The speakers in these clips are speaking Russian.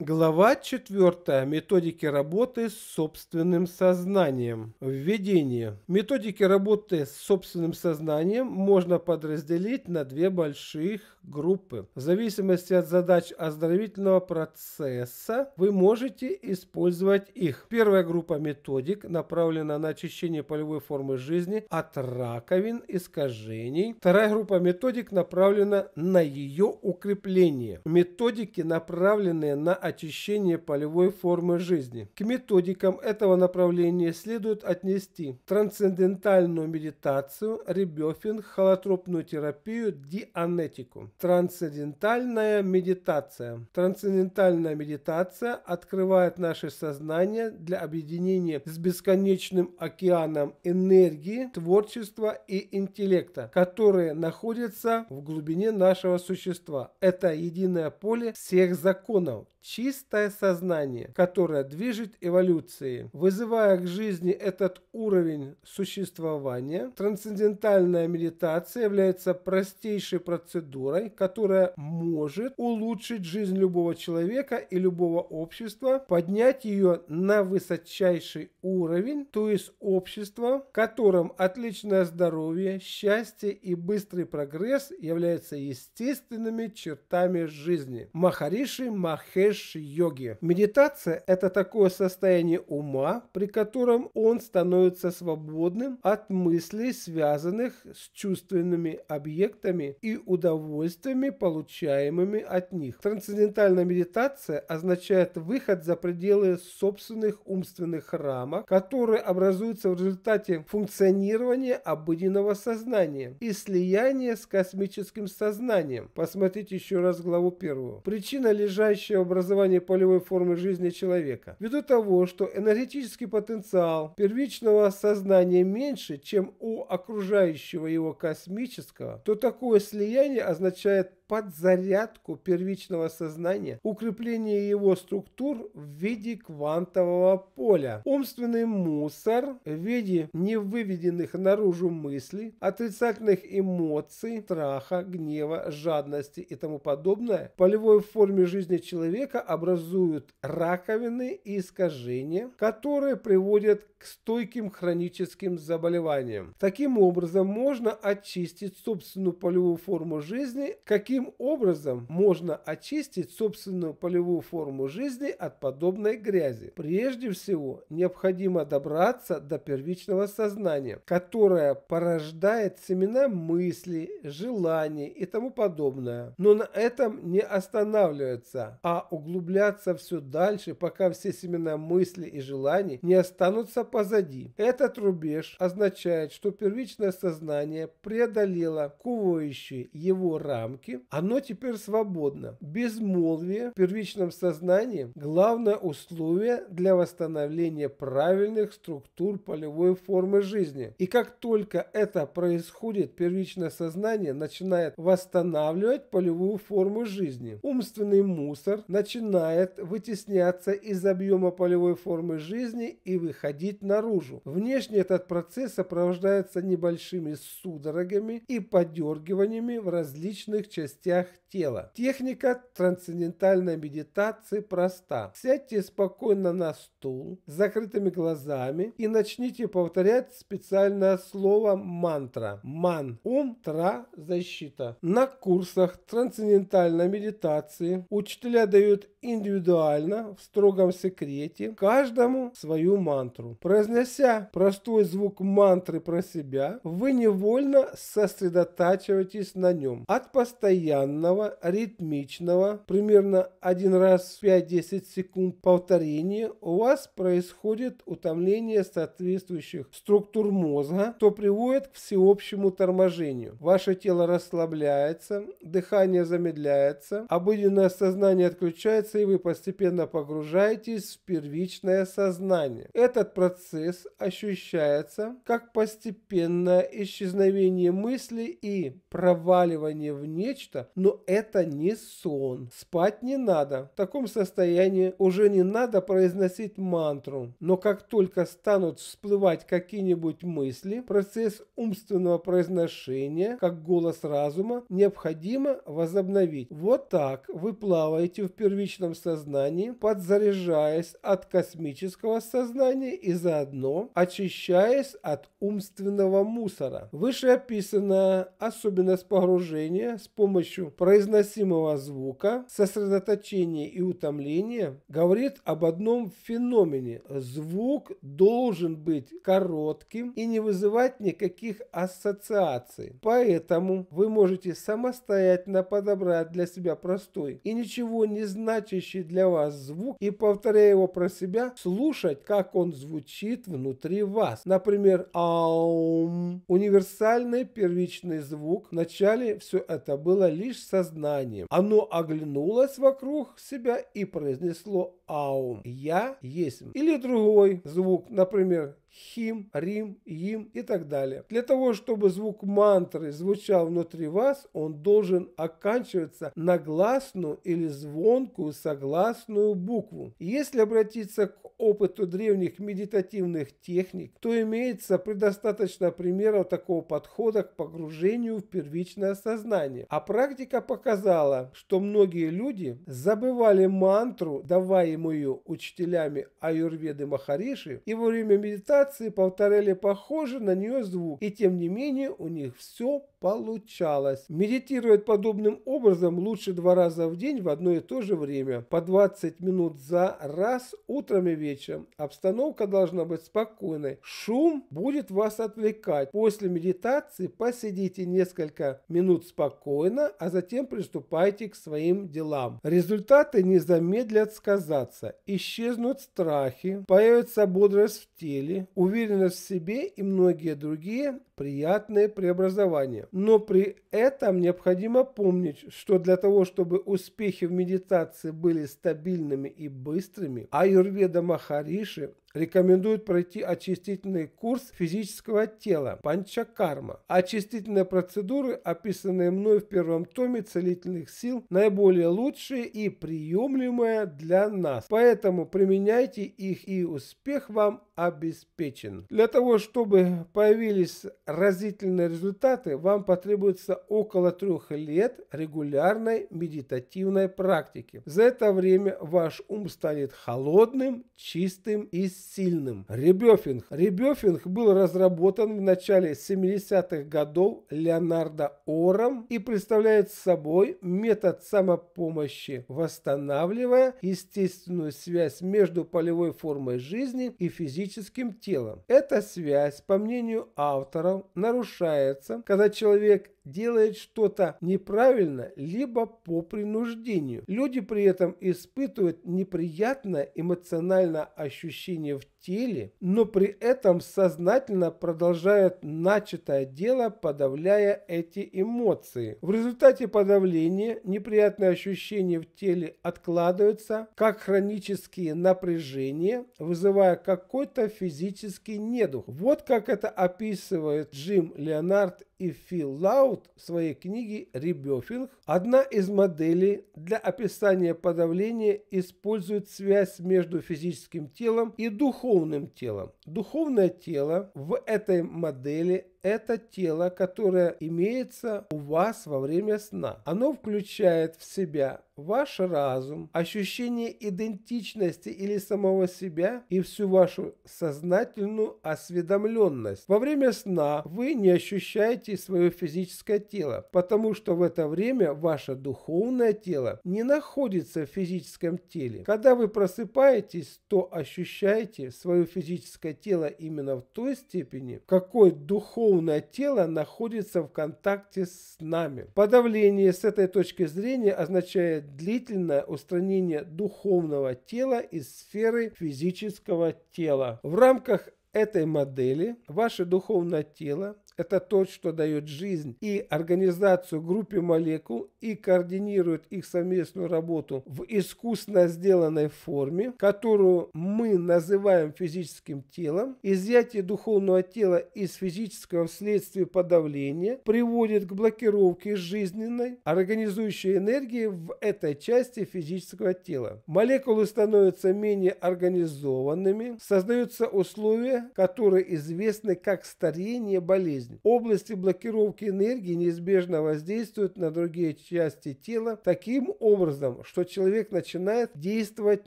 Глава 4. Методики работы с собственным сознанием. Введение. Методики работы с собственным сознанием можно подразделить на две больших группы. В зависимости от задач оздоровительного процесса вы можете использовать их. Первая группа методик направлена на очищение полевой формы жизни от раковин, искажений. Вторая группа методик направлена на ее укрепление. Методики, направленные на очищения полевой формы жизни. К методикам этого направления следует отнести трансцендентальную медитацию, ребёфинг, холотропную терапию, дианетику. Трансцендентальная медитация. Трансцендентальная медитация открывает наше сознание для объединения с бесконечным океаном энергии, творчества и интеллекта, которые находятся в глубине нашего существа. Это единое поле всех законов, чистое сознание, которое движет эволюцией, вызывая к жизни этот уровень существования. Трансцендентальная медитация является простейшей процедурой, которая может улучшить жизнь любого человека и любого общества, поднять ее на высочайший уровень, то есть общество, в котором отличное здоровье, счастье и быстрый прогресс являются естественными чертами жизни. Махариши Махе кеш-йоги. Медитация – это такое состояние ума, при котором он становится свободным от мыслей, связанных с чувственными объектами и удовольствиями, получаемыми от них. Трансцендентальная медитация означает выход за пределы собственных умственных рамок, которые образуются в результате функционирования обыденного сознания и слияния с космическим сознанием. Посмотрите еще раз главу первую. Причина, лежащая в образования полевой формы жизни человека. Ввиду того, что энергетический потенциал первичного сознания меньше, чем у окружающего его космического, то такое слияние означает подзарядку первичного сознания, укрепление его структур в виде квантового поля. Умственный мусор в виде невыведенных наружу мыслей, отрицательных эмоций, страха, гнева, жадности и тому подобное, полевой форме жизни человека образуют раковины и искажения, которые приводят к стойким хроническим заболеваниям. Таким образом, можно очистить собственную полевую форму жизни каким Таким образом, можно очистить собственную полевую форму жизни от подобной грязи. Прежде всего, необходимо добраться до первичного сознания, которое порождает семена мыслей, желаний и тому подобное. Но на этом не останавливаться, а углубляться все дальше, пока все семена мыслей и желаний не останутся позади. Этот рубеж означает, что первичное сознание преодолело ковывающие его рамки, оно теперь свободно. Безмолвие в первичном сознании – главное условие для восстановления правильных структур полевой формы жизни. И как только это происходит, первичное сознание начинает восстанавливать полевую форму жизни. Умственный мусор начинает вытесняться из объема полевой формы жизни и выходить наружу. Внешне этот процесс сопровождается небольшими судорогами и подергиваниями в различных частях частях тела. Техника трансцендентальной медитации проста. Сядьте спокойно на стул с закрытыми глазами и начните повторять специальное слово мантра. Ман, ум, тра, защита. На курсах трансцендентальной медитации учителя дают индивидуально, в строгом секрете, каждому свою мантру. Произнося простой звук мантры про себя, вы невольно сосредотачиваетесь на нем. От постоянного постоянного, ритмичного, примерно один раз в 5-10 секунд повторения у вас происходит утомление соответствующих структур мозга, что приводит к всеобщему торможению. Ваше тело расслабляется, дыхание замедляется, обыденное сознание отключается и вы постепенно погружаетесь в первичное сознание. Этот процесс ощущается как постепенное исчезновение мыслей и проваливание в нечто, нечто, но это не сон. Спать не надо. В таком состоянии уже не надо произносить мантру. Но как только станут всплывать какие-нибудь мысли, процесс умственного произношения, как голос разума, необходимо возобновить. Вот так вы плаваете в первичном сознании, подзаряжаясь от космического сознания и заодно очищаясь от умственного мусора. Вышеописанное особенность погружения с помощью помощью произносимого звука, сосредоточения и утомления говорит об одном феномене. Звук должен быть коротким и не вызывать никаких ассоциаций. Поэтому вы можете самостоятельно подобрать для себя простой и ничего не значащий для вас звук и, повторяя его про себя, слушать, как он звучит внутри вас. Например, аум. Универсальный первичный звук. Вначале все это было обладала лишь сознанием. Оно оглянулось вокруг себя и произнесло «Аум». «Я есть». Или другой звук, например, хим, рим, им и так далее. Для того, чтобы звук мантры звучал внутри вас, он должен оканчиваться на гласную или звонкую согласную букву. Если обратиться к опыту древних медитативных техник, то имеется предостаточно примеров такого подхода к погружению в первичное сознание. А практика показала, что многие люди забывали мантру, даваемую учителями аюрведы Махариши, и во время медитации рации повторяли похожий на нее звук, и тем не менее у них все получалось. Медитировать подобным образом лучше два раза в день в одно и то же время, по 20 минут за раз утром и вечером. Обстановка должна быть спокойной. Шум будет вас отвлекать. После медитации посидите несколько минут спокойно, а затем приступайте к своим делам. Результаты не замедлят сказаться. Исчезнут страхи, появится бодрость в теле, уверенность в себе и многие другие приятные преобразования. Но при этом необходимо помнить, что для того, чтобы успехи в медитации были стабильными и быстрыми, аюрведа Махариши рекомендуют пройти очистительный курс физического тела панчакарма. Очистительные процедуры, описанные мной в первом томе целительных сил, наиболее лучшие и приемлемые для нас. Поэтому применяйте их и успех вам обеспечен. Для того, чтобы появились разительные результаты, вам потребуется около трех лет регулярной медитативной практики. За это время ваш ум станет холодным, чистым и сильным сильным. Ребёфинг. Ребёфинг был разработан в начале 70-х годов Леонардо Ором и представляет собой метод самопомощи, восстанавливая естественную связь между полевой формой жизни и физическим телом. Эта связь, по мнению авторов, нарушается, когда человек делает что-то неправильно, либо по принуждению. Люди при этом испытывают неприятное эмоциональное ощущение в теле, но при этом сознательно продолжает начатое дело, подавляя эти эмоции. В результате подавления неприятные ощущения в теле откладываются, как хронические напряжения, вызывая какой-то физический недух. Вот как это описывает Джим Леонард и Фил Лаут в своей книге «Ребёфинг». Одна из моделей для описания подавления использует связь между физическим телом и духом духовным телом. Духовное тело в этой модели это тело, которое имеется у вас во время сна. Оно включает в себя ваш разум, ощущение идентичности или самого себя и всю вашу сознательную осведомленность. Во время сна вы не ощущаете свое физическое тело, потому что в это время ваше духовное тело не находится в физическом теле. Когда вы просыпаетесь, то ощущаете свое физическое тело именно в той степени, какой духовное духовное тело находится в контакте с нами. Подавление с этой точки зрения означает длительное устранение духовного тела из сферы физического тела. В рамках этой модели ваше духовное тело это тот, что дает жизнь и организацию группе молекул и координирует их совместную работу в искусно сделанной форме, которую мы называем физическим телом. Изъятие духовного тела из физического вследствие подавления приводит к блокировке жизненной, организующей энергии в этой части физического тела. Молекулы становятся менее организованными, создаются условия, которые известны как старение болезни жизнь. Области блокировки энергии неизбежно воздействуют на другие части тела таким образом, что человек начинает действовать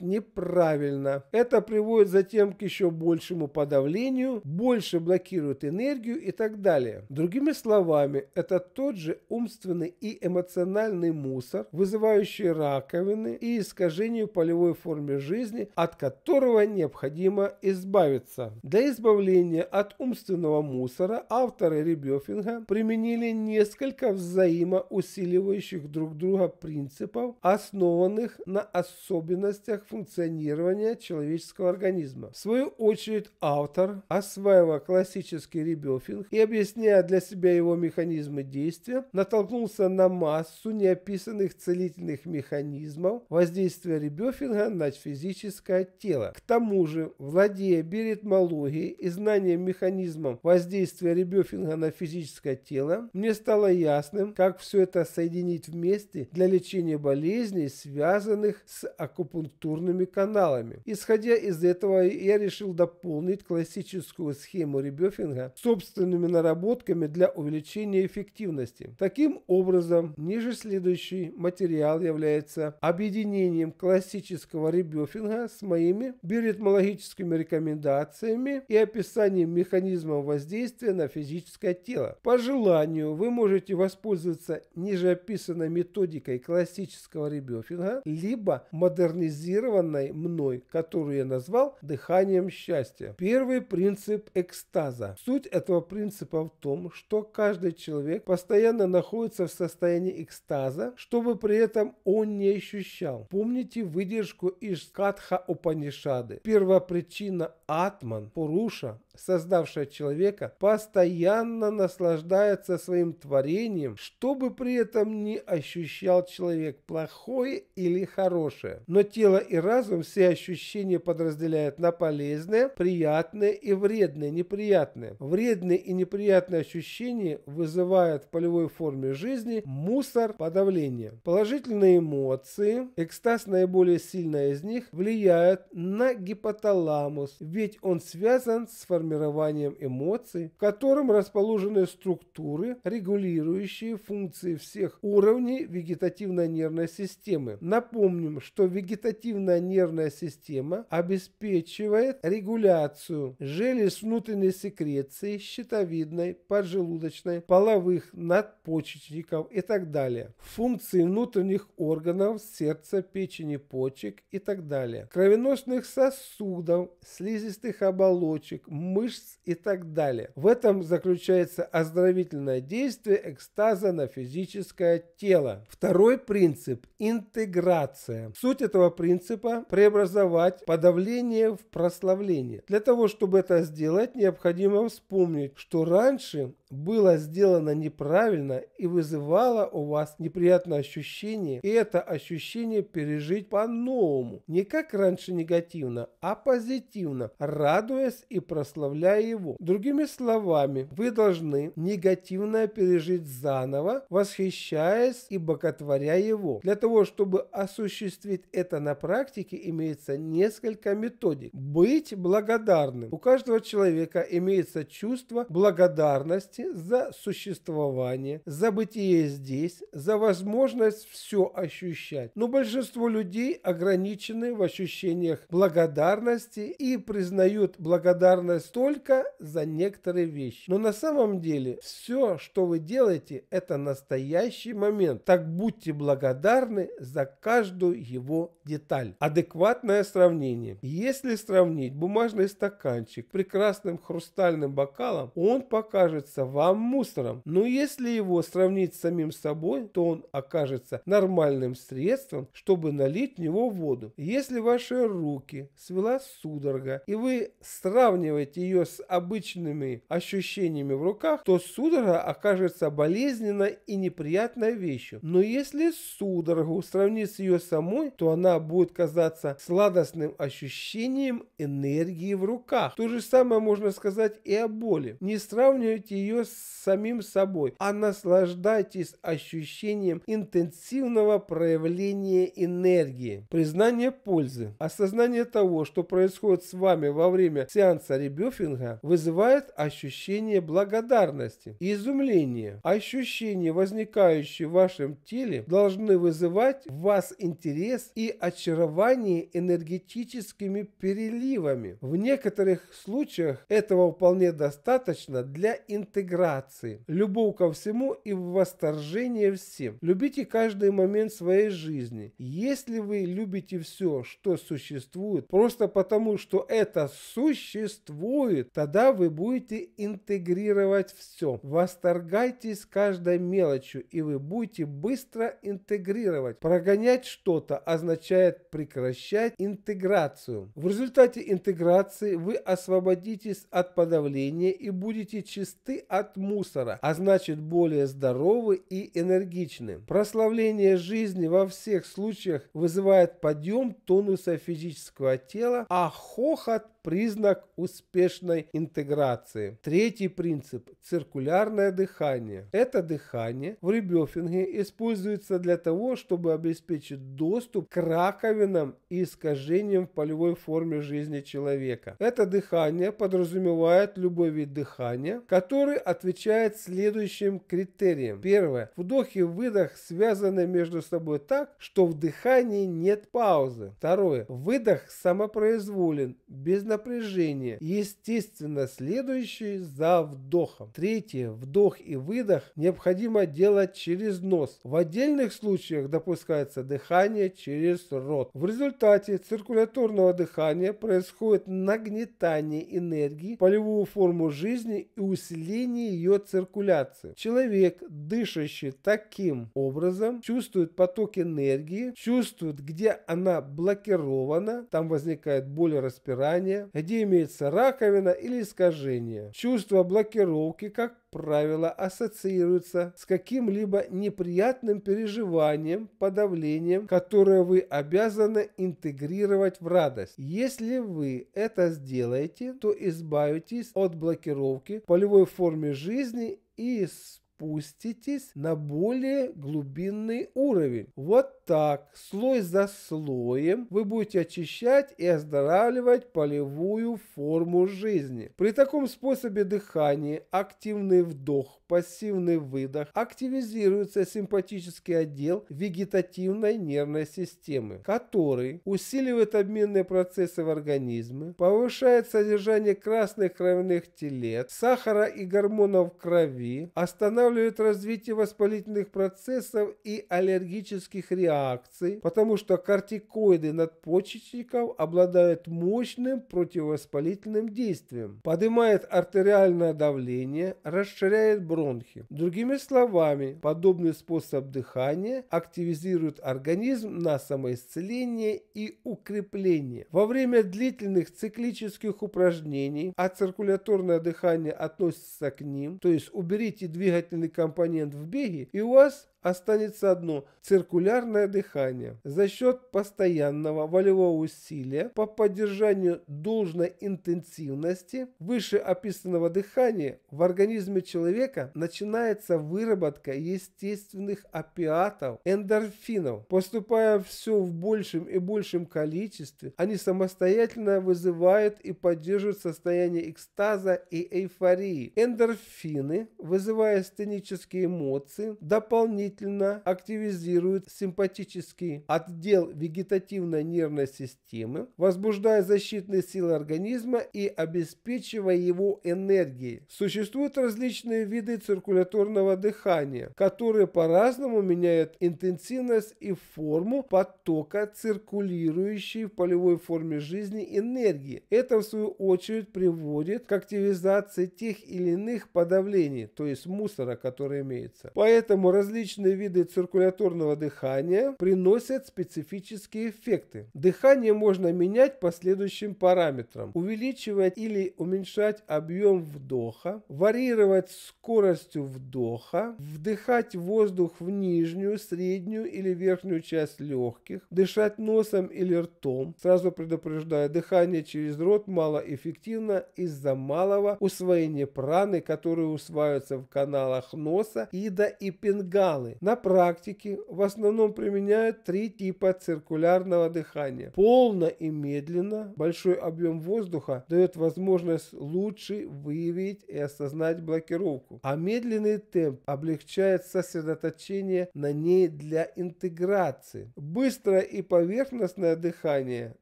неправильно. Это приводит затем к еще большему подавлению, больше блокирует энергию и так далее. Другими словами, это тот же умственный и эмоциональный мусор, вызывающий раковины и искажению полевой формы жизни, от которого необходимо избавиться. Для избавления от умственного мусора автор Торере Бёфинга применили несколько взаимоусиливающих друг друга принципов, основанных на особенностях функционирования человеческого организма. В свою очередь автор, осваивая классический ребёфинг и объясняя для себя его механизмы действия, натолкнулся на массу неописанных целительных механизмов воздействия ребёфинга на физическое тело. К тому же, владея биоритмологией и знанием механизмов воздействия ребёфинга Гриффинга на физическое тело, мне стало ясным, как все это соединить вместе для лечения болезней, связанных с акупунктурными каналами. Исходя из этого, я решил дополнить классическую схему Ребёфинга собственными наработками для увеличения эффективности. Таким образом, ниже следующий материал является объединением классического Ребёфинга с моими биоритмологическими рекомендациями и описанием механизмов воздействия на физическую физическое тело. По желанию вы можете воспользоваться ниже методикой классического ребёфинга, либо модернизированной мной, которую я назвал дыханием счастья. Первый принцип экстаза. Суть этого принципа в том, что каждый человек постоянно находится в состоянии экстаза, чтобы при этом он не ощущал. Помните выдержку из Катха Упанишады. Первопричина Атман, Пуруша, создавшая человека, постоянно наслаждается своим творением, чтобы при этом не ощущал человек плохое или хорошее. Но тело и разум все ощущения подразделяют на полезное, приятное и вредное, неприятное. Вредные и неприятные ощущения вызывают в полевой форме жизни мусор подавления. Положительные эмоции, экстаз наиболее сильная из них, влияют на гипоталамус, ведь он связан с формированием формированием эмоций, в котором расположены структуры, регулирующие функции всех уровней вегетативной нервной системы. Напомним, что вегетативная нервная система обеспечивает регуляцию желез внутренней секреции, щитовидной, поджелудочной, половых надпочечников и так далее, функции внутренних органов, сердца, печени, почек и так далее, кровеносных сосудов, слизистых оболочек, мышц и так далее. В этом заключается оздоровительное действие экстаза на физическое тело. Второй принцип – интеграция. Суть этого принципа – преобразовать подавление в прославление. Для того, чтобы это сделать, необходимо вспомнить, что раньше было сделано неправильно и вызывало у вас неприятное ощущение, и это ощущение пережить по-новому. Не как раньше негативно, а позитивно, радуясь и прославляясь прославляя его. Другими словами, вы должны негативно пережить заново, восхищаясь и боготворя его. Для того, чтобы осуществить это на практике, имеется несколько методик. Быть благодарным. У каждого человека имеется чувство благодарности за существование, за бытие здесь, за возможность все ощущать. Но большинство людей ограничены в ощущениях благодарности и признают благодарность только за некоторые вещи. Но на самом деле все, что вы делаете, это настоящий момент. Так будьте благодарны за каждую его деталь. Адекватное сравнение. Если сравнить бумажный стаканчик с прекрасным хрустальным бокалом, он покажется вам мусором. Но если его сравнить с самим собой, то он окажется нормальным средством, чтобы налить в него воду. Если ваши руки свела судорога, и вы сравниваете ее с обычными ощущениями в руках, то судорога окажется болезненной и неприятной вещью. Но если судорогу сравнить с ее самой, то она она будет казаться сладостным ощущением энергии в руках. То же самое можно сказать и о боли. Не сравнивайте ее с самим собой, а наслаждайтесь ощущением интенсивного проявления энергии. Признание пользы. Осознание того, что происходит с вами во время сеанса ребёфинга, вызывает ощущение благодарности и изумления. Ощущения, возникающие в вашем теле, должны вызывать в вас интерес и очарование энергетическими переливами. В некоторых случаях этого вполне достаточно для интеграции. Любовь ко всему и восторжение всем. Любите каждый момент своей жизни. Если вы любите все, что существует, просто потому, что это существует, тогда вы будете интегрировать все. Восторгайтесь каждой мелочью, и вы будете быстро интегрировать. Прогонять что-то означает означает прекращать интеграцию. В результате интеграции вы освободитесь от подавления и будете чисты от мусора, а значит более здоровы и энергичны. Прославление жизни во всех случаях вызывает подъем тонуса физического тела, а хохот признак успешной интеграции. Третий принцип – циркулярное дыхание. Это дыхание в ребёфинге используется для того, чтобы обеспечить доступ к раковинам и искажениям в полевой форме жизни человека. Это дыхание подразумевает любой вид дыхания, который отвечает следующим критериям. Первое. Вдох и выдох связаны между собой так, что в дыхании нет паузы. Второе. Выдох самопроизволен, без напряжение, естественно следующий за вдохом. Третье. Вдох и выдох необходимо делать через нос. В отдельных случаях допускается дыхание через рот. В результате циркуляторного дыхания происходит нагнетание энергии, полевую форму жизни и усиление ее циркуляции. Человек, дышащий таким образом, чувствует поток энергии, чувствует, где она блокирована, там возникает боль распирания, где имеется раковина или искажение. Чувство блокировки, как правило, ассоциируется с каким-либо неприятным переживанием, подавлением, которое вы обязаны интегрировать в радость. Если вы это сделаете, то избавитесь от блокировки в полевой форме жизни и с спуститесь на более глубинный уровень. Вот так, слой за слоем, вы будете очищать и оздоравливать полевую форму жизни. При таком способе дыхания активный вдох, пассивный выдох активизируется симпатический отдел вегетативной нервной системы, который усиливает обменные процессы в организме, повышает содержание красных кровяных телец, сахара и гормонов крови, останавливает останавливает развитие воспалительных процессов и аллергических реакций, потому что кортикоиды надпочечников обладают мощным противовоспалительным действием, поднимает артериальное давление, расширяет бронхи. Другими словами, подобный способ дыхания активизирует организм на самоисцеление и укрепление. Во время длительных циклических упражнений, а циркуляторное дыхание относится к ним, то есть уберите двигательные жизненный компонент в беге, и у вас останется одно – циркулярное дыхание. За счет постоянного волевого усилия по поддержанию должной интенсивности вышеописанного дыхания в организме человека начинается выработка естественных опиатов, эндорфинов. Поступая все в большем и большем количестве, они самостоятельно вызывают и поддерживают состояние экстаза и эйфории. Эндорфины, вызывая сценические эмоции, дополнительно значительно активизирует симпатический отдел вегетативной нервной системы, возбуждая защитные силы организма и обеспечивая его энергией. Существуют различные виды циркуляторного дыхания, которые по-разному меняют интенсивность и форму потока циркулирующей в полевой форме жизни энергии. Это в свою очередь приводит к активизации тех или иных подавлений, то есть мусора, который имеется. Поэтому различные различные виды циркуляторного дыхания приносят специфические эффекты. Дыхание можно менять по следующим параметрам. Увеличивать или уменьшать объем вдоха, варьировать скоростью вдоха, вдыхать воздух в нижнюю, среднюю или верхнюю часть легких, дышать носом или ртом, сразу предупреждая, дыхание через рот малоэффективно из-за малого усвоения праны, которые усваиваются в каналах носа, ида и пингалы, каналы. На практике в основном применяют три типа циркулярного дыхания. Полно и медленно большой объем воздуха дает возможность лучше выявить и осознать блокировку. А медленный темп облегчает сосредоточение на ней для интеграции. Быстрое и поверхностное дыхание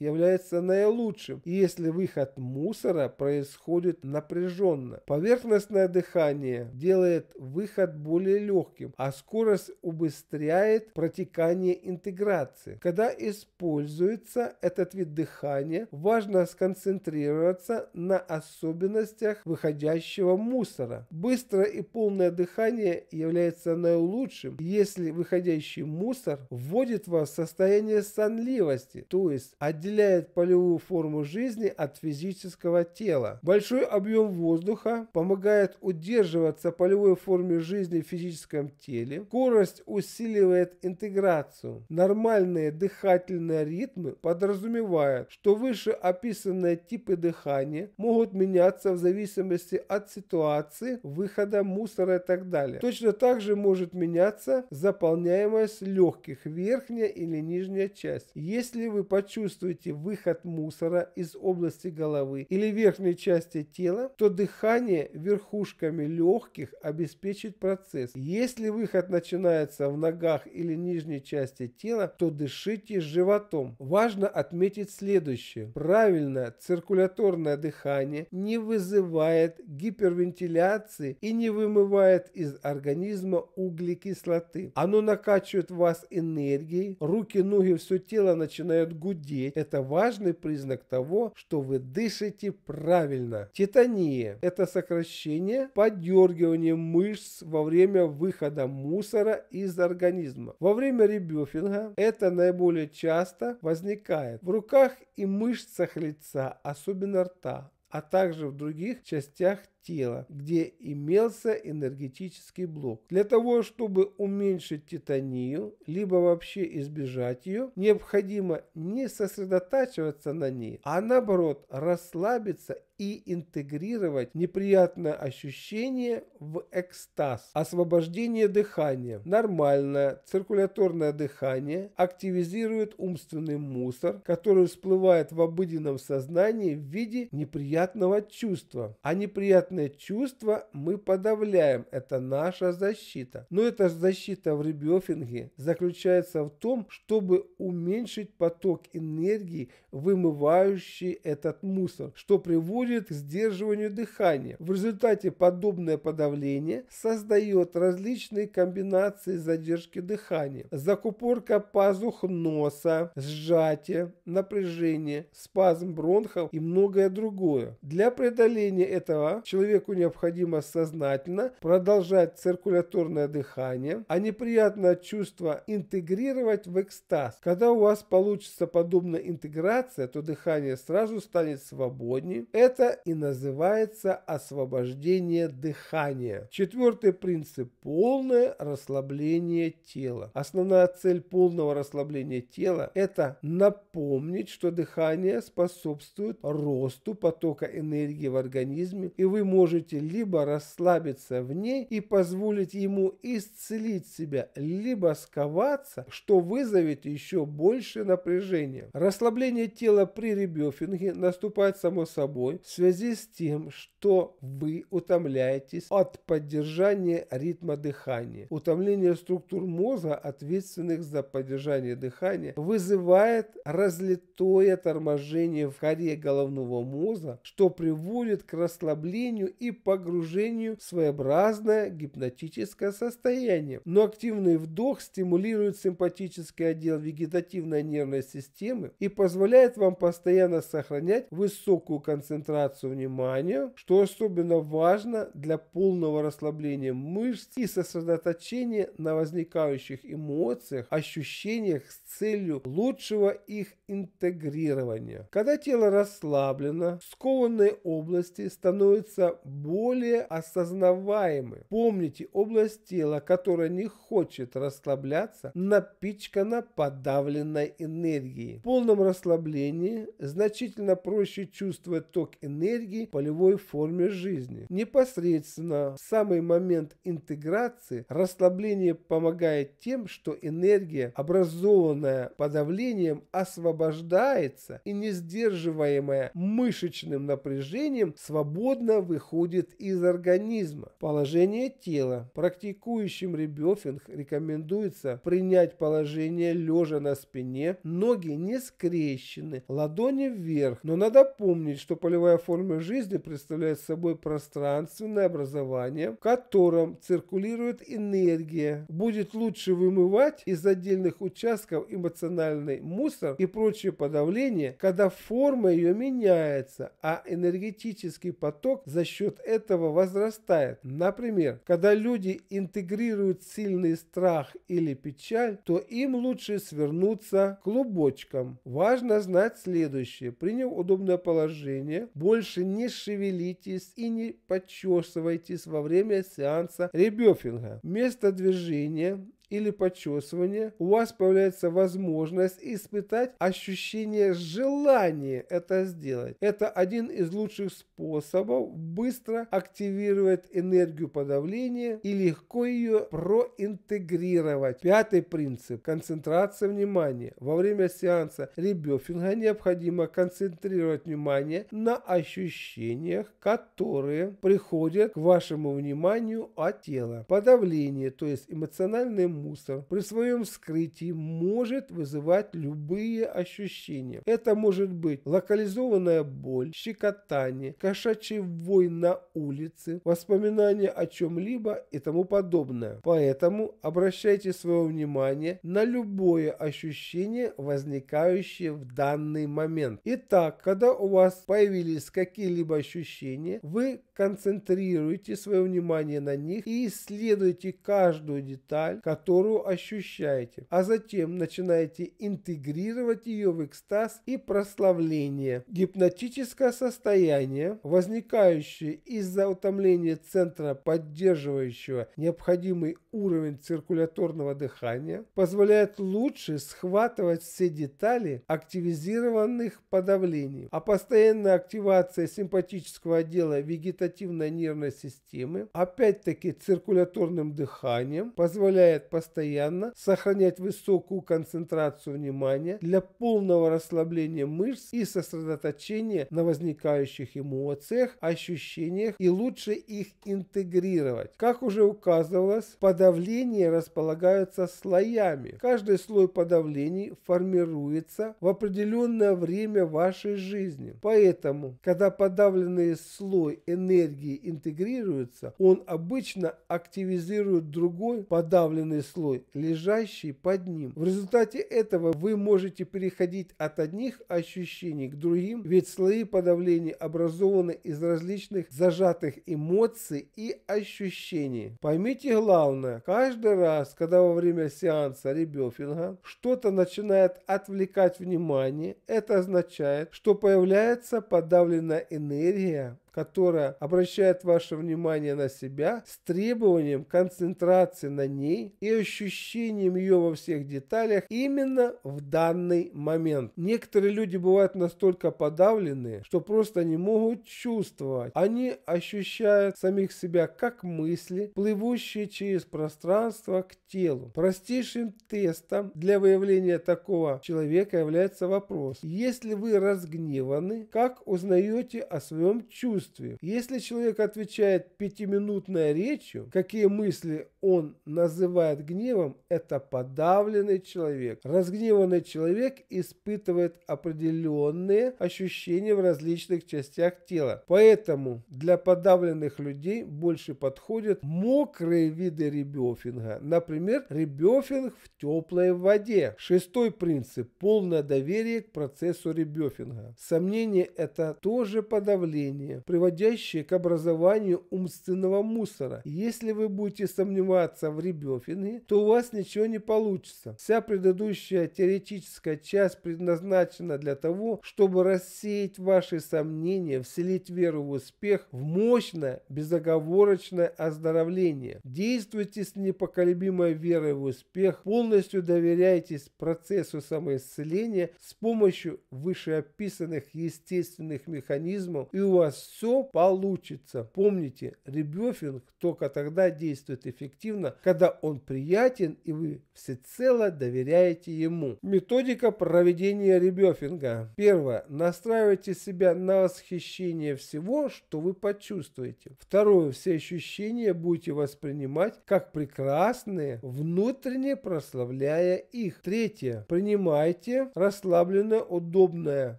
является наилучшим, если выход мусора происходит напряженно. Поверхностное дыхание делает выход более легким, а скорость убыстряет протекание интеграции. Когда используется этот вид дыхания, важно сконцентрироваться на особенностях выходящего мусора. Быстрое и полное дыхание является наилучшим, если выходящий мусор вводит вас в состояние сонливости, то есть отдельно отделяет полевую форму жизни от физического тела. Большой объем воздуха помогает удерживаться полевой форме жизни в физическом теле. Скорость усиливает интеграцию. Нормальные дыхательные ритмы подразумевают, что выше описанные типы дыхания могут меняться в зависимости от ситуации, выхода мусора и так далее. Точно так же может меняться заполняемость легких, верхняя или нижняя часть. Если вы почувствуете чувствуете выход мусора из области головы или верхней части тела, то дыхание верхушками легких обеспечит процесс. Если выход начинается в ногах или нижней части тела, то дышите животом. Важно отметить следующее. Правильное циркуляторное дыхание не вызывает гипервентиляции и не вымывает из организма углекислоты. Оно накачивает вас энергией, руки, ноги, все тело начинают гудеть. Это важный признак того, что вы дышите правильно. Титания – это сокращение подергивания мышц во время выхода мусора из организма. Во время ребёфинга это наиболее часто возникает в руках и мышцах лица, особенно рта а также в других частях тела, где имелся энергетический блок. Для того, чтобы уменьшить титанию, либо вообще избежать ее, необходимо не сосредотачиваться на ней, а наоборот расслабиться и интегрировать неприятное ощущение в экстаз. Освобождение дыхания. Нормальное циркуляторное дыхание активизирует умственный мусор, который всплывает в обыденном сознании в виде неприятного чувства. А неприятное негативные чувства мы подавляем. Это наша защита. Но эта защита в ребёфинге заключается в том, чтобы уменьшить поток энергии, вымывающий этот мусор, что приводит к сдерживанию дыхания. В результате подобное подавление создает различные комбинации задержки дыхания. Закупорка пазух носа, сжатие, напряжение, спазм бронхов и многое другое. Для преодоления этого человек человеку необходимо сознательно продолжать циркуляторное дыхание, а неприятное чувство интегрировать в экстаз. Когда у вас получится подобная интеграция, то дыхание сразу станет свободнее. Это и называется освобождение дыхания. Четвертый принцип – полное расслабление тела. Основная цель полного расслабления тела – это напомнить, что дыхание способствует росту потока энергии в организме, и вы можете либо расслабиться в ней и позволить ему исцелить себя, либо сковаться, что вызовет еще больше напряжения. Расслабление тела при ребёфинге наступает само собой в связи с тем, что вы утомляетесь от поддержания ритма дыхания. Утомление структур мозга, ответственных за поддержание дыхания, вызывает разлитое торможение в коре головного мозга, что приводит к расслаблению расслаблению и погружению в своеобразное гипнотическое состояние. Но активный вдох стимулирует симпатический отдел вегетативной нервной системы и позволяет вам постоянно сохранять высокую концентрацию внимания, что особенно важно для полного расслабления мышц и сосредоточения на возникающих эмоциях, ощущениях с целью лучшего их интегрирования. Когда тело расслаблено, скованные области становятся более осознаваемы. Помните, область тела, которая не хочет расслабляться, напичкана подавленной энергией. В полном расслаблении значительно проще чувствовать ток энергии в полевой форме жизни. Непосредственно в самый момент интеграции расслабление помогает тем, что энергия, образованная подавлением, освобождается и не сдерживаемая мышечным напряжением свободно выходит выходит из организма. Положение тела. Практикующим ребёфинг рекомендуется принять положение лежа на спине, ноги не скрещены, ладони вверх. Но надо помнить, что полевая форма жизни представляет собой пространственное образование, в котором циркулирует энергия. Будет лучше вымывать из отдельных участков эмоциональный мусор и прочее подавление, когда форма ее меняется, а энергетический поток за счет этого возрастает. Например, когда люди интегрируют сильный страх или печаль, то им лучше свернуться клубочком. Важно знать следующее. Приняв удобное положение, больше не шевелитесь и не подчесывайтесь во время сеанса ребёфинга. Место движения или почесывания, у вас появляется возможность испытать ощущение желания это сделать. Это один из лучших способов быстро активировать энергию подавления и легко ее проинтегрировать. Пятый принцип – концентрация внимания. Во время сеанса ребёфинга необходимо концентрировать внимание на ощущениях, которые приходят к вашему вниманию от тела. Подавление, то есть эмоциональные мусор при своем вскрытии может вызывать любые ощущения. Это может быть локализованная боль, щекотание, кошачий вой на улице, воспоминания о чем-либо и тому подобное. Поэтому обращайте свое внимание на любое ощущение, возникающее в данный момент. Итак, когда у вас появились какие-либо ощущения, вы концентрируете свое внимание на них и исследуете каждую деталь, которая которую ощущаете, а затем начинаете интегрировать ее в экстаз и прославление. Гипнотическое состояние, возникающее из-за утомления центра, поддерживающего необходимый уровень циркуляторного дыхания, позволяет лучше схватывать все детали активизированных подавлений, а постоянная активация симпатического отдела вегетативной нервной системы, опять-таки циркуляторным дыханием, позволяет постоянно сохранять высокую концентрацию внимания для полного расслабления мышц и сосредоточения на возникающих эмоциях, ощущениях и лучше их интегрировать. Как уже указывалось, подавление подавления располагаются слоями. Каждый слой подавлений формируется в определенное время вашей жизни. Поэтому, когда подавленный слой энергии интегрируется, он обычно активизирует другой подавленный слой, лежащий под ним. В результате этого вы можете переходить от одних ощущений к другим, ведь слои подавления образованы из различных зажатых эмоций и ощущений. Поймите главное, Главное, каждый раз, когда во время сеанса ребёфинга что-то начинает отвлекать внимание, это означает, что появляется подавленная энергия которая обращает ваше внимание на себя с требованием концентрации на ней и ощущением ее во всех деталях именно в данный момент. Некоторые люди бывают настолько подавлены, что просто не могут чувствовать. Они ощущают самих себя как мысли, плывущие через пространство к телу. Простейшим тестом для выявления такого человека является вопрос. Если вы разгневаны, как узнаете о своем чувстве? самочувствии. Если человек отвечает пятиминутной речью, какие мысли он называет гневом, это подавленный человек. Разгневанный человек испытывает определенные ощущения в различных частях тела. Поэтому для подавленных людей больше подходят мокрые виды ребёфинга. Например, ребёфинг в теплой воде. Шестой принцип – полное доверие к процессу ребёфинга. Сомнение – это тоже подавление. При приводящие к образованию умственного мусора. Если вы будете сомневаться в Ребёфине, то у вас ничего не получится. Вся предыдущая теоретическая часть предназначена для того, чтобы рассеять ваши сомнения, вселить веру в успех, в мощное, безоговорочное оздоровление. Действуйте с непоколебимой верой в успех, полностью доверяйтесь процессу самоисцеления с помощью вышеописанных естественных механизмов, и у вас все получится. Помните, ребёфинг только тогда действует эффективно, когда он приятен и вы всецело доверяете ему. Методика проведения ребёфинга. Первое. Настраивайте себя на восхищение всего, что вы почувствуете. Второе. Все ощущения будете воспринимать как прекрасные, внутренне прославляя их. Третье. Принимайте расслабленное, удобное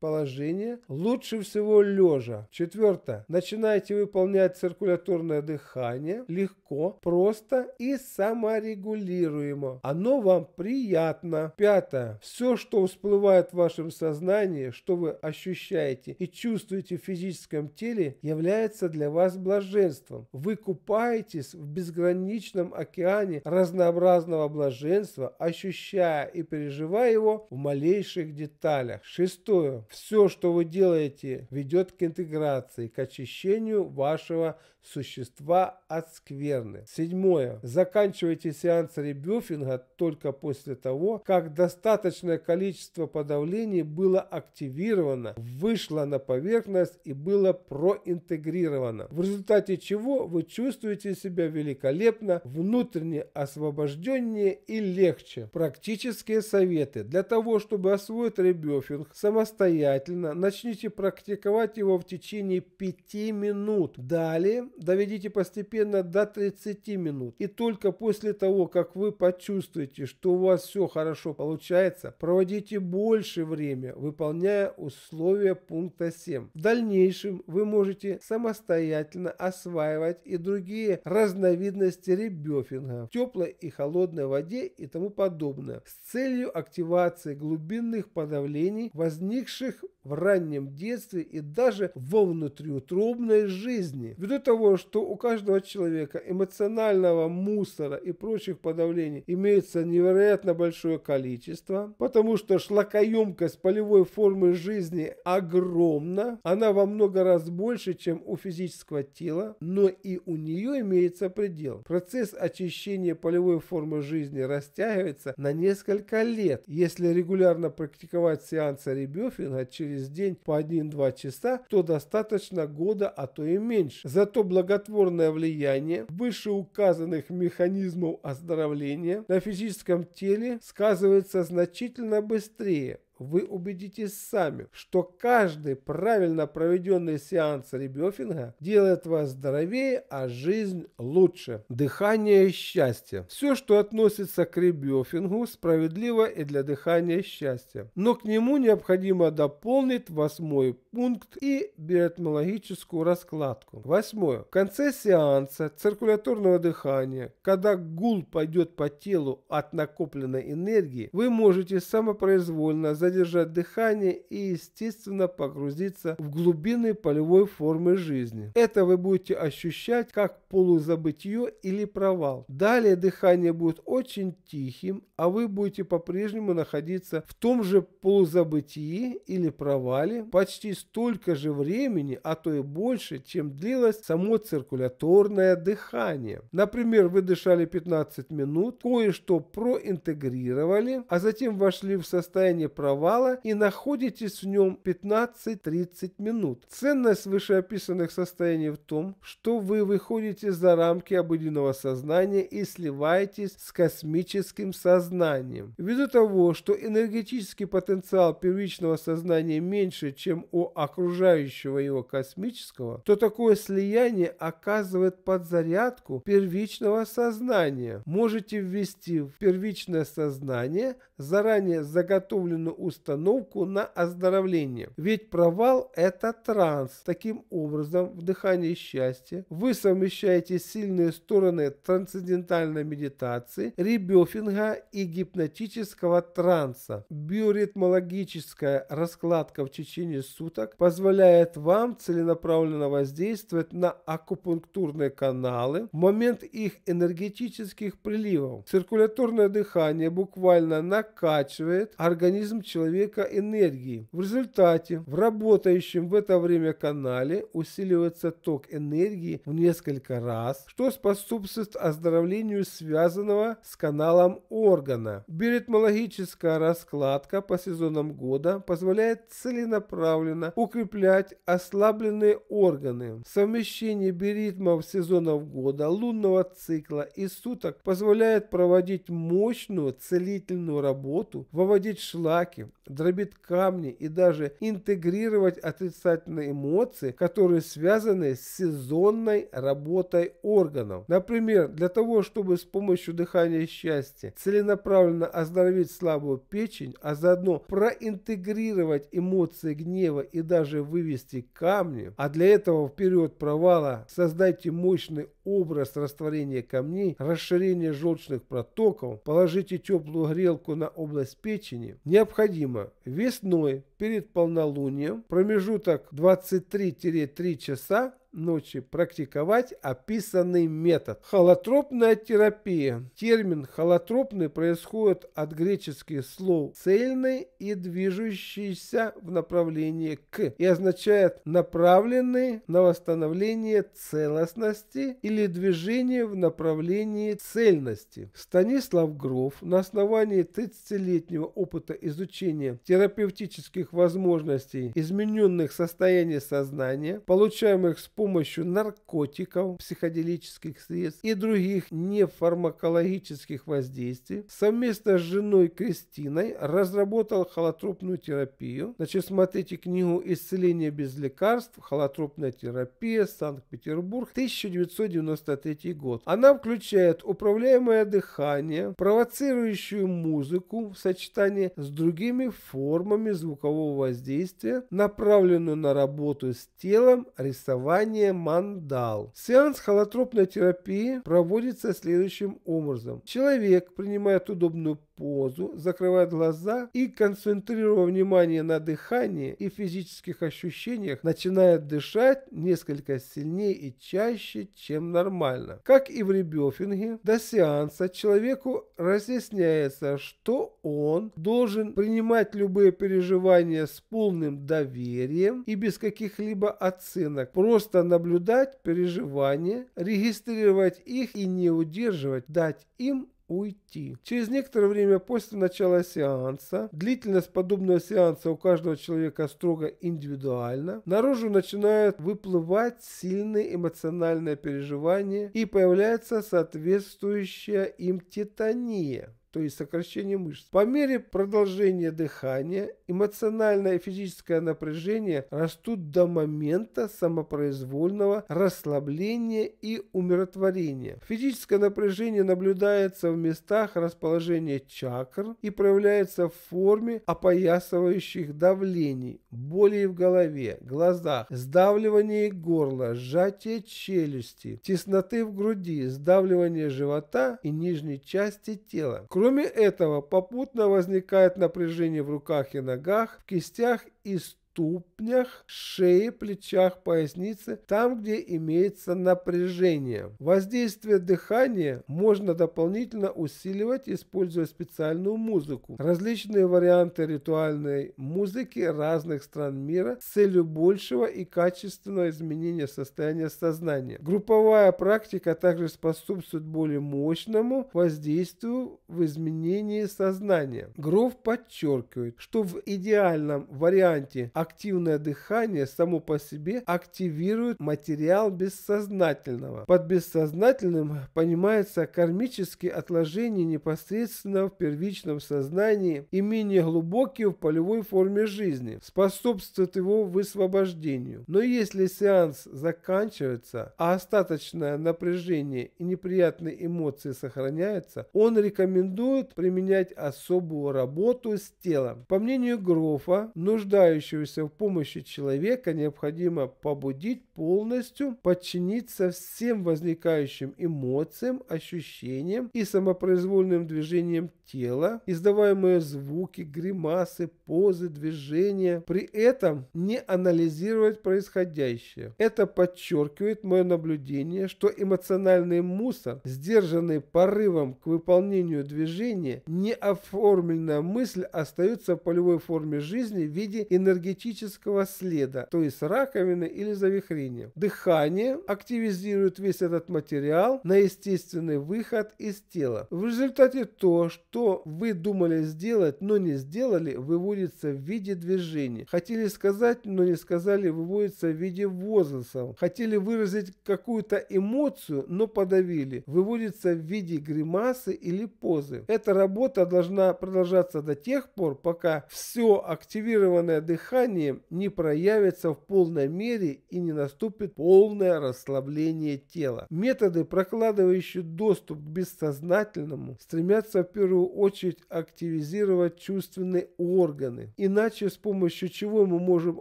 положение, лучше всего лежа. Четвертое спорта начинайте выполнять циркуляторное дыхание легко, просто и саморегулируемо. Оно вам приятно. Пятое. Все, что всплывает в вашем сознании, что вы ощущаете и чувствуете в физическом теле, является для вас блаженством. Вы купаетесь в безграничном океане разнообразного блаженства, ощущая и переживая его в малейших деталях. Шестое. Все, что вы делаете, ведет к интеграции, к очищению вашего существа от скверны. Седьмое. Заканчивайте сеанс ребюфинга только после того, как достаточное количество подавлений было активировано, вышло на поверхность и было проинтегрировано, в результате чего вы чувствуете себя великолепно, внутренне освобожденнее и легче. Практические советы. Для того, чтобы освоить ребюфинг самостоятельно, начните практиковать его в течение 5 5 минут. Далее доведите постепенно до 30 минут. И только после того, как вы почувствуете, что у вас все хорошо получается, проводите больше время, выполняя условия пункта 7. В дальнейшем вы можете самостоятельно осваивать и другие разновидности ребёфинга в теплой и холодной воде и тому подобное с целью активации глубинных подавлений, возникших в раннем детстве и даже во внутриутробной жизни. Ввиду того, что у каждого человека эмоционального мусора и прочих подавлений имеется невероятно большое количество, потому что шлакоемкость полевой формы жизни огромна, она во много раз больше, чем у физического тела, но и у нее имеется предел. Процесс очищения полевой формы жизни растягивается на несколько лет, если регулярно практиковать сеансы ребёфинга через через день по 1-2 часа, то достаточно года, а то и меньше. Зато благотворное влияние вышеуказанных механизмов оздоровления на физическом теле сказывается значительно быстрее вы убедитесь сами, что каждый правильно проведенный сеанс ребёфинга делает вас здоровее, а жизнь лучше. Дыхание счастья. Все, что относится к ребёфингу, справедливо и для дыхания счастья. Но к нему необходимо дополнить восьмой пункт и биотмологическую раскладку. Восьмое. В конце сеанса циркуляторного дыхания, когда гул пойдет по телу от накопленной энергии, вы можете самопроизвольно задержать задержать дыхание и, естественно, погрузиться в глубины полевой формы жизни. Это вы будете ощущать как полузабытие или провал. Далее дыхание будет очень тихим, а вы будете по-прежнему находиться в том же полузабытии или провале почти столько же времени, а то и больше, чем длилось само циркуляторное дыхание. Например, вы дышали 15 минут, кое-что проинтегрировали, а затем вошли в состояние провала карнавала и находитесь в нем 15-30 минут. Ценность вышеописанных состояний в том, что вы выходите за рамки обыденного сознания и сливаетесь с космическим сознанием. Ввиду того, что энергетический потенциал первичного сознания меньше, чем у окружающего его космического, то такое слияние оказывает подзарядку первичного сознания. Можете ввести в первичное сознание заранее заготовленную установку на оздоровление. Ведь провал – это транс. Таким образом, в дыхании счастья вы совмещаете сильные стороны трансцендентальной медитации, ребёфинга и гипнотического транса. Биоритмологическая раскладка в течение суток позволяет вам целенаправленно воздействовать на акупунктурные каналы в момент их энергетических приливов. Циркуляторное дыхание буквально накачивает организм человека человека энергии. В результате в работающем в это время канале усиливается ток энергии в несколько раз, что способствует оздоровлению связанного с каналом органа. Биоритмологическая раскладка по сезонам года позволяет целенаправленно укреплять ослабленные органы. Совмещение биоритмов сезонов года, лунного цикла и суток позволяет проводить мощную целительную работу, выводить шлаки, эмоции, дробит камни и даже интегрировать отрицательные эмоции, которые связаны с сезонной работой органов. Например, для того, чтобы с помощью дыхания счастья целенаправленно оздоровить слабую печень, а заодно проинтегрировать эмоции гнева и даже вывести камни, а для этого в период провала создайте мощный образ растворения камней, расширения желчных протоков, положите теплую грелку на область печени, необходимо необходимо весной перед полнолунием промежуток 23-3 часа ночи практиковать описанный метод. Холотропная терапия. Термин холотропный происходит от греческих слов «цельный» и «движущийся» в направлении «к» и означает «направленный на восстановление целостности» или «движение в направлении цельности». Станислав Гров на основании 30-летнего опыта изучения терапевтических возможностей измененных состояний сознания, получаемых с помощью помощью наркотиков, психоделических средств и других нефармакологических воздействий совместно с женой Кристиной разработал холотропную терапию. Значит, смотрите книгу «Исцеление без лекарств. Холотропная терапия. Санкт-Петербург. 1993 год». Она включает управляемое дыхание, провоцирующую музыку в сочетании с другими формами звукового воздействия, направленную на работу с телом, рисование название мандал. Сеанс холотропной терапии проводится следующим образом. Человек принимает удобную позу, закрывать глаза и, концентрируя внимание на дыхании и физических ощущениях, начинает дышать несколько сильнее и чаще, чем нормально. Как и в ребёфинге, до сеанса человеку разъясняется, что он должен принимать любые переживания с полным доверием и без каких-либо оценок, просто наблюдать переживания, регистрировать их и не удерживать, дать им уйти. Через некоторое время после начала сеанса, длительность подобного сеанса у каждого человека строго индивидуальна, наружу начинают выплывать сильные эмоциональные переживания и появляется соответствующая им титания то есть сокращение мышц. По мере продолжения дыхания эмоциональное и физическое напряжение растут до момента самопроизвольного расслабления и умиротворения. Физическое напряжение наблюдается в местах расположения чакр и проявляется в форме опоясывающих давлений, боли в голове, глазах, сдавливание горла, сжатие челюсти, тесноты в груди, сдавливание живота и нижней части тела. Кроме Кроме этого, попутно возникает напряжение в руках и ногах, в кистях и ступнях, шее, плечах, пояснице, там, где имеется напряжение. Воздействие дыхания можно дополнительно усиливать, используя специальную музыку. Различные варианты ритуальной музыки разных стран мира с целью большего и качественного изменения состояния сознания. Групповая практика также способствует более мощному воздействию в изменении сознания. Гров подчеркивает, что в идеальном варианте активное дыхание само по себе активирует материал бессознательного. Под бессознательным понимается кармические отложения непосредственно в первичном сознании и менее глубокие в полевой форме жизни, способствуют его высвобождению. Но если сеанс заканчивается, а остаточное напряжение и неприятные эмоции сохраняются, он рекомендует применять особую работу с телом. По мнению Грофа, нуждающегося нуждающегося в помощи человека необходимо побудить полностью подчиниться всем возникающим эмоциям, ощущениям и самопроизвольным движениям тела, издаваемые звуки, гримасы, позы, движения, при этом не анализировать происходящее. Это подчеркивает мое наблюдение, что эмоциональный мусор, сдержанный порывом к выполнению движения, неоформленная мысль остается в полевой форме жизни в виде энергетического генетического следа, то есть раковины или завихрения. Дыхание активизирует весь этот материал на естественный выход из тела. В результате то, что вы думали сделать, но не сделали, выводится в виде движения. Хотели сказать, но не сказали, выводится в виде возгласов. Хотели выразить какую-то эмоцию, но подавили, выводится в виде гримасы или позы. Эта работа должна продолжаться до тех пор, пока все активированное дыхание состоянии не проявится в полной мере и не наступит полное расслабление тела. Методы, прокладывающие доступ к бессознательному, стремятся в первую очередь активизировать чувственные органы, иначе с помощью чего мы можем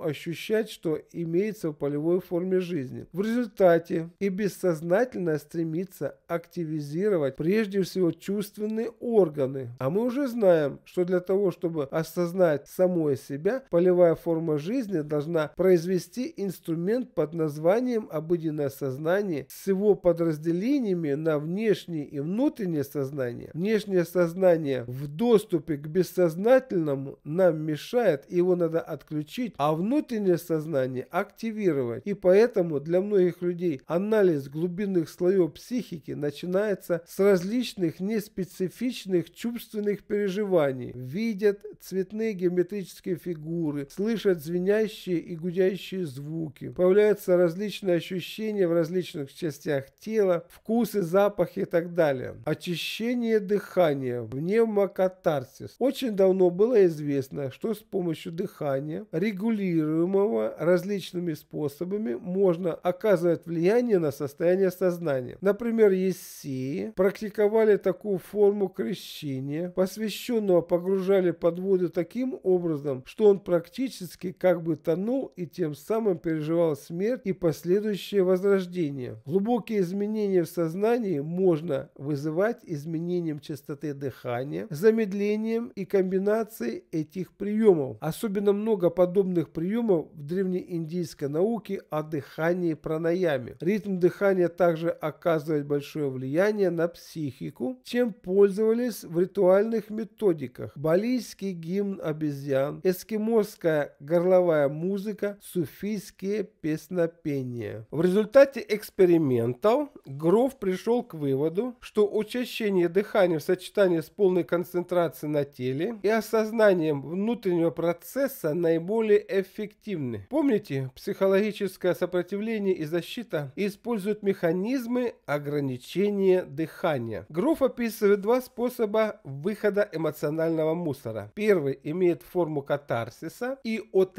ощущать, что имеется в полевой форме жизни. В результате и бессознательно стремится активизировать прежде всего чувственные органы. А мы уже знаем, что для того, чтобы осознать самое себя, полевая форма форма жизни должна произвести инструмент под названием «обыденное сознание» с его подразделениями на внешнее и внутреннее сознание. Внешнее сознание в доступе к бессознательному нам мешает, его надо отключить, а внутреннее сознание активировать. И поэтому для многих людей анализ глубинных слоев психики начинается с различных неспецифичных чувственных переживаний. Видят цветные геометрические фигуры, слышат слышат звенящие и гудящие звуки, появляются различные ощущения в различных частях тела, вкусы, запахи и так далее. Очищение дыхания, пневмокатарсис. Очень давно было известно, что с помощью дыхания, регулируемого различными способами, можно оказывать влияние на состояние сознания. Например, ессеи практиковали такую форму крещения, посвященного погружали под воду таким образом, что он практически физически как бы тонул и тем самым переживал смерть и последующее возрождение. Глубокие изменения в сознании можно вызывать изменением частоты дыхания, замедлением и комбинацией этих приемов. Особенно много подобных приемов в древнеиндийской науке о дыхании пранаяме. Ритм дыхания также оказывает большое влияние на психику, чем пользовались в ритуальных методиках. Балийский гимн обезьян, эскимосская горловая музыка, суфийские песнопения. В результате экспериментов Гров пришел к выводу, что учащение дыхания в сочетании с полной концентрацией на теле и осознанием внутреннего процесса наиболее эффективны. Помните, психологическое сопротивление и защита используют механизмы ограничения дыхания. Гров описывает два способа выхода эмоционального мусора. Первый имеет форму катарсиса и от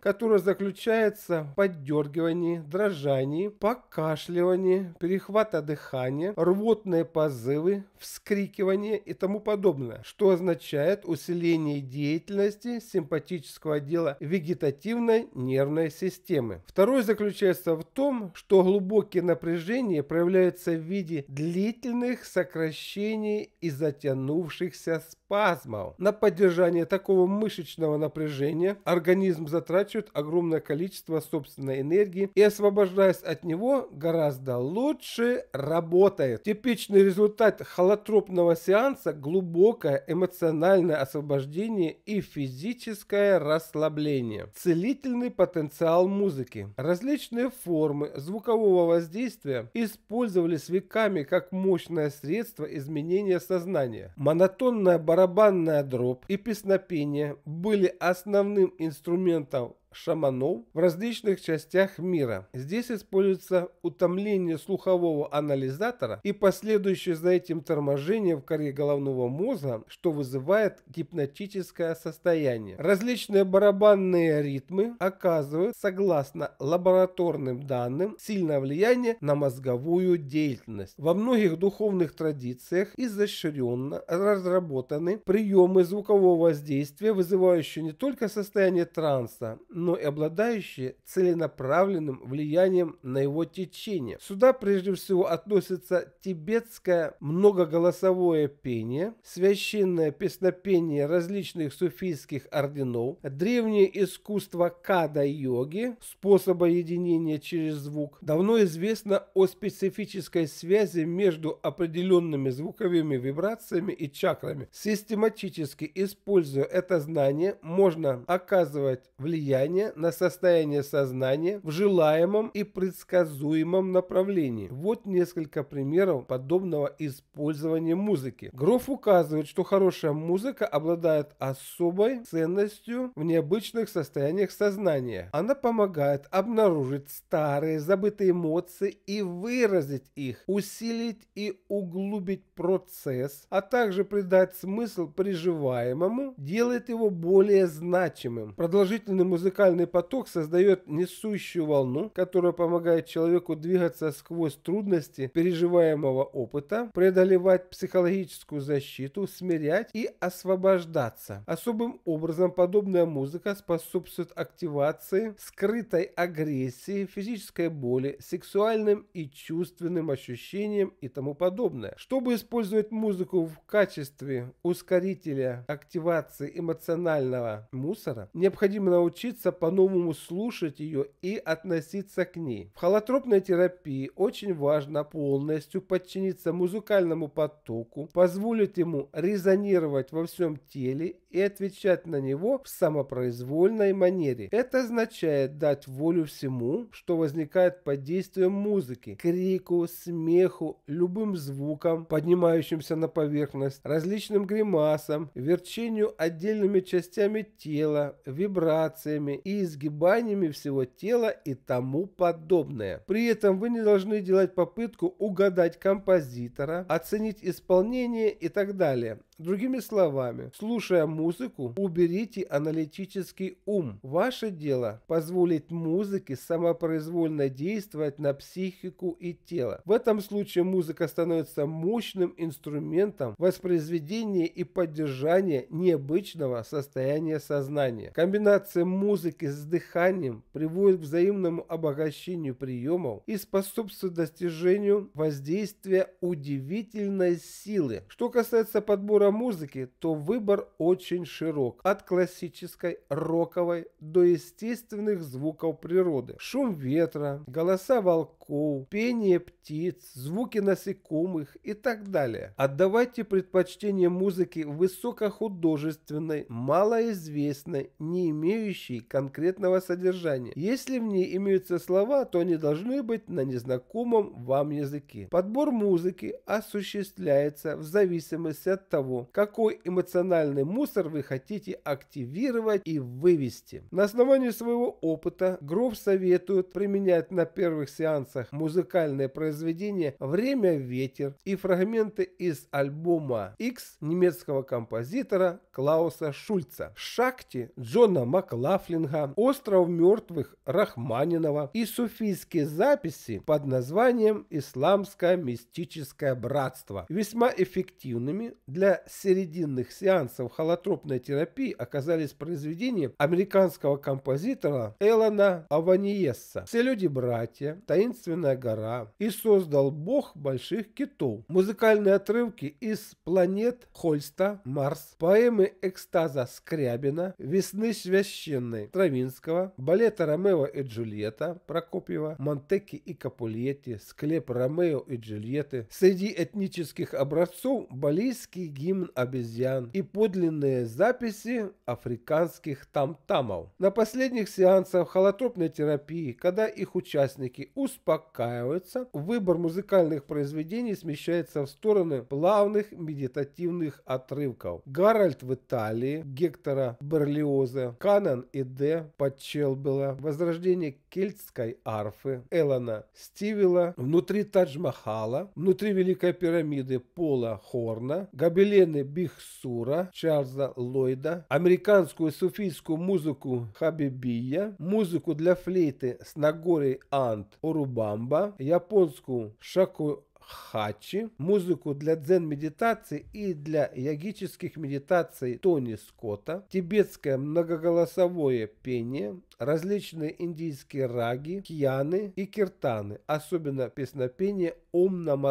которое заключается в поддергивании, дрожании, покашливании, перехвата дыхания, рвотные позывы, вскрикивание и тому подобное, что означает усиление деятельности симпатического отдела вегетативной нервной системы. Второй заключается в том, что глубокие напряжения проявляются в виде длительных сокращений и затянувшихся спазмов. На поддержание такого мышечного напряжения движения, организм затрачивает огромное количество собственной энергии и, освобождаясь от него, гораздо лучше работает. Типичный результат холотропного сеанса – глубокое эмоциональное освобождение и физическое расслабление. Целительный потенциал музыки. Различные формы звукового воздействия использовались веками как мощное средство изменения сознания. Монотонная барабанная дробь и песнопение были основными основным инструментом шаманов в различных частях мира. Здесь используется утомление слухового анализатора и последующее за этим торможение в коре головного мозга, что вызывает гипнотическое состояние. Различные барабанные ритмы оказывают, согласно лабораторным данным, сильное влияние на мозговую деятельность. Во многих духовных традициях изощренно разработаны приемы звукового воздействия, вызывающие не только состояние транса, но но и обладающие целенаправленным влиянием на его течение. Сюда прежде всего относятся тибетское многоголосовое пение, священное песнопение различных суфийских орденов, древнее искусство када-йоги, способа единения через звук. Давно известно о специфической связи между определенными звуковыми вибрациями и чакрами. Систематически используя это знание, можно оказывать влияние влияние на состояние сознания в желаемом и предсказуемом направлении. Вот несколько примеров подобного использования музыки. Гроф указывает, что хорошая музыка обладает особой ценностью в необычных состояниях сознания. Она помогает обнаружить старые забытые эмоции и выразить их, усилить и углубить процесс, а также придать смысл приживаемому, делает его более значимым. Продолжительный музыкальный вертикальный поток создает несущую волну, которая помогает человеку двигаться сквозь трудности переживаемого опыта, преодолевать психологическую защиту, смирять и освобождаться. Особым образом подобная музыка способствует активации скрытой агрессии, физической боли, сексуальным и чувственным ощущениям и тому подобное. Чтобы использовать музыку в качестве ускорителя активации эмоционального мусора, необходимо научиться учиться по-новому слушать ее и относиться к ней. В холотропной терапии очень важно полностью подчиниться музыкальному потоку, позволить ему резонировать во всем теле и отвечать на него в самопроизвольной манере. Это означает дать волю всему, что возникает под действием музыки, крику, смеху, любым звукам, поднимающимся на поверхность, различным гримасам, верчению отдельными частями тела, вибрациями и изгибаниями всего тела и тому подобное. При этом вы не должны делать попытку угадать композитора, оценить исполнение и так далее. Другими словами, слушая музыку, уберите аналитический ум. Ваше дело позволить музыке самопроизвольно действовать на психику и тело. В этом случае музыка становится мощным инструментом воспроизведения и поддержания необычного состояния сознания. Комбинация музыки с дыханием приводит к взаимному обогащению приемов и способствует достижению воздействия удивительной силы. Что касается подбора культура музыки, то выбор очень широк. От классической, роковой до естественных звуков природы. Шум ветра, голоса волков, пауков, пение птиц, звуки насекомых и так далее. Отдавайте предпочтение музыке высокохудожественной, малоизвестной, не имеющей конкретного содержания. Если в ней имеются слова, то они должны быть на незнакомом вам языке. Подбор музыки осуществляется в зависимости от того, какой эмоциональный мусор вы хотите активировать и вывести. На основании своего опыта Гроб советует применять на первых сеансах текстах музыкальные произведения «Время, ветер» и фрагменты из альбома «X» немецкого композитора Клауса Шульца, «Шакти» Джона Маклафлинга, «Остров мертвых» Рахманинова и суфийские записи под названием «Исламское мистическое братство», весьма эффективными для серединных сеансов холотропной терапии оказались произведения американского композитора Элона Аваниесса «Все люди-братья», «Таинственные собственная гора. И создал бог больших китов. Музыкальные отрывки из «Планет Хольста», «Марс», поэмы «Экстаза Скрябина», «Весны священной» Травинского, балета «Ромео и Джульетта» Прокопьева, «Монтеки и Капулетти», «Склеп Ромео и Джульетты». Среди этнических образцов балийский гимн обезьян и подлинные записи африканских там-тамов. На последних сеансах холотропной терапии, когда их участники успокоились, успокаиваются, выбор музыкальных произведений смещается в стороны плавных медитативных отрывков. Гарольд в Италии, Гектора Берлиоза, Канан и Д. Патчелбела, Возрождение кельтской арфы, Элона Стивила, Внутри Тадж-Махала, Внутри Великой пирамиды Пола Хорна, Гобелены Бихсура, Чарльза Ллойда, Американскую суфийскую музыку Хабибия, музыку для флейты с Нагорей Ант Оруба, бамба, японскую шаку хачи, музыку для дзен-медитации и для ягических медитаций Тони Скотта, тибетское многоголосовое пение, различные индийские раги, кьяны и киртаны, особенно песнопение Ом Нама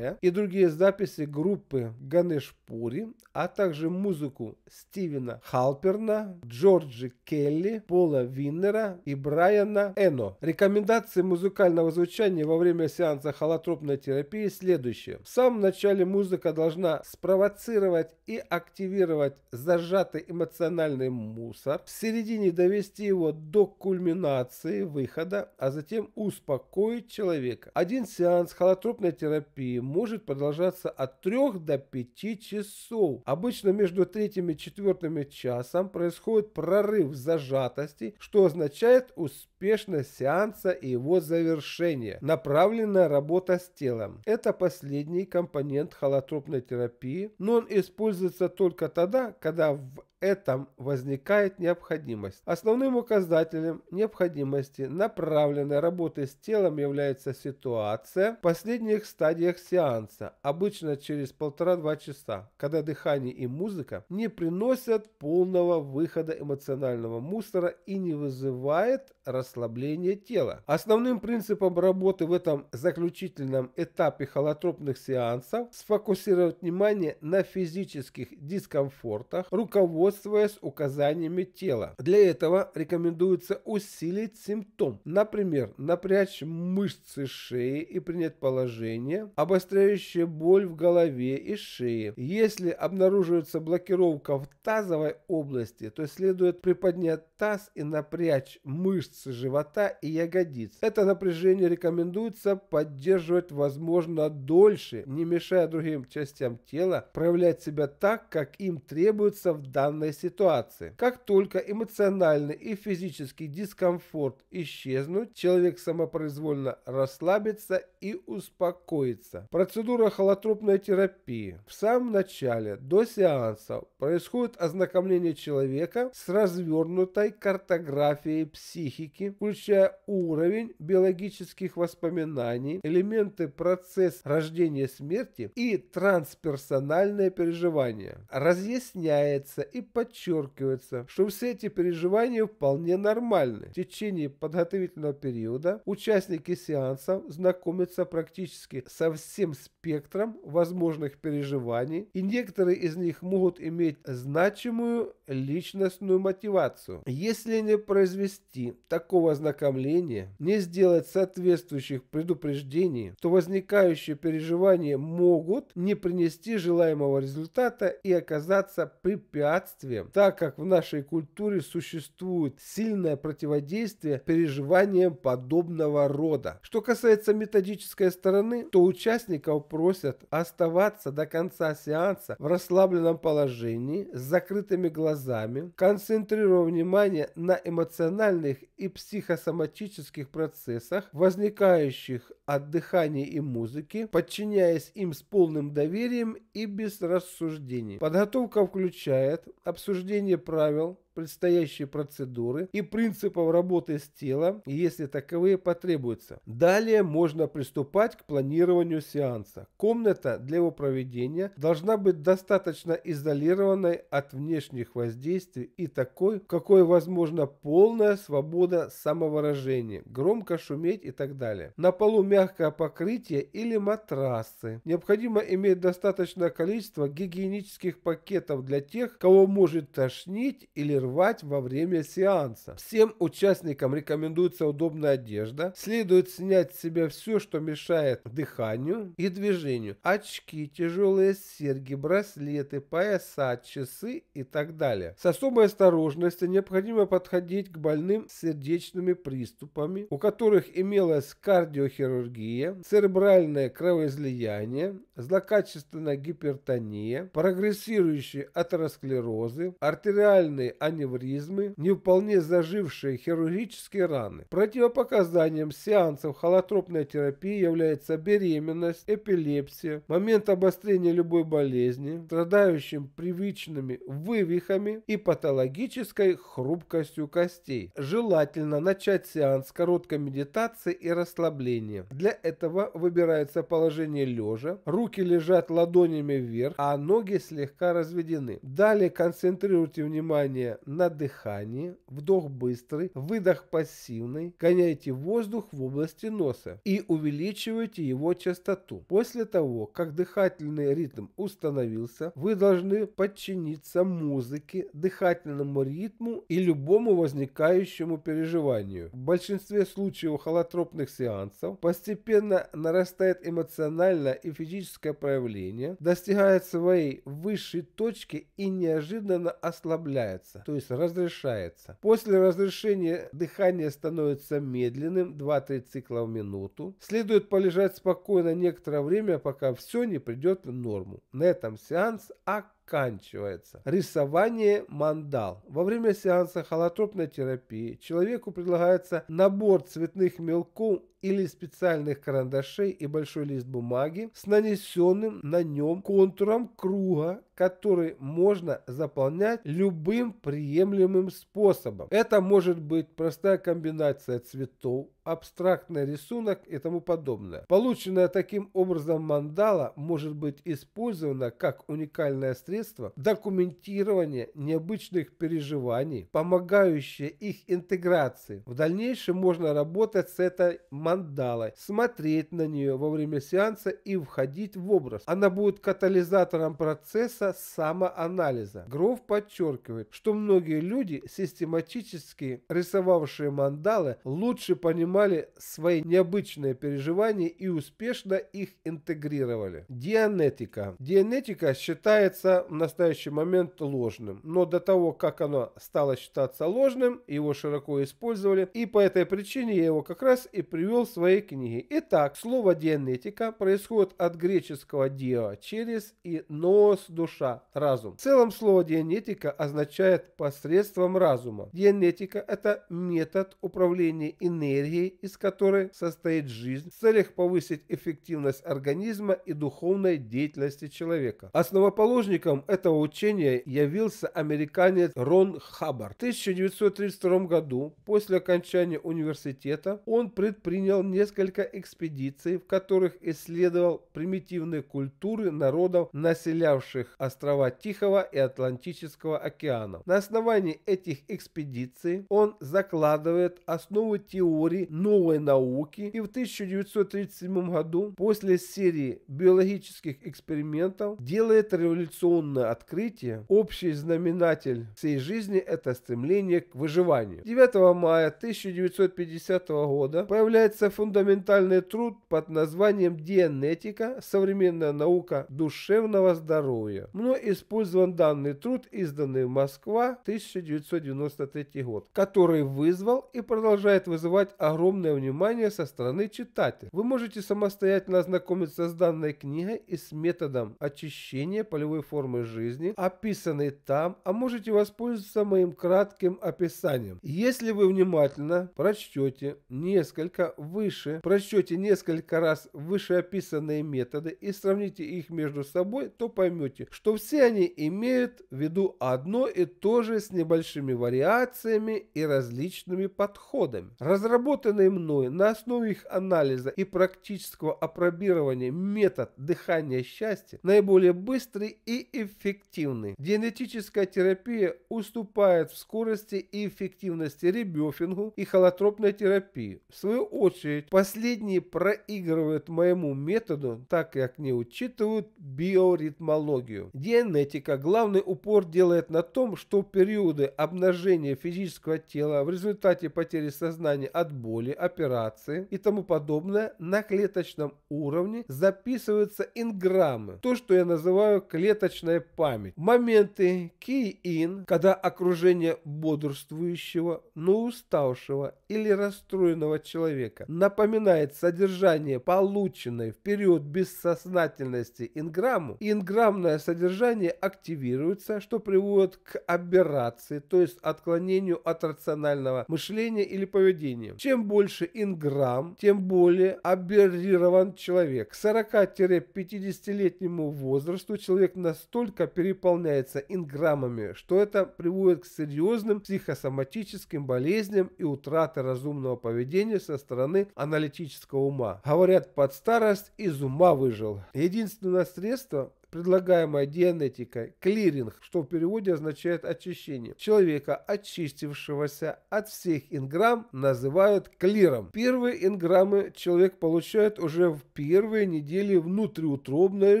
и другие записи группы Ганешпури, а также музыку Стивена Халперна, Джорджи Келли, Пола Виннера и Брайана Эно. Рекомендации музыкального звучания во время сеанса холотропной терапии следующие. В самом начале музыка должна спровоцировать и активировать зажатый эмоциональный мусор, в середине довести его до кульминации выхода, а затем успокоить человека. Один сеанс холотропной терапии может продолжаться от 3 до 5 часов. Обычно между третьим и четвертым часом происходит прорыв зажатости, что означает успех успешность сеанса и его завершение. Направленная работа с телом. Это последний компонент холотропной терапии, но он используется только тогда, когда в этом возникает необходимость. Основным указателем необходимости направленной работы с телом является ситуация в последних стадиях сеанса, обычно через полтора-два часа, когда дыхание и музыка не приносят полного выхода эмоционального мусора и не вызывает расстройства расслабления тела. Основным принципом работы в этом заключительном этапе холотропных сеансов сфокусировать внимание на физических дискомфортах, руководствуясь указаниями тела. Для этого рекомендуется усилить симптом, например, напрячь мышцы шеи и принять положение, обостряющее боль в голове и шее. Если обнаруживается блокировка в тазовой области, то следует приподнять таз и напрячь мышцы живота и ягодиц. Это напряжение рекомендуется поддерживать возможно дольше, не мешая другим частям тела проявлять себя так, как им требуется в данной ситуации. Как только эмоциональный и физический дискомфорт исчезнут, человек самопроизвольно расслабится и успокоится. Процедура холотропной терапии. В самом начале, до сеанса, происходит ознакомление человека с развернутой картографией психики, включая уровень биологических воспоминаний, элементы процесс рождения смерти и трансперсональное переживание. Разъясняется и подчеркивается, что все эти переживания вполне нормальны. В течение подготовительного периода участники сеансов знакомятся практически со всем спектром возможных переживаний, и некоторые из них могут иметь значимую личностную мотивацию. Если не произвести такого такого ознакомления, не сделать соответствующих предупреждений, то возникающие переживания могут не принести желаемого результата и оказаться препятствием, так как в нашей культуре существует сильное противодействие переживаниям подобного рода. Что касается методической стороны, то участников просят оставаться до конца сеанса в расслабленном положении, с закрытыми глазами, концентрируя внимание на эмоциональных и психологических психосоматических процессах, возникающих от дыхания и музыки, подчиняясь им с полным доверием и без рассуждений. Подготовка включает обсуждение правил, предстоящие процедуры и принципов работы с телом, если таковые потребуются. Далее можно приступать к планированию сеанса. Комната для его проведения должна быть достаточно изолированной от внешних воздействий и такой, какой возможно полная свобода самовыражения, громко шуметь и так далее. На полу мягкое покрытие или матрасы. Необходимо иметь достаточное количество гигиенических пакетов для тех, кого может тошнить или прервать во время сеанса. Всем участникам рекомендуется удобная одежда. Следует снять с себя все, что мешает дыханию и движению. Очки, тяжелые серьги, браслеты, пояса, часы и так далее. С особой осторожностью необходимо подходить к больным с сердечными приступами, у которых имелась кардиохирургия, церебральное кровоизлияние, злокачественная гипертония, прогрессирующие атеросклерозы, артериальные аневризмы, не вполне зажившие хирургические раны. Противопоказанием сеансов холотропной терапии является беременность, эпилепсия, момент обострения любой болезни, страдающим привычными вывихами и патологической хрупкостью костей. Желательно начать сеанс короткой медитации и расслабления. Для этого выбирается положение лежа, руки лежат ладонями вверх, а ноги слегка разведены. Далее концентрируйте внимание на дыхании, вдох быстрый, выдох пассивный, гоняйте воздух в области носа и увеличивайте его частоту. После того, как дыхательный ритм установился, вы должны подчиниться музыке, дыхательному ритму и любому возникающему переживанию. В большинстве случаев холотропных сеансов постепенно нарастает эмоциональное и физическое проявление, достигает своей высшей точки и неожиданно ослабляется то есть разрешается. После разрешения дыхание становится медленным, 2-3 цикла в минуту. Следует полежать спокойно некоторое время, пока все не придет в норму. На этом сеанс оканчивается. Рисование мандал. Во время сеанса холотропной терапии человеку предлагается набор цветных мелков или специальных карандашей и большой лист бумаги с нанесенным на нем контуром круга, который можно заполнять любым приемлемым способом. Это может быть простая комбинация цветов, абстрактный рисунок и тому подобное. Полученная таким образом мандала может быть использована как уникальное средство документирования необычных переживаний, помогающее их интеграции. В дальнейшем можно работать с этой мандалой Мандалы, смотреть на нее во время сеанса и входить в образ. Она будет катализатором процесса самоанализа. Гров подчеркивает, что многие люди, систематически рисовавшие мандалы, лучше понимали свои необычные переживания и успешно их интегрировали. Дианетика. Дианетика считается в настоящий момент ложным, но до того, как оно стало считаться ложным, его широко использовали, и по этой причине я его как раз и привел привел в своей книге. Итак, слово «дианетика» происходит от греческого «дио» через и нос душа, разум. В целом слово «дианетика» означает «посредством разума». Дианетика – это метод управления энергией, из которой состоит жизнь, в целях повысить эффективность организма и духовной деятельности человека. Основоположником этого учения явился американец Рон Хаббард. В 1932 году, после окончания университета, он предпринял предпринял несколько экспедиций, в которых исследовал примитивные культуры народов, населявших острова Тихого и Атлантического океанов. На основании этих экспедиций он закладывает основы теории новой науки и в 1937 году после серии биологических экспериментов делает революционное открытие. Общий знаменатель всей жизни – это стремление к выживанию. 9 мая 1950 года появляется Появился фундаментальный труд под названием «Дианетика. Современная наука душевного здоровья». Мной использован данный труд, изданный в Москва 1993 год, который вызвал и продолжает вызывать огромное внимание со стороны читателя. Вы можете самостоятельно ознакомиться с данной книгой и с методом очищения полевой формы жизни, описанной там, а можете воспользоваться моим кратким описанием. Если вы внимательно прочтете несколько выше, прочтете несколько раз вышеописанные методы и сравните их между собой, то поймете, что все они имеют в виду одно и то же с небольшими вариациями и различными подходами. Разработанный мной на основе их анализа и практического опробирования метод дыхания счастья наиболее быстрый и эффективный. Генетическая терапия уступает в скорости и эффективности ребёфингу и холотропной терапии. В свою очередь очередь, последние проигрывают моему методу, так как не учитывают биоритмологию. Генетика главный упор делает на том, что в периоды обнажения физического тела в результате потери сознания от боли, операции и тому подобное на клеточном уровне записываются инграммы, то, что я называю клеточная память. Моменты key in, когда окружение бодрствующего, но уставшего или расстроенного человека человека напоминает содержание, полученной в период бессознательности инграмму, инграммное содержание активируется, что приводит к аберрации, то есть отклонению от рационального мышления или поведения. Чем больше инграмм, тем более аберрирован человек. К 40-50-летнему возрасту человек настолько переполняется инграммами, что это приводит к серьезным психосоматическим болезням и утрате разумного поведения со стороны стороны аналитического ума. Говорят, под старость из ума выжил. Единственное средство предлагаемая дианетика – клиринг, что в переводе означает очищение. Человека, очистившегося от всех инграмм, называют клиром. Первые инграммы человек получает уже в первые недели внутриутробной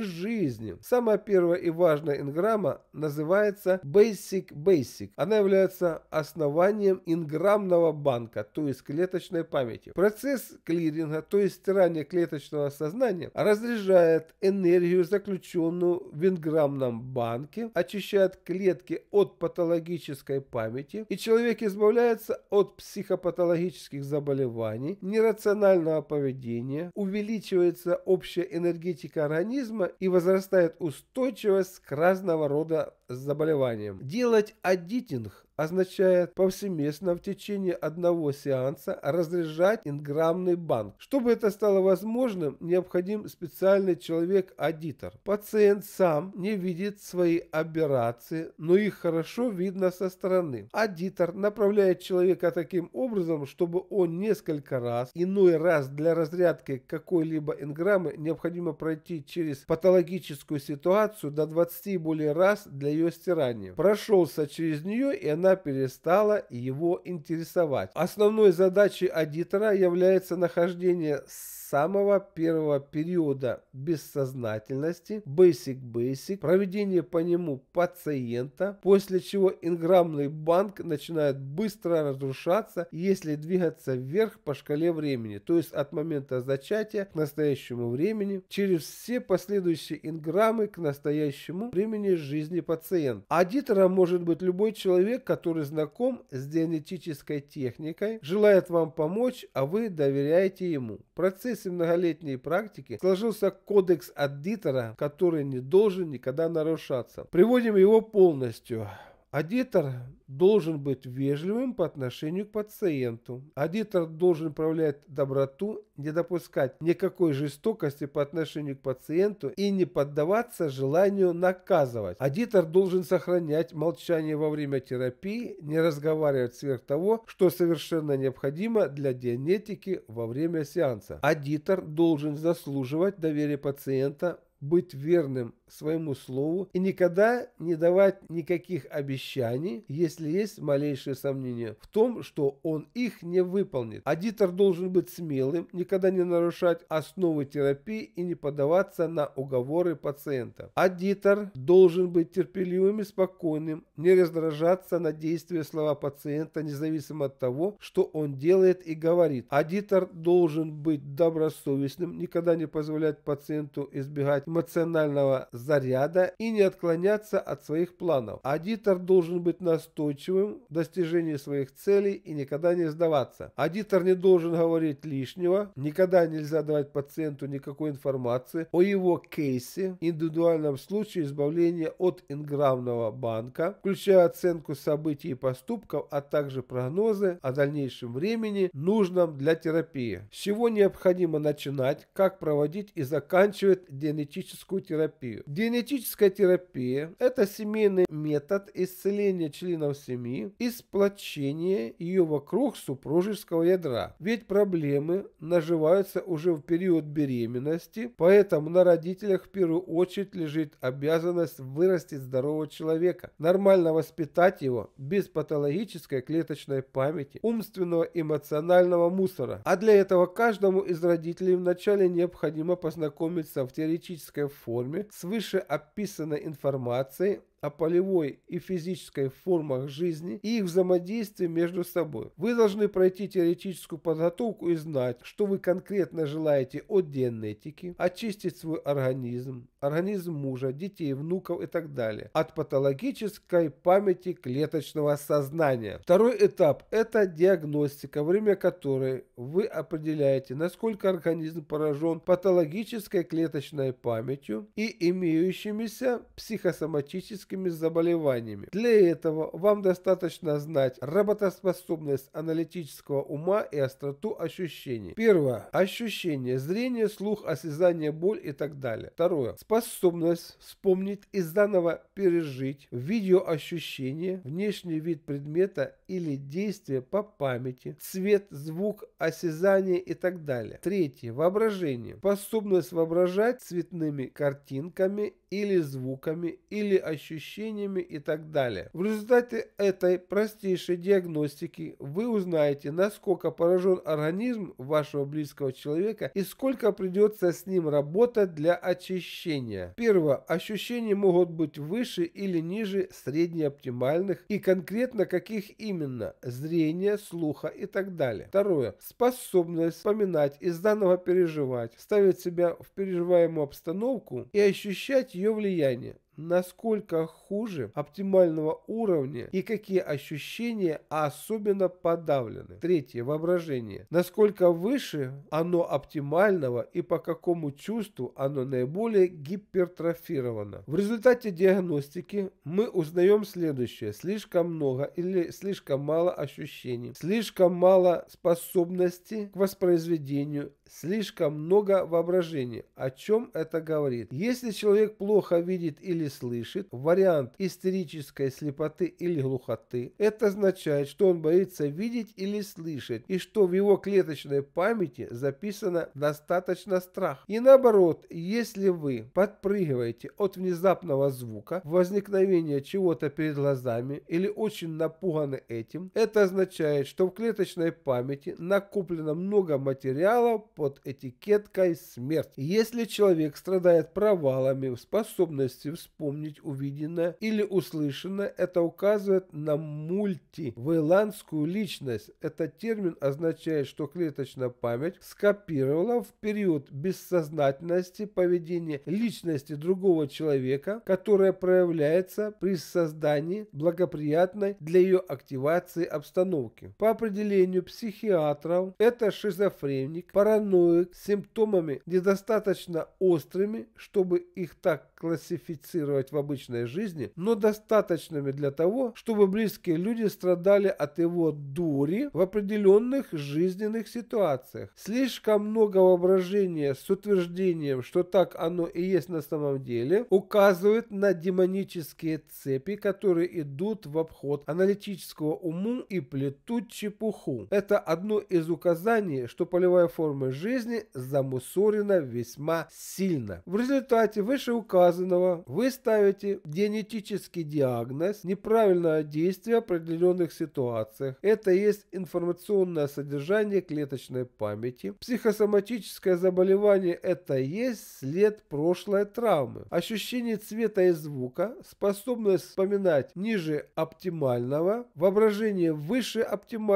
жизни. Самая первая и важная инграмма называется Basic Basic. Она является основанием инграммного банка, то есть клеточной памяти. Процесс клиринга, то есть стирания клеточного сознания, разряжает энергию заключенную сделанную в инграмном банке, очищает клетки от патологической памяти, и человек избавляется от психопатологических заболеваний, нерационального поведения, увеличивается общая энергетика организма и возрастает устойчивость к разного рода заболеваниям. Делать аддитинг означает повсеместно в течение одного сеанса разряжать инграммный банк. Чтобы это стало возможным, необходим специальный человек-аудитор. Пациент сам не видит свои операции, но их хорошо видно со стороны. Аудитор направляет человека таким образом, чтобы он несколько раз, иной раз для разрядки какой-либо инграммы необходимо пройти через патологическую ситуацию до 20 и более раз для ее стирания. Прошелся через нее и она она перестала его интересовать. Основной задачей аудитора является нахождение самого первого периода бессознательности, basic-basic, проведение по нему пациента, после чего инграммный банк начинает быстро разрушаться, если двигаться вверх по шкале времени, то есть от момента зачатия к настоящему времени, через все последующие инграммы к настоящему времени жизни пациента. Аудитором может быть любой человек, который знаком с дианетической техникой, желает вам помочь, а вы доверяете ему. Процесс процессе многолетней практики сложился кодекс аддитора, который не должен никогда нарушаться. Приводим его полностью. Аудитор должен быть вежливым по отношению к пациенту. Аудитор должен проявлять доброту, не допускать никакой жестокости по отношению к пациенту и не поддаваться желанию наказывать. Аудитор должен сохранять молчание во время терапии, не разговаривать сверх того, что совершенно необходимо для дианетики во время сеанса. Аудитор должен заслуживать доверия пациента, быть верным своему слову и никогда не давать никаких обещаний, если есть малейшее сомнение в том, что он их не выполнит. Адитор должен быть смелым, никогда не нарушать основы терапии и не поддаваться на уговоры пациента. Адитор должен быть терпеливым и спокойным, не раздражаться на действия слова пациента, независимо от того, что он делает и говорит. Адитор должен быть добросовестным, никогда не позволять пациенту избегать эмоционального заряда и не отклоняться от своих планов. Адитор должен быть настойчивым в достижении своих целей и никогда не сдаваться. Адитор не должен говорить лишнего, никогда нельзя давать пациенту никакой информации о его кейсе, индивидуальном случае избавления от инграмного банка, включая оценку событий и поступков, а также прогнозы о дальнейшем времени, нужном для терапии. С чего необходимо начинать, как проводить и заканчивать генетическую терапию. Генетическая терапия – это семейный метод исцеления членов семьи и сплочения ее вокруг супружеского ядра. Ведь проблемы наживаются уже в период беременности, поэтому на родителях в первую очередь лежит обязанность вырастить здорового человека, нормально воспитать его без патологической клеточной памяти, умственного эмоционального мусора. А для этого каждому из родителей вначале необходимо познакомиться в теоретической форме с высшей выше описанной информации о полевой и физической формах жизни и их взаимодействии между собой. Вы должны пройти теоретическую подготовку и знать, что вы конкретно желаете от дианетики, очистить свой организм, организм мужа, детей, внуков и так далее, от патологической памяти клеточного сознания. Второй этап – это диагностика, время которой вы определяете, насколько организм поражен патологической клеточной памятью и имеющимися психосоматическими хроническими заболеваниями. Для этого вам достаточно знать работоспособность аналитического ума и остроту ощущений. Первое. Ощущение, зрение, слух, осязание, боль и так далее. Второе. Способность вспомнить и заново пережить видеоощущение, внешний вид предмета или действия по памяти, цвет, звук, осязание и так далее. Третье. Воображение. Способность воображать цветными картинками или звуками или ощущениями ощущениями и так далее. В результате этой простейшей диагностики вы узнаете, насколько поражен организм вашего близкого человека и сколько придется с ним работать для очищения. Первое. Ощущения могут быть выше или ниже среднеоптимальных и конкретно каких именно – зрения, слуха и так далее. Второе. Способность вспоминать и заново переживать, ставить себя в переживаемую обстановку и ощущать ее влияние насколько хуже оптимального уровня и какие ощущения особенно подавлены. Третье. Воображение. Насколько выше оно оптимального и по какому чувству оно наиболее гипертрофировано. В результате диагностики мы узнаем следующее. Слишком много или слишком мало ощущений. Слишком мало способности к воспроизведению Слишком много воображения. О чем это говорит? Если человек плохо видит или слышит, вариант истерической слепоты или глухоты, это означает, что он боится видеть или слышать, и что в его клеточной памяти записано достаточно страх. И наоборот, если вы подпрыгиваете от внезапного звука, возникновения чего-то перед глазами или очень напуганы этим, это означает, что в клеточной памяти накоплено много материалов под этикеткой «Смерть». Если человек страдает провалами в способности вспомнить увиденное или услышанное, это указывает на мультивейландскую личность. Этот термин означает, что клеточная память скопировала в период бессознательности поведение личности другого человека, которое проявляется при создании благоприятной для ее активации обстановки. По определению психиатров, это шизофреник, параноик, параноик с симптомами недостаточно острыми, чтобы их так классифицировать в обычной жизни, но достаточными для того, чтобы близкие люди страдали от его дури в определенных жизненных ситуациях. Слишком много воображения с утверждением, что так оно и есть на самом деле, указывает на демонические цепи, которые идут в обход аналитического уму и плетут чепуху. Это одно из указаний, что полевая форма жизни жизни замусорена весьма сильно. В результате вышеуказанного вы ставите генетический диагноз неправильного действия в определенных ситуациях. Это есть информационное содержание клеточной памяти. Психосоматическое заболевание – это есть след прошлой травмы. Ощущение цвета и звука, способность вспоминать ниже оптимального, воображение выше оптимального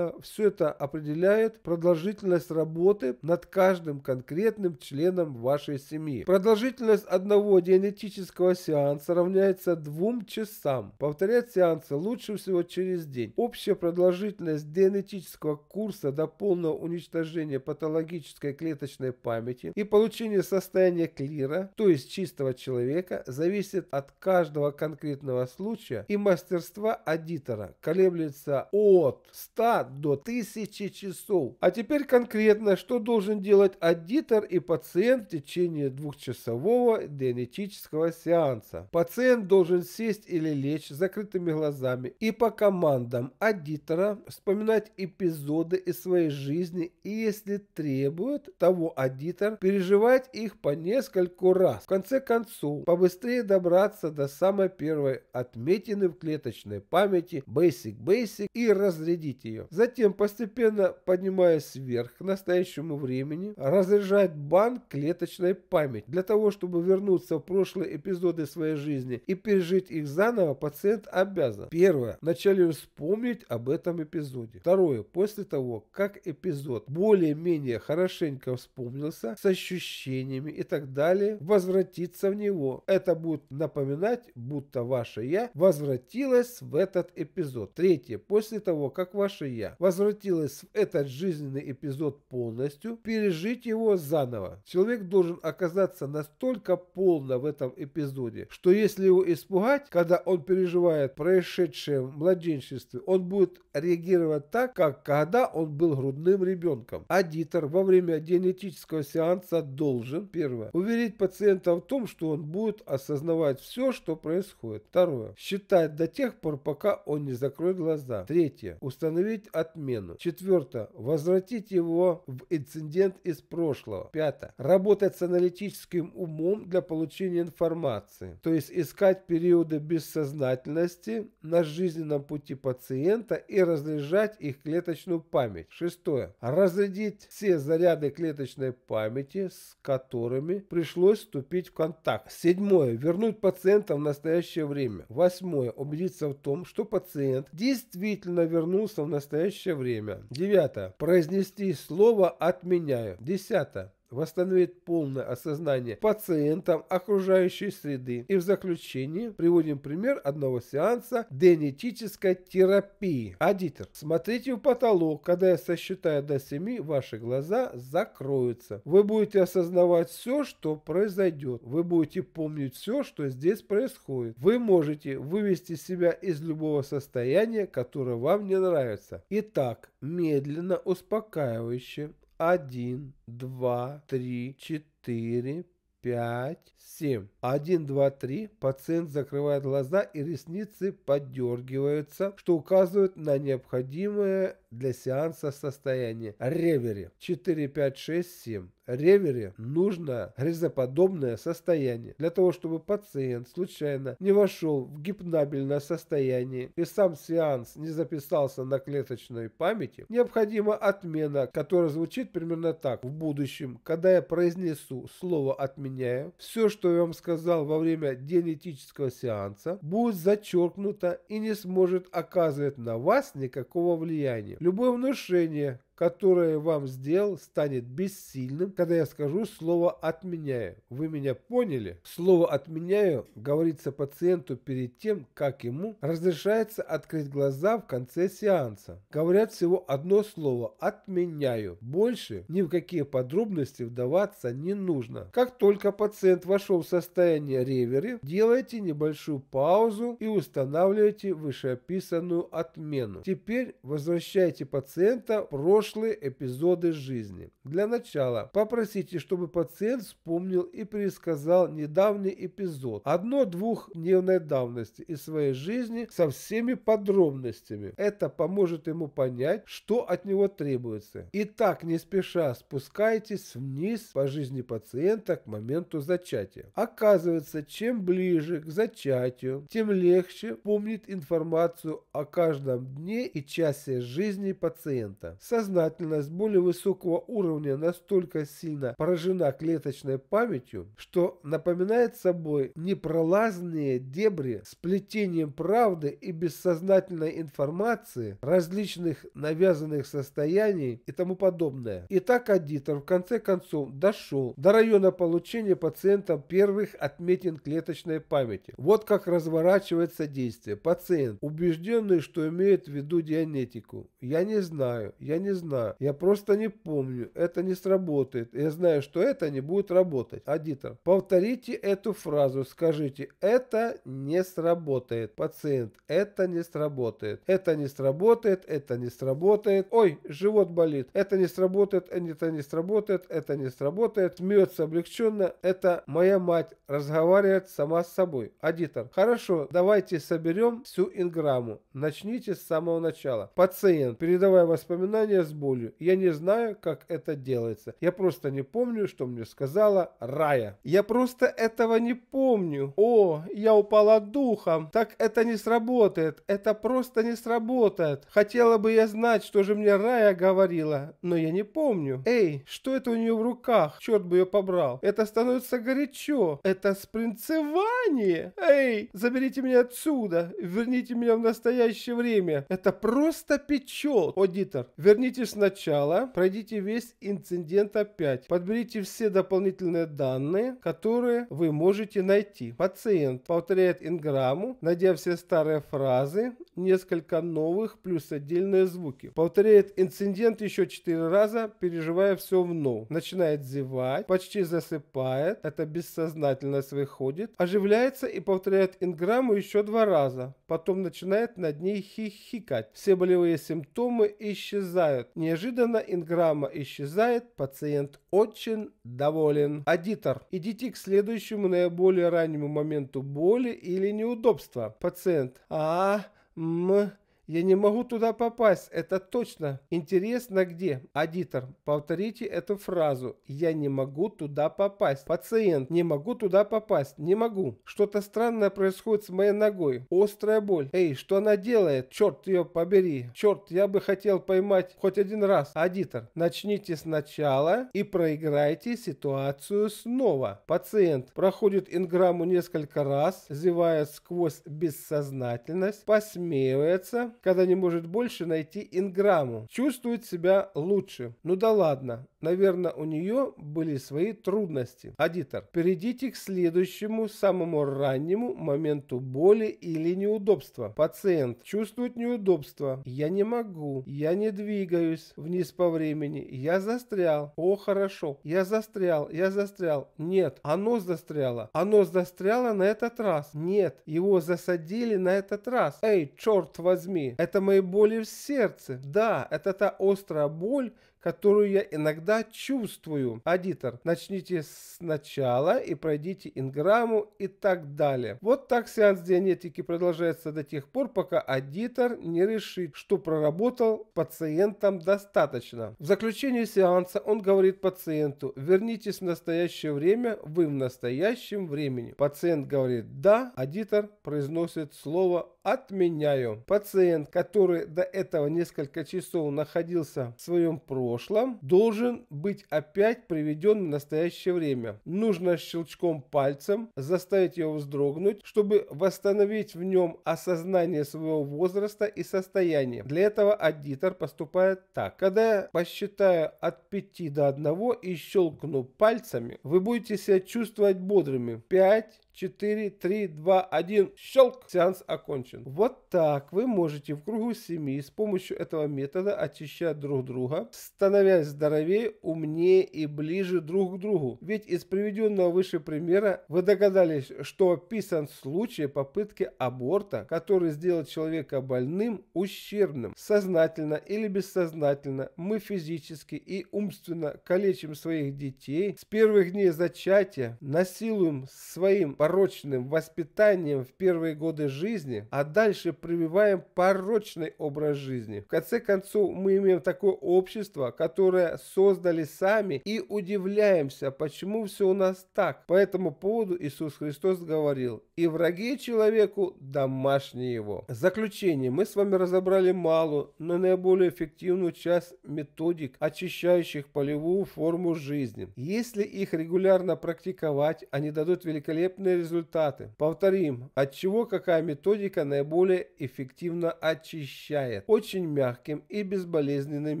– все это определяет продолжительность работы над каждым конкретным членом вашей семьи. Продолжительность одного дианетического сеанса равняется двум часам. Повторять сеансы лучше всего через день. Общая продолжительность дианетического курса до полного уничтожения патологической клеточной памяти и получения состояния клира, то есть чистого человека, зависит от каждого конкретного случая и мастерства аудитора. Колеблется от 100 до 1000 часов. А теперь конкретно, что должен делать аудитор и пациент в течение двухчасового дианетического сеанса. Пациент должен сесть или лечь с закрытыми глазами и по командам аудитора вспоминать эпизоды из своей жизни и, если требует того аудитор, переживать их по нескольку раз. В конце концов, побыстрее добраться до самой первой отметины в клеточной памяти Basic Basic и разрядить ее. Затем, постепенно поднимаясь вверх к настоящему времени разряжает банк клеточной памяти. Для того, чтобы вернуться в прошлые эпизоды своей жизни и пережить их заново, пациент обязан. Первое. Вначале вспомнить об этом эпизоде. Второе. После того, как эпизод более-менее хорошенько вспомнился, с ощущениями и так далее, возвратиться в него. Это будет напоминать, будто ваше «я» возвратилось в этот эпизод. Третье. После того, как ваше «я» возвратилось в этот жизненный эпизод полностью, полностью пережить его заново. Человек должен оказаться настолько полно в этом эпизоде, что если его испугать, когда он переживает происшедшее в младенчестве, он будет реагировать так, как когда он был грудным ребенком. Адитор во время генетического сеанса должен, первое, уверить пациента в том, что он будет осознавать все, что происходит. Второе, считать до тех пор, пока он не закроет глаза. Третье, установить отмену. Четвертое, возвратить его в инцидент прецедент из прошлого. Пятое. Работать с аналитическим умом для получения информации, то есть искать периоды бессознательности на жизненном пути пациента и разряжать их клеточную память. Шестое. Разрядить все заряды клеточной памяти, с которыми пришлось вступить в контакт. Седьмое. Вернуть пациента в настоящее время. Восьмое. Убедиться в том, что пациент действительно вернулся в настоящее время. Девятое. Произнести слово от отменяю. Десятое восстановит полное осознание пациентам окружающей среды. И в заключение приводим пример одного сеанса генетической терапии. Адитер, смотрите в потолок, когда я сосчитаю до 7, ваши глаза закроются. Вы будете осознавать все, что произойдет. Вы будете помнить все, что здесь происходит. Вы можете вывести себя из любого состояния, которое вам не нравится. Итак, медленно, успокаивающе, 1, 2, 3, 4, 5, 7. 1, 2, 3. Пациент закрывает глаза и ресницы подергиваются, что указывает на необходимое для сеанса состояние. Ревери. 4, 5, 6, 7 ревере нужно грязоподобное состояние для того, чтобы пациент случайно не вошел в гипнабельное состояние и сам сеанс не записался на клеточной памяти, необходима отмена, которая звучит примерно так. В будущем, когда я произнесу слово «отменяю», все, что я вам сказал во время генетического сеанса, будет зачеркнуто и не сможет оказывать на вас никакого влияния. Любое внушение, которое вам сделал, станет бессильным, когда я скажу слово «отменяю». Вы меня поняли? Слово «отменяю» говорится пациенту перед тем, как ему разрешается открыть глаза в конце сеанса. Говорят всего одно слово «отменяю». Больше ни в какие подробности вдаваться не нужно. Как только пациент вошел в состояние ревери, делайте небольшую паузу и устанавливайте вышеописанную отмену. Теперь возвращайте пациента в прошлое прошлые эпизоды жизни. Для начала попросите, чтобы пациент вспомнил и пересказал недавний эпизод, одно-двухдневной давности из своей жизни со всеми подробностями. Это поможет ему понять, что от него требуется. И так не спеша спускайтесь вниз по жизни пациента к моменту зачатия. Оказывается, чем ближе к зачатию, тем легче помнит информацию о каждом дне и часе жизни пациента. Сознание сознательность более высокого уровня настолько сильно поражена клеточной памятью, что напоминает собой непролазные дебри с плетением правды и бессознательной информации, различных навязанных состояний и тому подобное. И так Адитор в конце концов дошел до района получения пациентам первых отметин клеточной памяти. Вот как разворачивается действие. Пациент, убежденный, что имеет в виду дианетику. Я не знаю, я не знаю знаю. Я просто не помню. Это не сработает. Я знаю, что это не будет работать. Адитор, Повторите эту фразу. Скажите, это не сработает. Пациент, это не сработает. Это не сработает, это не сработает. Ой, живот болит. Это не сработает, это не сработает, это не сработает. Смеется облегченно. Это моя мать разговаривает сама с собой. Адитор, Хорошо, давайте соберем всю инграмму. Начните с самого начала. Пациент, передавая воспоминания, с болью. Я не знаю, как это делается. Я просто не помню, что мне сказала Рая. Я просто этого не помню. О, я упала духом. Так это не сработает. Это просто не сработает. Хотела бы я знать, что же мне Рая говорила, но я не помню. Эй, что это у нее в руках? Черт бы ее побрал. Это становится горячо. Это спринцевание. Эй, заберите меня отсюда. Верните меня в настоящее время. Это просто печет. О, Дитер, верните Начните сначала, пройдите весь инцидент опять, подберите все дополнительные данные, которые вы можете найти. Пациент повторяет инграмму, найдя все старые фразы, несколько новых плюс отдельные звуки. Повторяет инцидент еще 4 раза, переживая все вновь. Начинает зевать, почти засыпает, это бессознательность выходит, оживляется и повторяет инграмму еще два раза. Потом начинает над ней хихикать. Все болевые симптомы исчезают. Неожиданно инграмма исчезает, пациент очень доволен. Адитор. Идите к следующему наиболее раннему моменту боли или неудобства. Пациент. А, м, я не могу туда попасть, это точно. Интересно где? Адитор, повторите эту фразу. Я не могу туда попасть. Пациент, не могу туда попасть, не могу. Что-то странное происходит с моей ногой. Острая боль. Эй, что она делает? Черт ее побери. Черт, я бы хотел поймать хоть один раз. Адитор, начните сначала и проиграйте ситуацию снова. Пациент проходит инграмму несколько раз, зевая сквозь бессознательность, посмеивается, когда не может больше найти инграмму. Чувствует себя лучше. Ну да ладно, наверное, у нее были свои трудности. Адитор, перейдите к следующему, самому раннему моменту боли или неудобства. Пациент чувствует неудобство. Я не могу, я не двигаюсь вниз по времени, я застрял. О, хорошо, я застрял, я застрял. Нет, оно застряло, оно застряло на этот раз. Нет, его засадили на этот раз. Эй, черт возьми, это мои боли в сердце. Да, это та острая боль, которую я иногда чувствую. Адитор, начните сначала и пройдите инграмму и так далее. Вот так сеанс дианетики продолжается до тех пор, пока адитор не решит, что проработал пациентам достаточно. В заключении сеанса он говорит пациенту, вернитесь в настоящее время, вы в настоящем времени. Пациент говорит «да», адитор произносит слово отменяю. Пациент, который до этого несколько часов находился в своем прошлом, должен быть опять приведен в настоящее время. Нужно щелчком пальцем заставить его вздрогнуть, чтобы восстановить в нем осознание своего возраста и состояния. Для этого аддитор поступает так. Когда я посчитаю от 5 до 1 и щелкну пальцами, вы будете себя чувствовать бодрыми. 5, 4, 3, 2, 1, щелк, сеанс окончен. Вот так вы можете в кругу семьи с помощью этого метода очищать друг друга, становясь здоровее, умнее и ближе друг к другу. Ведь из приведенного выше примера вы догадались, что описан случай попытки аборта, который сделал человека больным, ущербным. Сознательно или бессознательно мы физически и умственно калечим своих детей с первых дней зачатия, насилуем своим порочным воспитанием в первые годы жизни, а дальше прививаем порочный образ жизни. В конце концов, мы имеем такое общество, которое создали сами и удивляемся, почему все у нас так. По этому поводу Иисус Христос говорил, и враги человеку домашние его. В заключение, мы с вами разобрали малую, но наиболее эффективную часть методик, очищающих полевую форму жизни. Если их регулярно практиковать, они дадут великолепные результаты. Повторим, от чего какая методика наиболее эффективно очищает. Очень мягким и безболезненным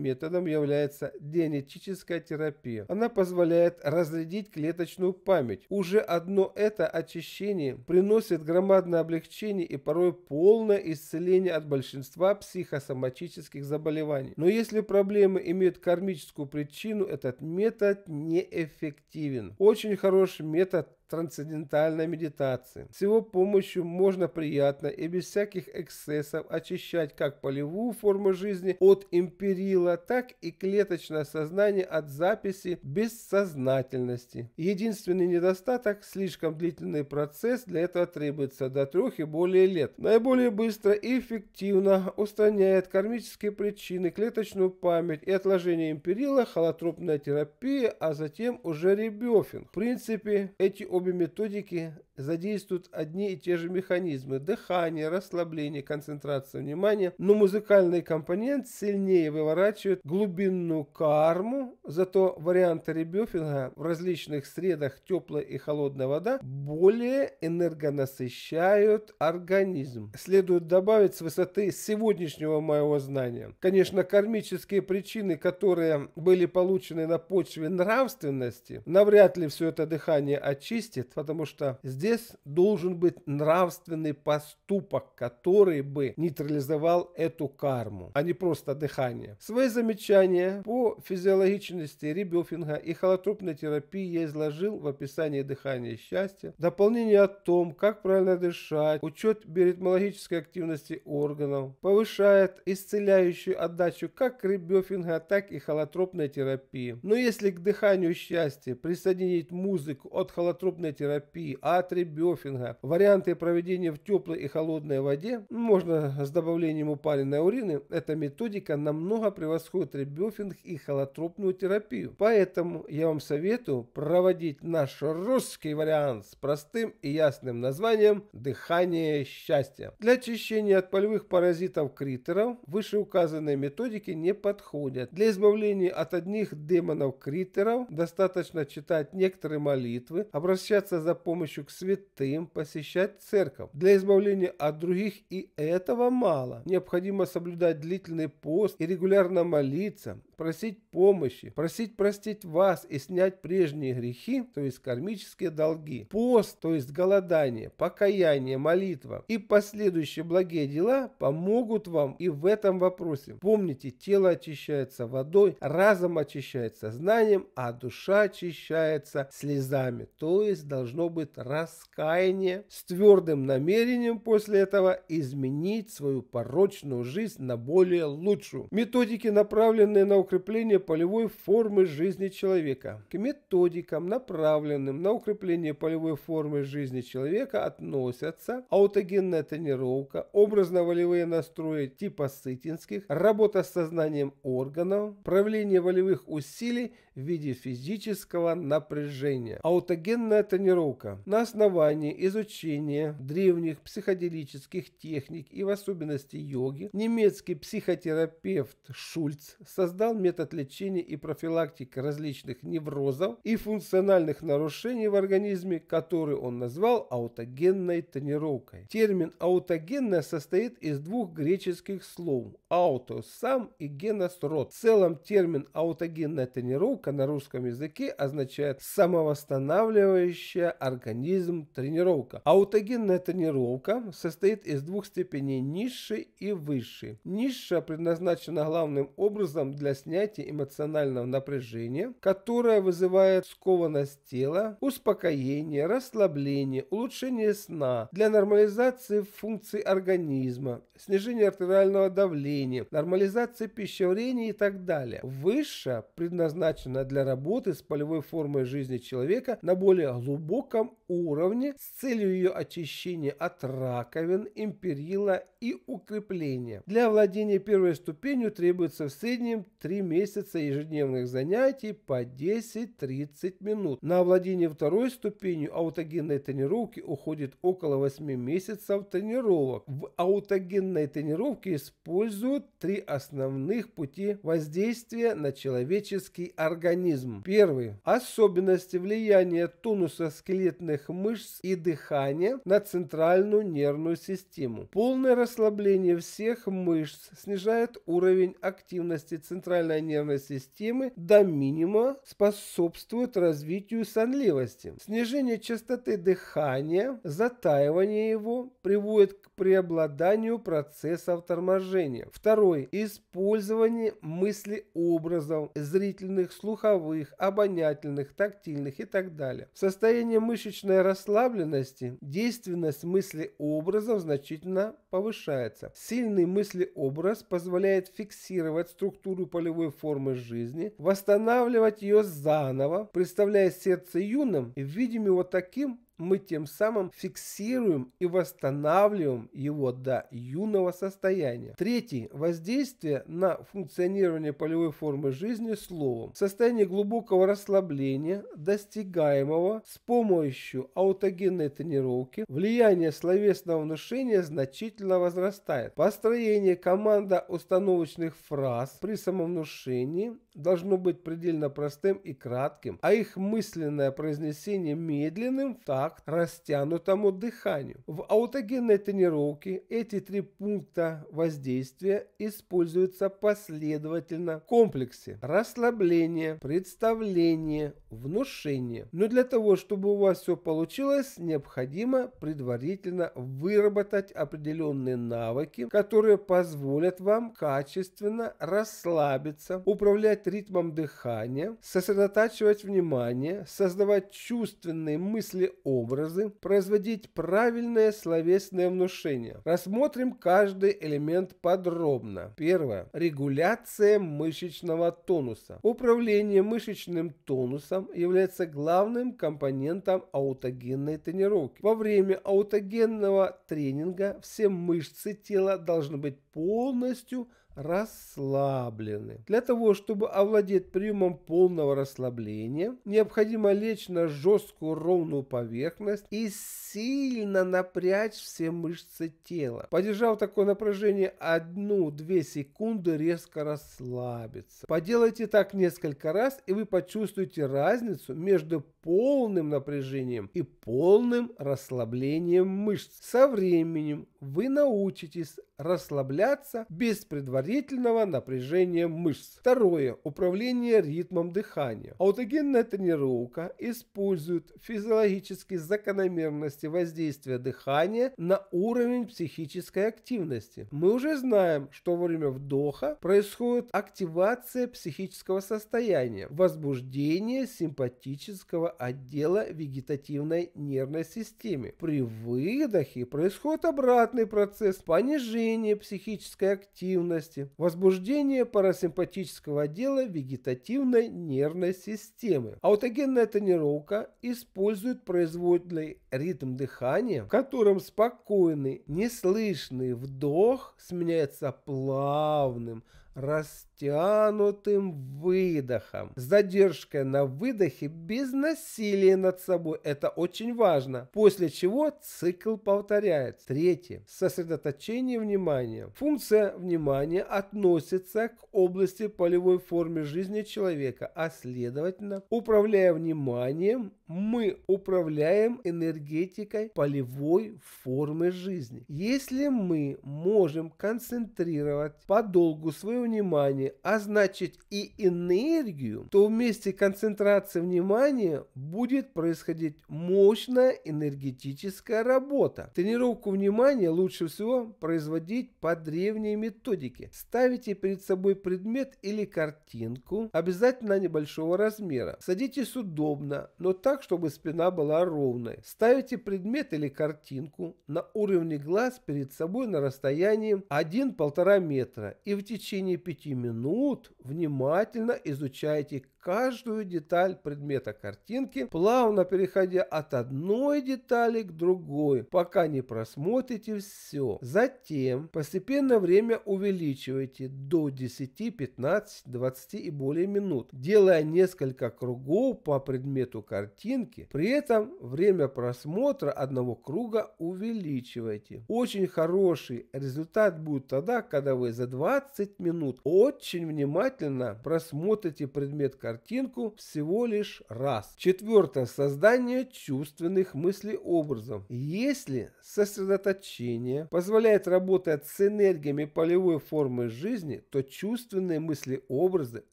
методом является дианетическая терапия. Она позволяет разрядить клеточную память. Уже одно это очищение приносит громадное облегчение и порой полное исцеление от большинства психосоматических заболеваний. Но если проблемы имеют кармическую причину, этот метод неэффективен. Очень хороший метод трансцендентальной медитации. С его помощью можно приятно и без всяких эксцессов очищать как полевую форму жизни от империла, так и клеточное сознание от записи бессознательности. Единственный недостаток – слишком длительный процесс, для этого требуется до трех и более лет. Наиболее быстро и эффективно устраняет кармические причины, клеточную память и отложение империла холотропная терапия, а затем уже ребёфинг. В принципе, эти обе методики задействуют одни и те же механизмы – дыхание, расслабление, концентрация внимания, но музыкальный компонент сильнее выворачивает глубинную карму, зато варианты ребёфинга в различных средах теплая и холодная вода более энергонасыщают организм. Следует добавить с высоты сегодняшнего моего знания. Конечно, кармические причины, которые были получены на почве нравственности, навряд ли все это дыхание очистит, потому что здесь здесь должен быть нравственный поступок, который бы нейтрализовал эту карму, а не просто дыхание. Свои замечания по физиологичности ребёфинга и холотропной терапии я изложил в описании дыхания счастья, дополнение о том, как правильно дышать, учет биоритмологической активности органов, повышает исцеляющую отдачу как ребёфинга, так и холотропной терапии. Но если к дыханию счастья присоединить музыку от холотропной терапии, а от центре Бёфинга. Варианты проведения в теплой и холодной воде, можно с добавлением упаленной урины, эта методика намного превосходит ребёфинг и холотропную терапию. Поэтому я вам советую проводить наш русский вариант с простым и ясным названием «Дыхание счастья». Для очищения от полевых паразитов-критеров вышеуказанные методики не подходят. Для избавления от одних демонов-критеров достаточно читать некоторые молитвы, обращаться за помощью к святым святым посещать церковь для избавления от других, и этого мало. Необходимо соблюдать длительный пост и регулярно молиться, просить помощи, просить простить вас и снять прежние грехи, то есть кармические долги, пост, то есть голодание, покаяние, молитва и последующие благие дела помогут вам и в этом вопросе. Помните, тело очищается водой, разум очищается знанием, а душа очищается слезами, то есть должно быть раскаяние с твердым намерением после этого изменить свою порочную жизнь на более лучшую. Методики, направленные на укрепление полевой формы жизни человека. К методикам, направленным на укрепление полевой формы жизни человека относятся аутогенная тренировка, образно-волевые настрои типа сытинских, работа с сознанием органов, проявление волевых усилий в виде физического напряжения. Аутогенная тренировка на основании изучения древних психоделических техник и в особенности йоги немецкий психотерапевт Шульц создал метод лечения лечения и профилактики различных неврозов и функциональных нарушений в организме, которые он назвал аутогенной тренировкой. Термин аутогенная состоит из двух греческих слов «ауто» – «сам» и «генос» – «род». В целом термин аутогенная тренировка на русском языке означает самовосстанавливающая организм тренировка. Аутогенная тренировка состоит из двух степеней низшей и высшей. Низшая предназначена главным образом для снятия эмоциональных эмоционального напряжения, которое вызывает скованность тела, успокоение, расслабление, улучшение сна, для нормализации функций организма, снижение артериального давления, нормализации пищеварения и так далее. Выше предназначена для работы с полевой формой жизни человека на более глубоком уровне с целью ее очищения от раковин, империла и укрепления. Для владения первой ступенью требуется в среднем 3 месяца месяца ежедневных занятий по 10-30 минут. На овладение второй ступенью аутогенной тренировки уходит около 8 месяцев тренировок. В аутогенной тренировке используют три основных пути воздействия на человеческий организм. Первый. Особенности влияния тонуса скелетных мышц и дыхания на центральную нервную систему. Полное расслабление всех мышц снижает уровень активности центральной нервной нервной системы до минимума способствует развитию сонливости. Снижение частоты дыхания, затаивание его приводит к преобладанию процессов торможения. Второй. Использование мыслеобразов зрительных, слуховых, обонятельных, тактильных и так далее. В состоянии мышечной расслабленности действенность мыслеобразов значительно повышается. Сильный мыслеобраз позволяет фиксировать структуру полевой формы родом жизни, восстанавливать ее заново, представляя сердце юным и видим его таким, мы тем самым фиксируем и восстанавливаем его до юного состояния. Третье воздействие на функционирование полевой формы жизни словом. Состояние глубокого расслабления, достигаемого с помощью аутогенной тренировки, влияние словесного внушения значительно возрастает. Построение команда установочных фраз при самовнушении должно быть предельно простым и кратким, а их мысленное произнесение медленным, так контакт растянутому дыханию. В аутогенной тренировке эти три пункта воздействия используются последовательно в комплексе. Расслабление, представление, внушение. Но для того, чтобы у вас все получилось, необходимо предварительно выработать определенные навыки, которые позволят вам качественно расслабиться, управлять ритмом дыхания, сосредотачивать внимание, создавать чувственные мысли о образы, производить правильное словесное внушение. Рассмотрим каждый элемент подробно. Первое. Регуляция мышечного тонуса. Управление мышечным тонусом является главным компонентом аутогенной тренировки. Во время аутогенного тренинга все мышцы тела должны быть полностью расслаблены. Для того, чтобы овладеть приемом полного расслабления, необходимо лечь на жесткую ровную поверхность и сильно напрячь все мышцы тела. Подержав такое напряжение 1-2 секунды, резко расслабиться. Поделайте так несколько раз, и вы почувствуете разницу между полным напряжением и полным расслаблением мышц. Со временем вы научитесь расслабляться без предварительного напряжения мышц. Второе. Управление ритмом дыхания. Аутогенная тренировка использует физиологические закономерности воздействия дыхания на уровень психической активности. Мы уже знаем, что во время вдоха происходит активация психического состояния, возбуждение симпатического отдела вегетативной нервной системы. При выдохе происходит обратный процесс понижения снижение психической активности, возбуждение парасимпатического отдела вегетативной нервной системы. Аутогенная тонировка использует производный ритм дыхания, в котором спокойный, неслышный вдох сменяется плавным, растущим растянутым выдохом. С задержкой на выдохе без насилия над собой. Это очень важно. После чего цикл повторяется. Третье. Сосредоточение внимания. Функция внимания относится к области полевой формы жизни человека, а следовательно, управляя вниманием, мы управляем энергетикой полевой формы жизни. Если мы можем концентрировать подолгу свое внимание внимание, а значит и энергию, то вместе месте концентрации внимания будет происходить мощная энергетическая работа. Тренировку внимания лучше всего производить по древней методике. Ставите перед собой предмет или картинку, обязательно небольшого размера. Садитесь удобно, но так, чтобы спина была ровной. Ставите предмет или картинку на уровне глаз перед собой на расстоянии 1-1,5 метра и в течение 5 минут минут внимательно изучайте каждую деталь предмета картинки, плавно переходя от одной детали к другой, пока не просмотрите все. Затем постепенно время увеличивайте до 10, 15, 20 и более минут, делая несколько кругов по предмету картинки. При этом время просмотра одного круга увеличивайте. Очень хороший результат будет тогда, когда вы за 20 минут очень внимательно просмотрите предмет картинки картинку всего лишь раз. Четвертое. Создание чувственных мыслеобразов. Если сосредоточение позволяет работать с энергиями полевой формы жизни, то чувственные мыслеобразы –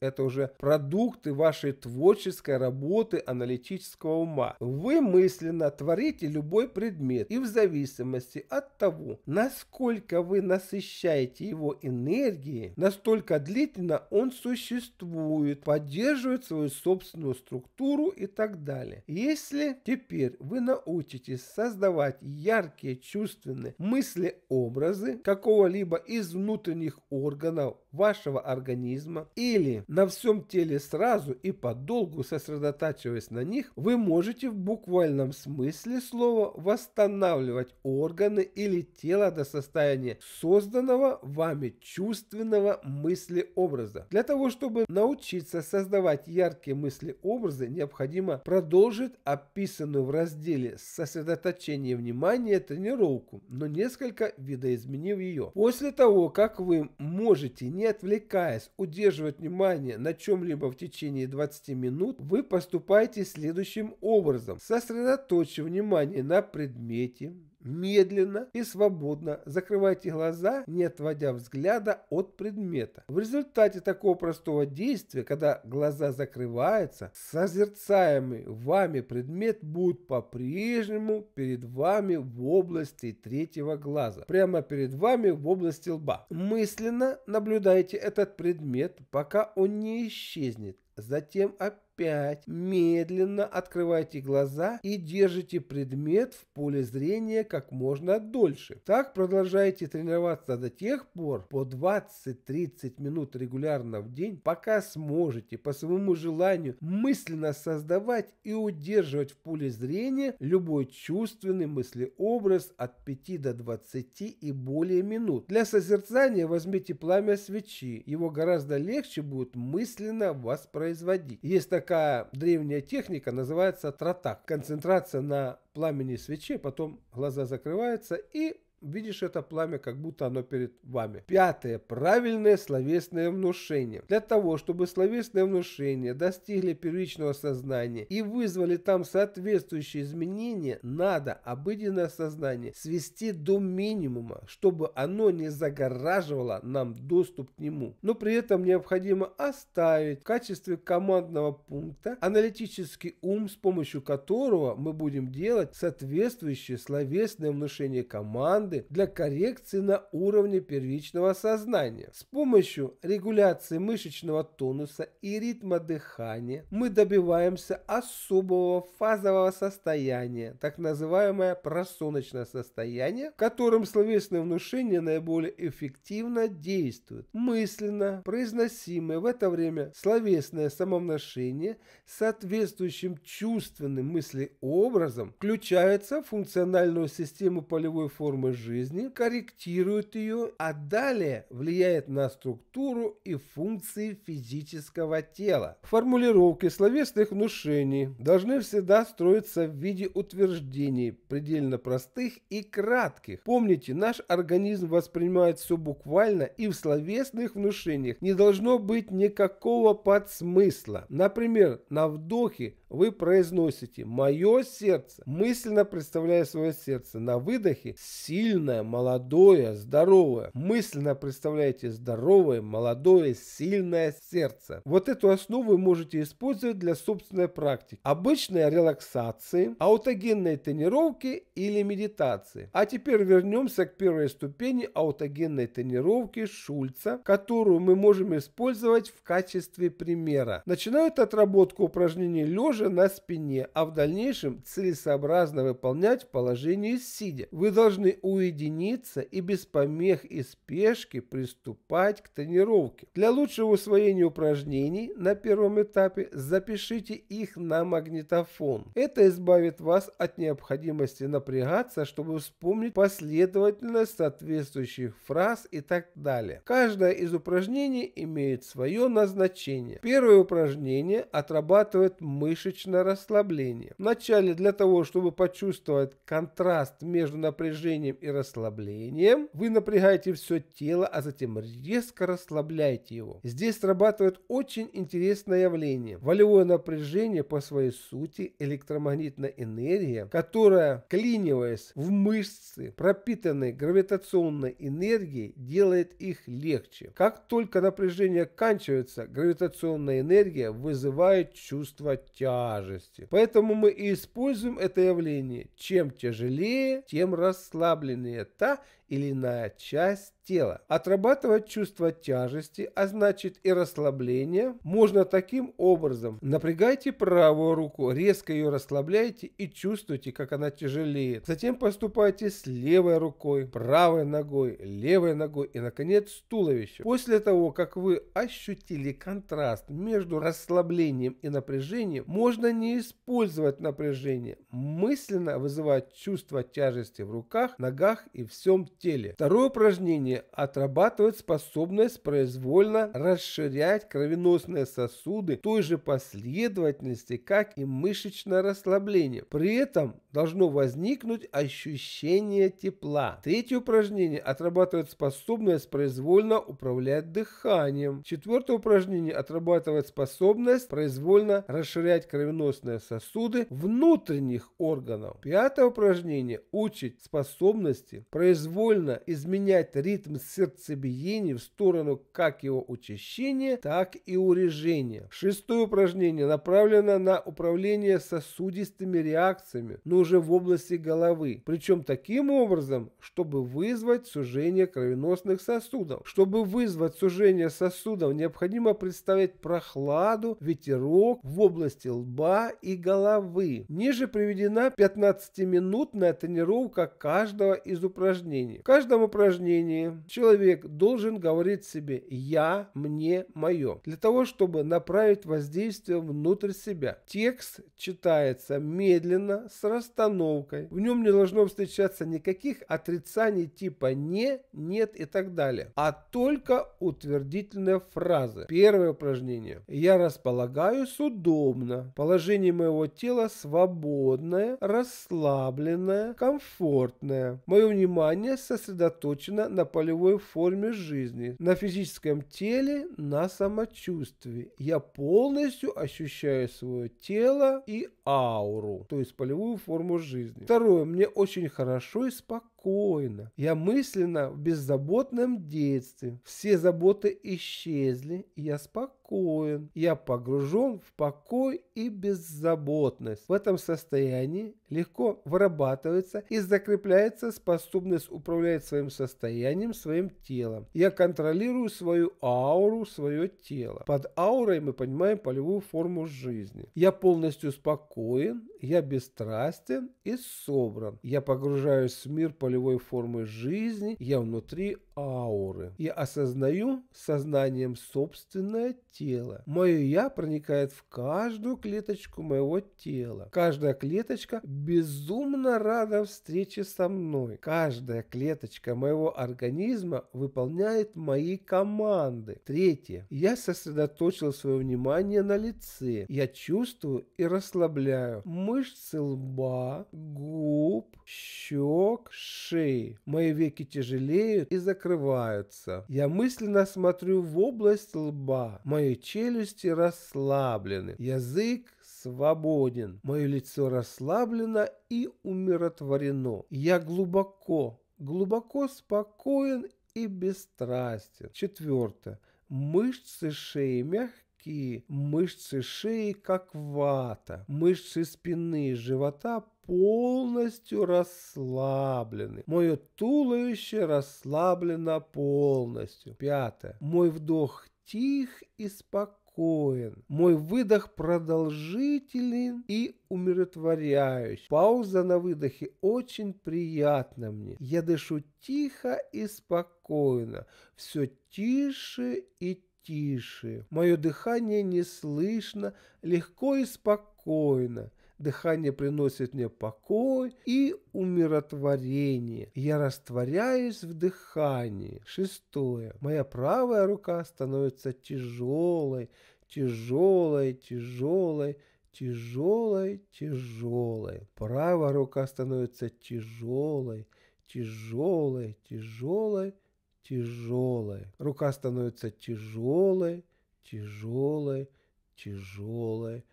это уже продукты вашей творческой работы аналитического ума. Вы мысленно творите любой предмет и в зависимости от того, насколько вы насыщаете его энергией, настолько длительно он существует, поддерживает образует свою собственную структуру и так далее. Если теперь вы научитесь создавать яркие чувственные мысли-образы какого-либо из внутренних органов вашего организма или на всем теле сразу и подолгу сосредотачиваясь на них, вы можете в буквальном смысле слова восстанавливать органы или тело до состояния созданного вами чувственного мысли-образа. Для того, чтобы научиться создавать развивать яркие мысли-образы, необходимо продолжить описанную в разделе «Сосредоточение внимания» тренировку, но несколько видоизменив ее. После того, как вы можете, не отвлекаясь, удерживать внимание на чем-либо в течение 20 минут, вы поступаете следующим образом. Сосредоточив внимание на предмете, Медленно и свободно закрывайте глаза, не отводя взгляда от предмета. В результате такого простого действия, когда глаза закрываются, созерцаемый вами предмет будет по-прежнему перед вами в области третьего глаза, прямо перед вами в области лба. Мысленно наблюдайте этот предмет, пока он не исчезнет, затем опять опять медленно открывайте глаза и держите предмет в поле зрения как можно дольше. Так продолжайте тренироваться до тех пор по 20-30 минут регулярно в день, пока сможете по своему желанию мысленно создавать и удерживать в поле зрения любой чувственный мыслеобраз от 5 до 20 и более минут. Для созерцания возьмите пламя свечи, его гораздо легче будет мысленно воспроизводить. Есть так такая древняя техника называется тротак. Концентрация на пламени свечи, потом глаза закрываются и Видишь это пламя, как будто оно перед вами. Пятое. Правильное словесное внушение. Для того, чтобы словесное внушение достигли первичного сознания и вызвали там соответствующие изменения, надо обыденное сознание свести до минимума, чтобы оно не загораживало нам доступ к нему. Но при этом необходимо оставить в качестве командного пункта аналитический ум, с помощью которого мы будем делать соответствующие словесное внушение команды, природы для коррекции на уровне первичного сознания. С помощью регуляции мышечного тонуса и ритма дыхания мы добиваемся особого фазового состояния, так называемое просоночное состояние, в котором словесное внушение наиболее эффективно действует. Мысленно произносимое в это время словесное самовношение соответствующим чувственным мыслеобразом включается в функциональную систему полевой формы жизни, корректирует ее, а далее влияет на структуру и функции физического тела. Формулировки словесных внушений должны всегда строиться в виде утверждений, предельно простых и кратких. Помните, наш организм воспринимает все буквально и в словесных внушениях не должно быть никакого подсмысла. Например, на вдохе вы произносите «Мое сердце», мысленно представляя свое сердце. На выдохе сильное, молодое, здоровое. Мысленно представляете здоровое, молодое, сильное сердце. Вот эту основу вы можете использовать для собственной практики. Обычной релаксации, аутогенной тренировки или медитации. А теперь вернемся к первой ступени аутогенной тренировки Шульца, которую мы можем использовать в качестве примера. Начинают отработку упражнений лежа лежа на спине, а в дальнейшем целесообразно выполнять в положении сидя. Вы должны уединиться и без помех и спешки приступать к тренировке. Для лучшего усвоения упражнений на первом этапе запишите их на магнитофон. Это избавит вас от необходимости напрягаться, чтобы вспомнить последовательность соответствующих фраз и так далее. Каждое из упражнений имеет свое назначение. Первое упражнение отрабатывает мышечные мышечное расслабление. Вначале для того, чтобы почувствовать контраст между напряжением и расслаблением, вы напрягаете все тело, а затем резко расслабляете его. Здесь срабатывает очень интересное явление. Волевое напряжение по своей сути электромагнитная энергия, которая, клиниваясь в мышцы, пропитанной гравитационной энергией, делает их легче. Как только напряжение кончивается, гравитационная энергия вызывает чувство тяжести тяжести. Поэтому мы и используем это явление. Чем тяжелее, тем расслабленнее та или иная часть тела. Отрабатывать чувство тяжести, а значит и расслабление. можно таким образом. Напрягайте правую руку, резко ее расслабляйте и чувствуйте, как она тяжелеет. Затем поступайте с левой рукой, правой ногой, левой ногой и, наконец, с туловищем. После того, как вы ощутили контраст между расслаблением и напряжением, можно не использовать напряжение, мысленно вызывать чувство тяжести в руках, ногах и всем теле теле. Второе упражнение отрабатывает способность произвольно расширять кровеносные сосуды той же последовательности, как и мышечное расслабление. При этом должно возникнуть ощущение тепла. Третье упражнение отрабатывает способность произвольно управлять дыханием. Четвертое упражнение отрабатывает способность произвольно расширять кровеносные сосуды внутренних органов. Пятое упражнение учит способности произвольно самопроизвольно изменять ритм сердцебиения в сторону как его учащения, так и урежения. Шестое упражнение направлено на управление сосудистыми реакциями, но уже в области головы, причем таким образом, чтобы вызвать сужение кровеносных сосудов. Чтобы вызвать сужение сосудов, необходимо представить прохладу, ветерок в области лба и головы. Ниже приведена 15-минутная тренировка каждого из упражнений упражнении. В каждом упражнении человек должен говорить себе «я», «мне», «мое», для того, чтобы направить воздействие внутрь себя. Текст читается медленно, с расстановкой. В нем не должно встречаться никаких отрицаний типа «не», «нет» и так далее, а только утвердительные фразы. Первое упражнение. Я располагаюсь удобно. Положение моего тела свободное, расслабленное, комфортное. Мое внимание сосредоточена на полевой форме жизни, на физическом теле, на самочувствии. Я полностью ощущаю свое тело и ауру, то есть полевую форму жизни. Второе, мне очень хорошо и спокойно спокойно. Я мысленно в беззаботном детстве. Все заботы исчезли, и я спокоен. Я погружен в покой и беззаботность. В этом состоянии легко вырабатывается и закрепляется способность управлять своим состоянием, своим телом. Я контролирую свою ауру, свое тело. Под аурой мы понимаем полевую форму жизни. Я полностью спокоен, я бесстрастен и собран. Я погружаюсь в мир полевой волевой формы жизни, я внутри ауры. Я осознаю сознанием собственное тело. Мое я проникает в каждую клеточку моего тела. Каждая клеточка безумно рада встрече со мной. Каждая клеточка моего организма выполняет мои команды. Третье. Я сосредоточил свое внимание на лице. Я чувствую и расслабляю мышцы лба, губ, щек, шеи шеи. Мои веки тяжелеют и закрываются. Я мысленно смотрю в область лба. Мои челюсти расслаблены. Язык свободен. Мое лицо расслаблено и умиротворено. Я глубоко, глубоко спокоен и бесстрастен. Четвертое. Мышцы шеи мягкие, мышцы шеи как вата, мышцы спины и живота полностью расслаблены. Мое туловище расслаблено полностью. Пятое. Мой вдох тих и спокоен. Мой выдох продолжителен и умиротворяющий. Пауза на выдохе очень приятна мне. Я дышу тихо и спокойно. Все тише и тише. Мое дыхание не слышно, легко и спокойно дыхание приносит мне покой и умиротворение. Я растворяюсь в дыхании. Шестое. Моя правая рука становится тяжелой, тяжелой, тяжелой, тяжелой, тяжелой. Правая рука становится тяжелой, тяжелой, тяжелой, тяжелой. Рука становится тяжелой, тяжелой, тяжелой,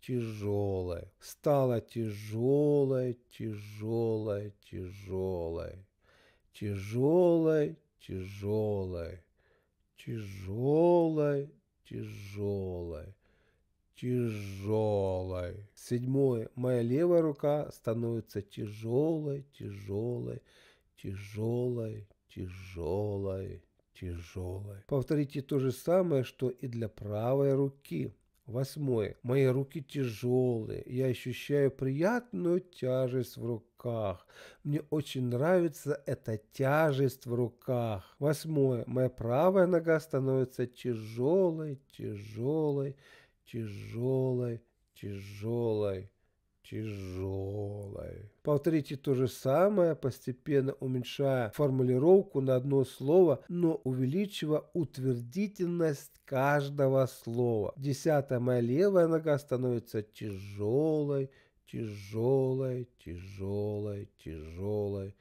тяжелой, стала тяжелой, тяжелой, тяжелой, тяжелой, тяжелой, тяжелой, тяжелой, тяжелой. седьмое Моя левая рука становится тяжелой, тяжелой, тяжелой, тяжелой, тяжелой. Повторите то же самое, что и для правой руки. Восьмое. Мои руки тяжелые. Я ощущаю приятную тяжесть в руках. Мне очень нравится эта тяжесть в руках. Восьмое. Моя правая нога становится тяжелой, тяжелой, тяжелой, тяжелой тяжелой. Повторите то же самое, постепенно уменьшая формулировку на одно слово, но увеличивая утвердительность каждого слова. Десятая моя левая нога становится тяжелой, тяжелой, тяжелой, тяжелой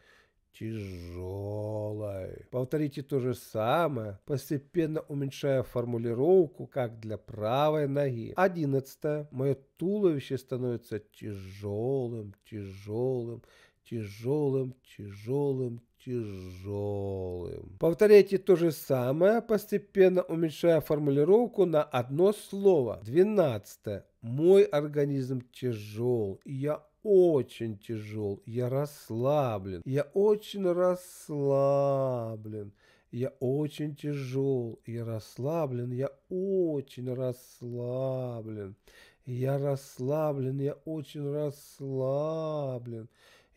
тяжелой. Повторите то же самое, постепенно уменьшая формулировку, как для правой ноги. Одиннадцатое. Мое туловище становится тяжелым, тяжелым, тяжелым, тяжелым, тяжелым. Повторяйте то же самое, постепенно уменьшая формулировку на одно слово. Двенадцатое. Мой организм тяжел, и я очень тяжел, я расслаблен, я очень расслаблен, я очень тяжел, я расслаблен, я очень расслаблен, я расслаблен, я очень расслаблен. Я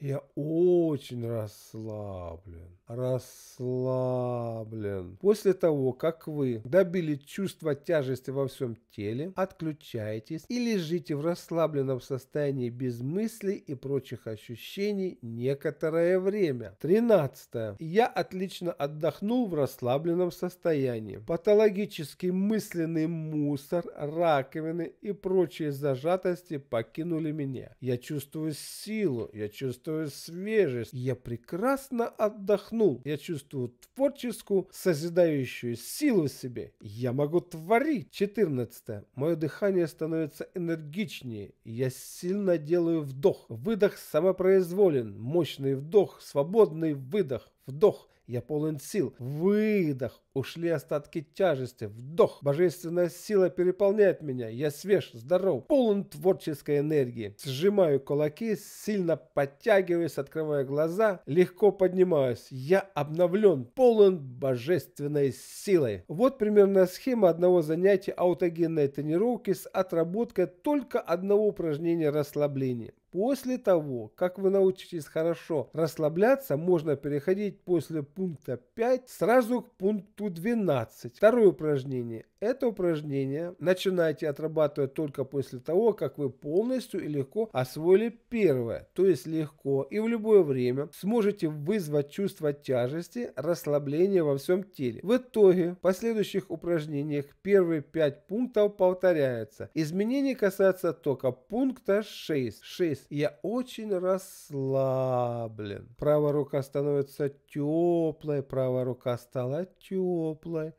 я очень расслаблен, расслаблен. После того, как вы добили чувство тяжести во всем теле, отключаетесь и лежите в расслабленном состоянии без мыслей и прочих ощущений некоторое время. 13. Я отлично отдохнул в расслабленном состоянии. Патологический мысленный мусор, раковины и прочие зажатости покинули меня. Я чувствую силу, я чувствую чувствую свежесть. Я прекрасно отдохнул. Я чувствую творческую, созидающую силу в себе. Я могу творить. 14. Мое дыхание становится энергичнее. Я сильно делаю вдох. Выдох самопроизволен. Мощный вдох, свободный выдох. Вдох. Я полон сил. Выдох. Ушли остатки тяжести. Вдох. Божественная сила переполняет меня. Я свеж, здоров, полон творческой энергии. Сжимаю кулаки, сильно подтягиваюсь, открываю глаза, легко поднимаюсь. Я обновлен, полон божественной силой. Вот примерная схема одного занятия аутогенной тренировки с отработкой только одного упражнения расслабления. После того, как вы научитесь хорошо расслабляться, можно переходить после пункта 5 сразу к пункту 12. Второе упражнение. Это упражнение начинайте отрабатывать только после того, как вы полностью и легко освоили первое, то есть легко и в любое время сможете вызвать чувство тяжести, расслабления во всем теле. В итоге в последующих упражнениях первые 5 пунктов повторяются. Изменения касаются только пункта 6. 6 Здесь я очень расслаблен. Правая рука становится теплой, правая рука стала теплой.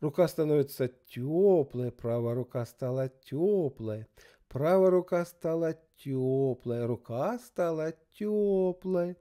Рука становится теплой, правая рука стала теплой. Правая рука стала теплой, рука стала теплой.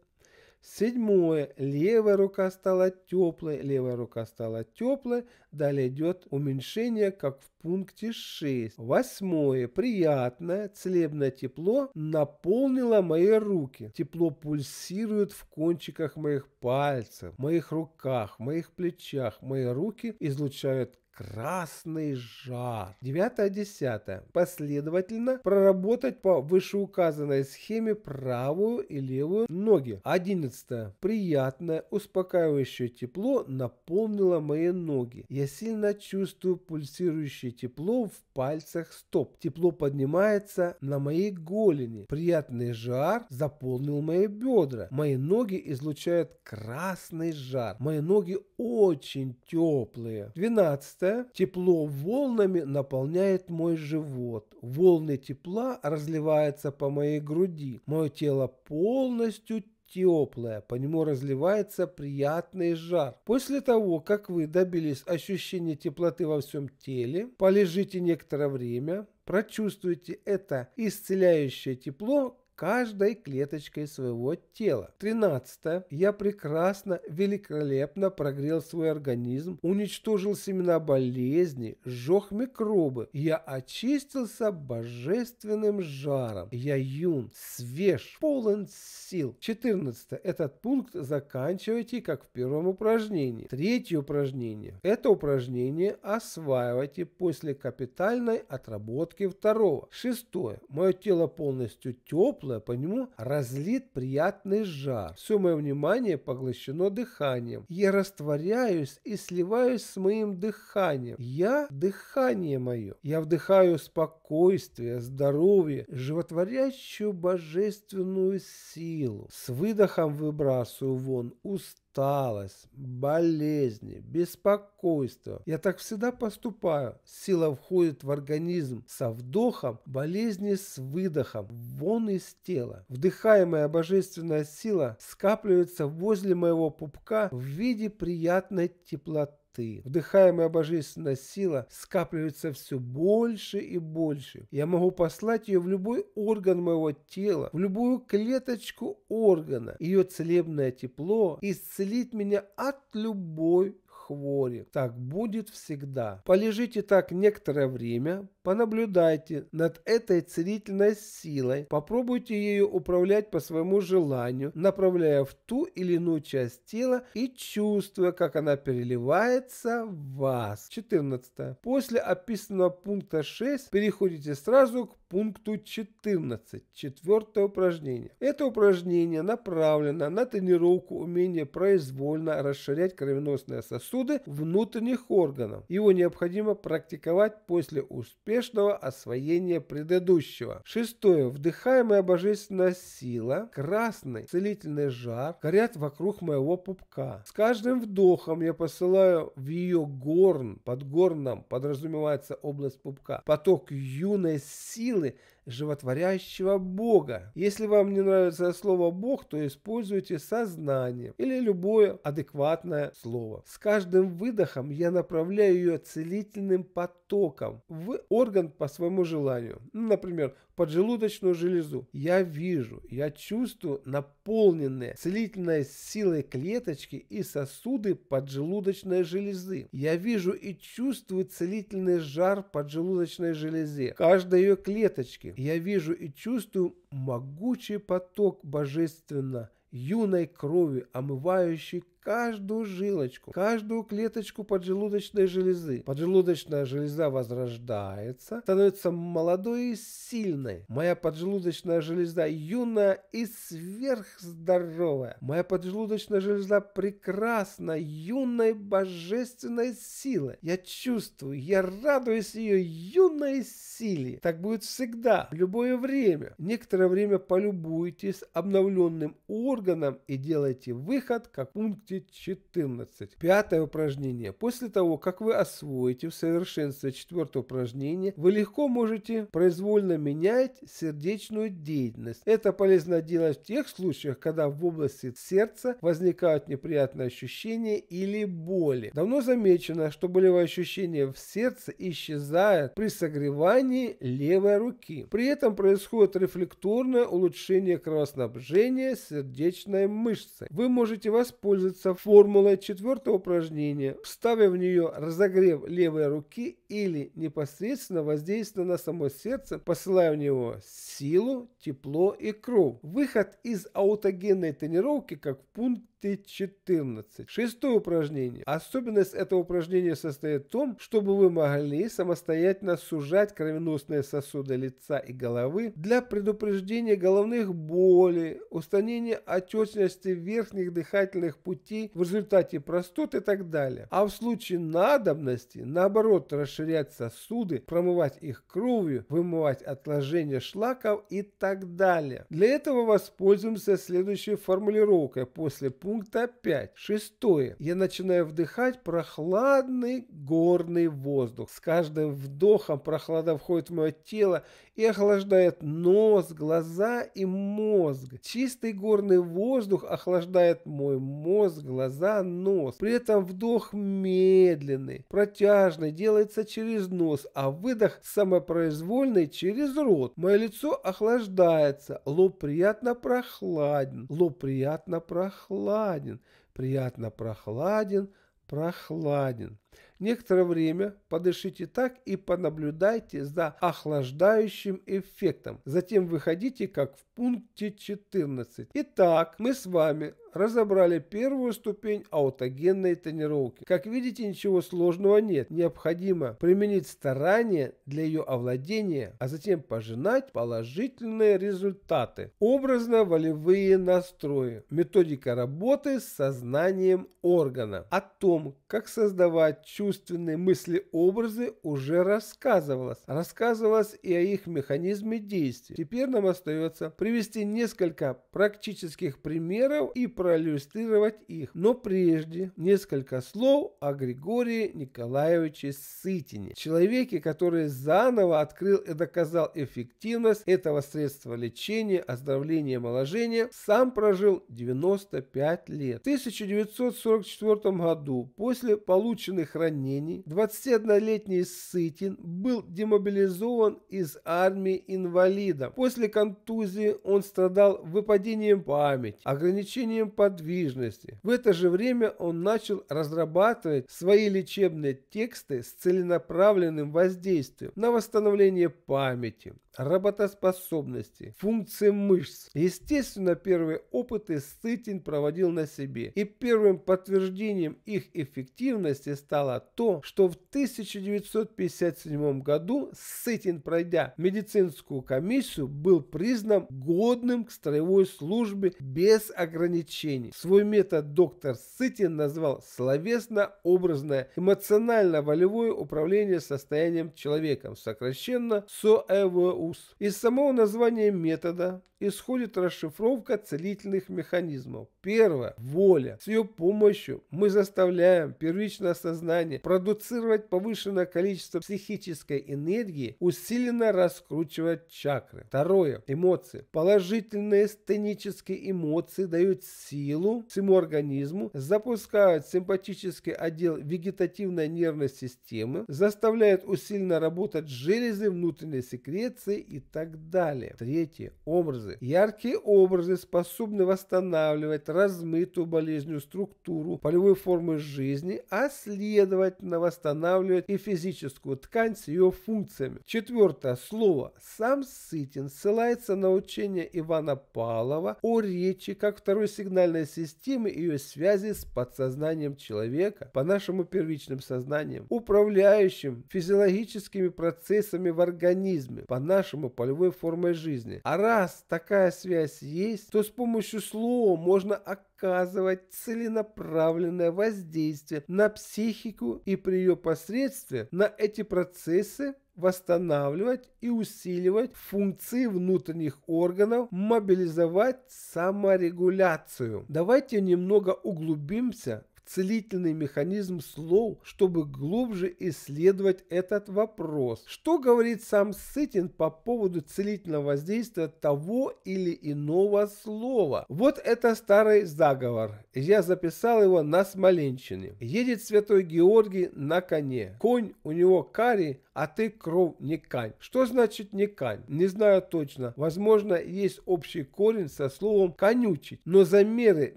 Седьмое. Левая рука стала теплой, левая рука стала теплой. Далее идет уменьшение, как в пункте 6. Восьмое. Приятное целебное тепло наполнило мои руки. Тепло пульсирует в кончиках моих пальцев, в моих руках, в моих плечах. Мои руки излучают красный жар. Девятое-десятое. Последовательно проработать по вышеуказанной схеме правую и левую ноги. Одиннадцатое. Приятное, успокаивающее тепло наполнило мои ноги. Я сильно чувствую пульсирующее тепло в пальцах стоп. Тепло поднимается на моей голени. Приятный жар заполнил мои бедра. Мои ноги излучают красный жар. Мои ноги очень теплые. Двенадцатое Резко тепло волнами наполняет мой живот. Волны тепла разливаются по моей груди. Мое тело полностью теплое, по нему разливается приятный жар. После того, как вы добились ощущения теплоты во всем теле, полежите некоторое время, прочувствуйте это исцеляющее тепло, каждой клеточкой своего тела. 13. Я прекрасно, великолепно прогрел свой организм, уничтожил семена болезни, сжег микробы. Я очистился божественным жаром. Я юн, свеж, полон сил. 14. Этот пункт заканчивайте, как в первом упражнении. Третье упражнение. Это упражнение осваивайте после капитальной отработки второго. Шестое. Мое тело полностью теплое теплое, по нему разлит приятный жар. Все мое внимание поглощено дыханием. Я растворяюсь и сливаюсь с моим дыханием. Я – дыхание мое. Я вдыхаю спокойствие, здоровье, животворящую божественную силу. С выдохом выбрасываю вон уста усталость, болезни, беспокойство. Я так всегда поступаю. Сила входит в организм со вдохом, болезни с выдохом, вон из тела. Вдыхаемая божественная сила скапливается возле моего пупка в виде приятной теплоты ты. Вдыхаемая божественная сила скапливается все больше и больше. Я могу послать ее в любой орган моего тела, в любую клеточку органа. Ее целебное тепло исцелит меня от любой хвори. Так будет всегда. Полежите так некоторое время, Понаблюдайте над этой целительной силой, попробуйте ее управлять по своему желанию, направляя в ту или иную часть тела и чувствуя, как она переливается в вас. 14. После описанного пункта 6 переходите сразу к пункту 14, четвертое упражнение. Это упражнение направлено на тренировку умения произвольно расширять кровеносные сосуды внутренних органов. Его необходимо практиковать после успеха успешного освоения предыдущего. Шестое. Вдыхаемая божественная сила, красный целительный жар горят вокруг моего пупка. С каждым вдохом я посылаю в ее горн, под горном подразумевается область пупка, поток юной силы, животворящего Бога. Если вам не нравится слово «Бог», то используйте «сознание» или любое адекватное слово. С каждым выдохом я направляю ее целительным потоком в орган по своему желанию, ну, например, поджелудочную железу. Я вижу, я чувствую наполненные целительной силой клеточки и сосуды поджелудочной железы. Я вижу и чувствую целительный жар поджелудочной железы каждой ее клеточки я вижу и чувствую могучий поток божественно юной крови, омывающий каждую жилочку, каждую клеточку поджелудочной железы. Поджелудочная железа возрождается, становится молодой и сильной. Моя поджелудочная железа юная и сверхздоровая. Моя поджелудочная железа прекрасна, юной божественной силы. Я чувствую, я радуюсь ее юной силе. Так будет всегда, в любое время. Некоторое время полюбуйтесь обновленным органом и делайте выход как пункт 14. Пятое упражнение. После того, как вы освоите в совершенстве четвертое упражнение, вы легко можете произвольно менять сердечную деятельность. Это полезно делать в тех случаях, когда в области сердца возникают неприятные ощущения или боли. Давно замечено, что болевое ощущение в сердце исчезает при согревании левой руки. При этом происходит рефлекторное улучшение кровоснабжения сердечной мышцы. Вы можете воспользоваться используется формула четвертого упражнения, вставив в нее разогрев левой руки или непосредственно воздействуя на само сердце, посылая в него силу, тепло и кровь. Выход из аутогенной тренировки как в пункте 14. Шестое упражнение. Особенность этого упражнения состоит в том, чтобы вы могли самостоятельно сужать кровеносные сосуды лица и головы для предупреждения головных болей, устранения отечности верхних дыхательных путей детей в результате простуд и так далее. А в случае надобности, наоборот, расширять сосуды, промывать их кровью, вымывать отложения шлаков и так далее. Для этого воспользуемся следующей формулировкой после пункта 5. Шестое. Я начинаю вдыхать прохладный горный воздух. С каждым вдохом прохлада входит в мое тело и охлаждает нос, глаза и мозг. Чистый горный воздух охлаждает мой мозг, глаза, нос. При этом вдох медленный, протяжный, делается через нос, а выдох самопроизвольный через рот. Мое лицо охлаждается, лоб приятно прохладен, лоб приятно прохладен, приятно прохладен, прохладен. Некоторое время подышите так и понаблюдайте за охлаждающим эффектом. Затем выходите, как в пункте 14. Итак, мы с вами разобрали первую ступень аутогенной тонировки. Как видите, ничего сложного нет. Необходимо применить старания для ее овладения, а затем пожинать положительные результаты. Образно-волевые настрои. Методика работы с сознанием органа. О том, как создавать чувственные мысли-образы уже рассказывалось. Рассказывалось и о их механизме действий. Теперь нам остается привести несколько практических примеров и проиллюстрировать их. Но прежде несколько слов о Григории Николаевиче Сытине, человеке, который заново открыл и доказал эффективность этого средства лечения, оздоровления и омоложения, сам прожил 95 лет. В 1944 году, после полученных ранений, 21-летний Сытин был демобилизован из армии инвалидом. После контузии он страдал выпадением памяти, ограничением подвижности. В это же время он начал разрабатывать свои лечебные тексты с целенаправленным воздействием на восстановление памяти, работоспособности, функции мышц. Естественно, первые опыты Сытин проводил на себе, и первым подтверждением их эффективности стало то, что в 1957 году Сытин, пройдя медицинскую комиссию, был признан годным к строевой службе без ограничений лечении. Свой метод доктор Сытин назвал словесно-образное эмоционально-волевое управление состоянием человеком, сокращенно СОЭВУС. Из самого названия метода исходит расшифровка целительных механизмов. Первое – воля. С ее помощью мы заставляем первичное сознание продуцировать повышенное количество психической энергии, усиленно раскручивать чакры. Второе – эмоции. Положительные стенические эмоции дают силу силу всему организму, запускают симпатический отдел вегетативной нервной системы, заставляют усиленно работать железы внутренней секреции и так далее. Третье. Образы. Яркие образы способны восстанавливать размытую болезненную структуру полевой формы жизни, а следовательно восстанавливать и физическую ткань с ее функциями. Четвертое. Слово. Сам Сытин ссылается на учение Ивана Павлова о речи как второй сигнал сигнальной системы и ее связи с подсознанием человека, по нашему первичным сознаниям, управляющим физиологическими процессами в организме, по нашему полевой формой жизни. А раз такая связь есть, то с помощью слова можно оказать оказывать целенаправленное воздействие на психику и при ее посредстве на эти процессы восстанавливать и усиливать функции внутренних органов, мобилизовать саморегуляцию. Давайте немного углубимся целительный механизм слов, чтобы глубже исследовать этот вопрос. Что говорит сам Сытин по поводу целительного воздействия того или иного слова? Вот это старый заговор. Я записал его на Смоленщине. Едет святой Георгий на коне. Конь у него карий, а ты кров не кань. Что значит не кань? Не знаю точно. Возможно, есть общий корень со словом конючить, но замеры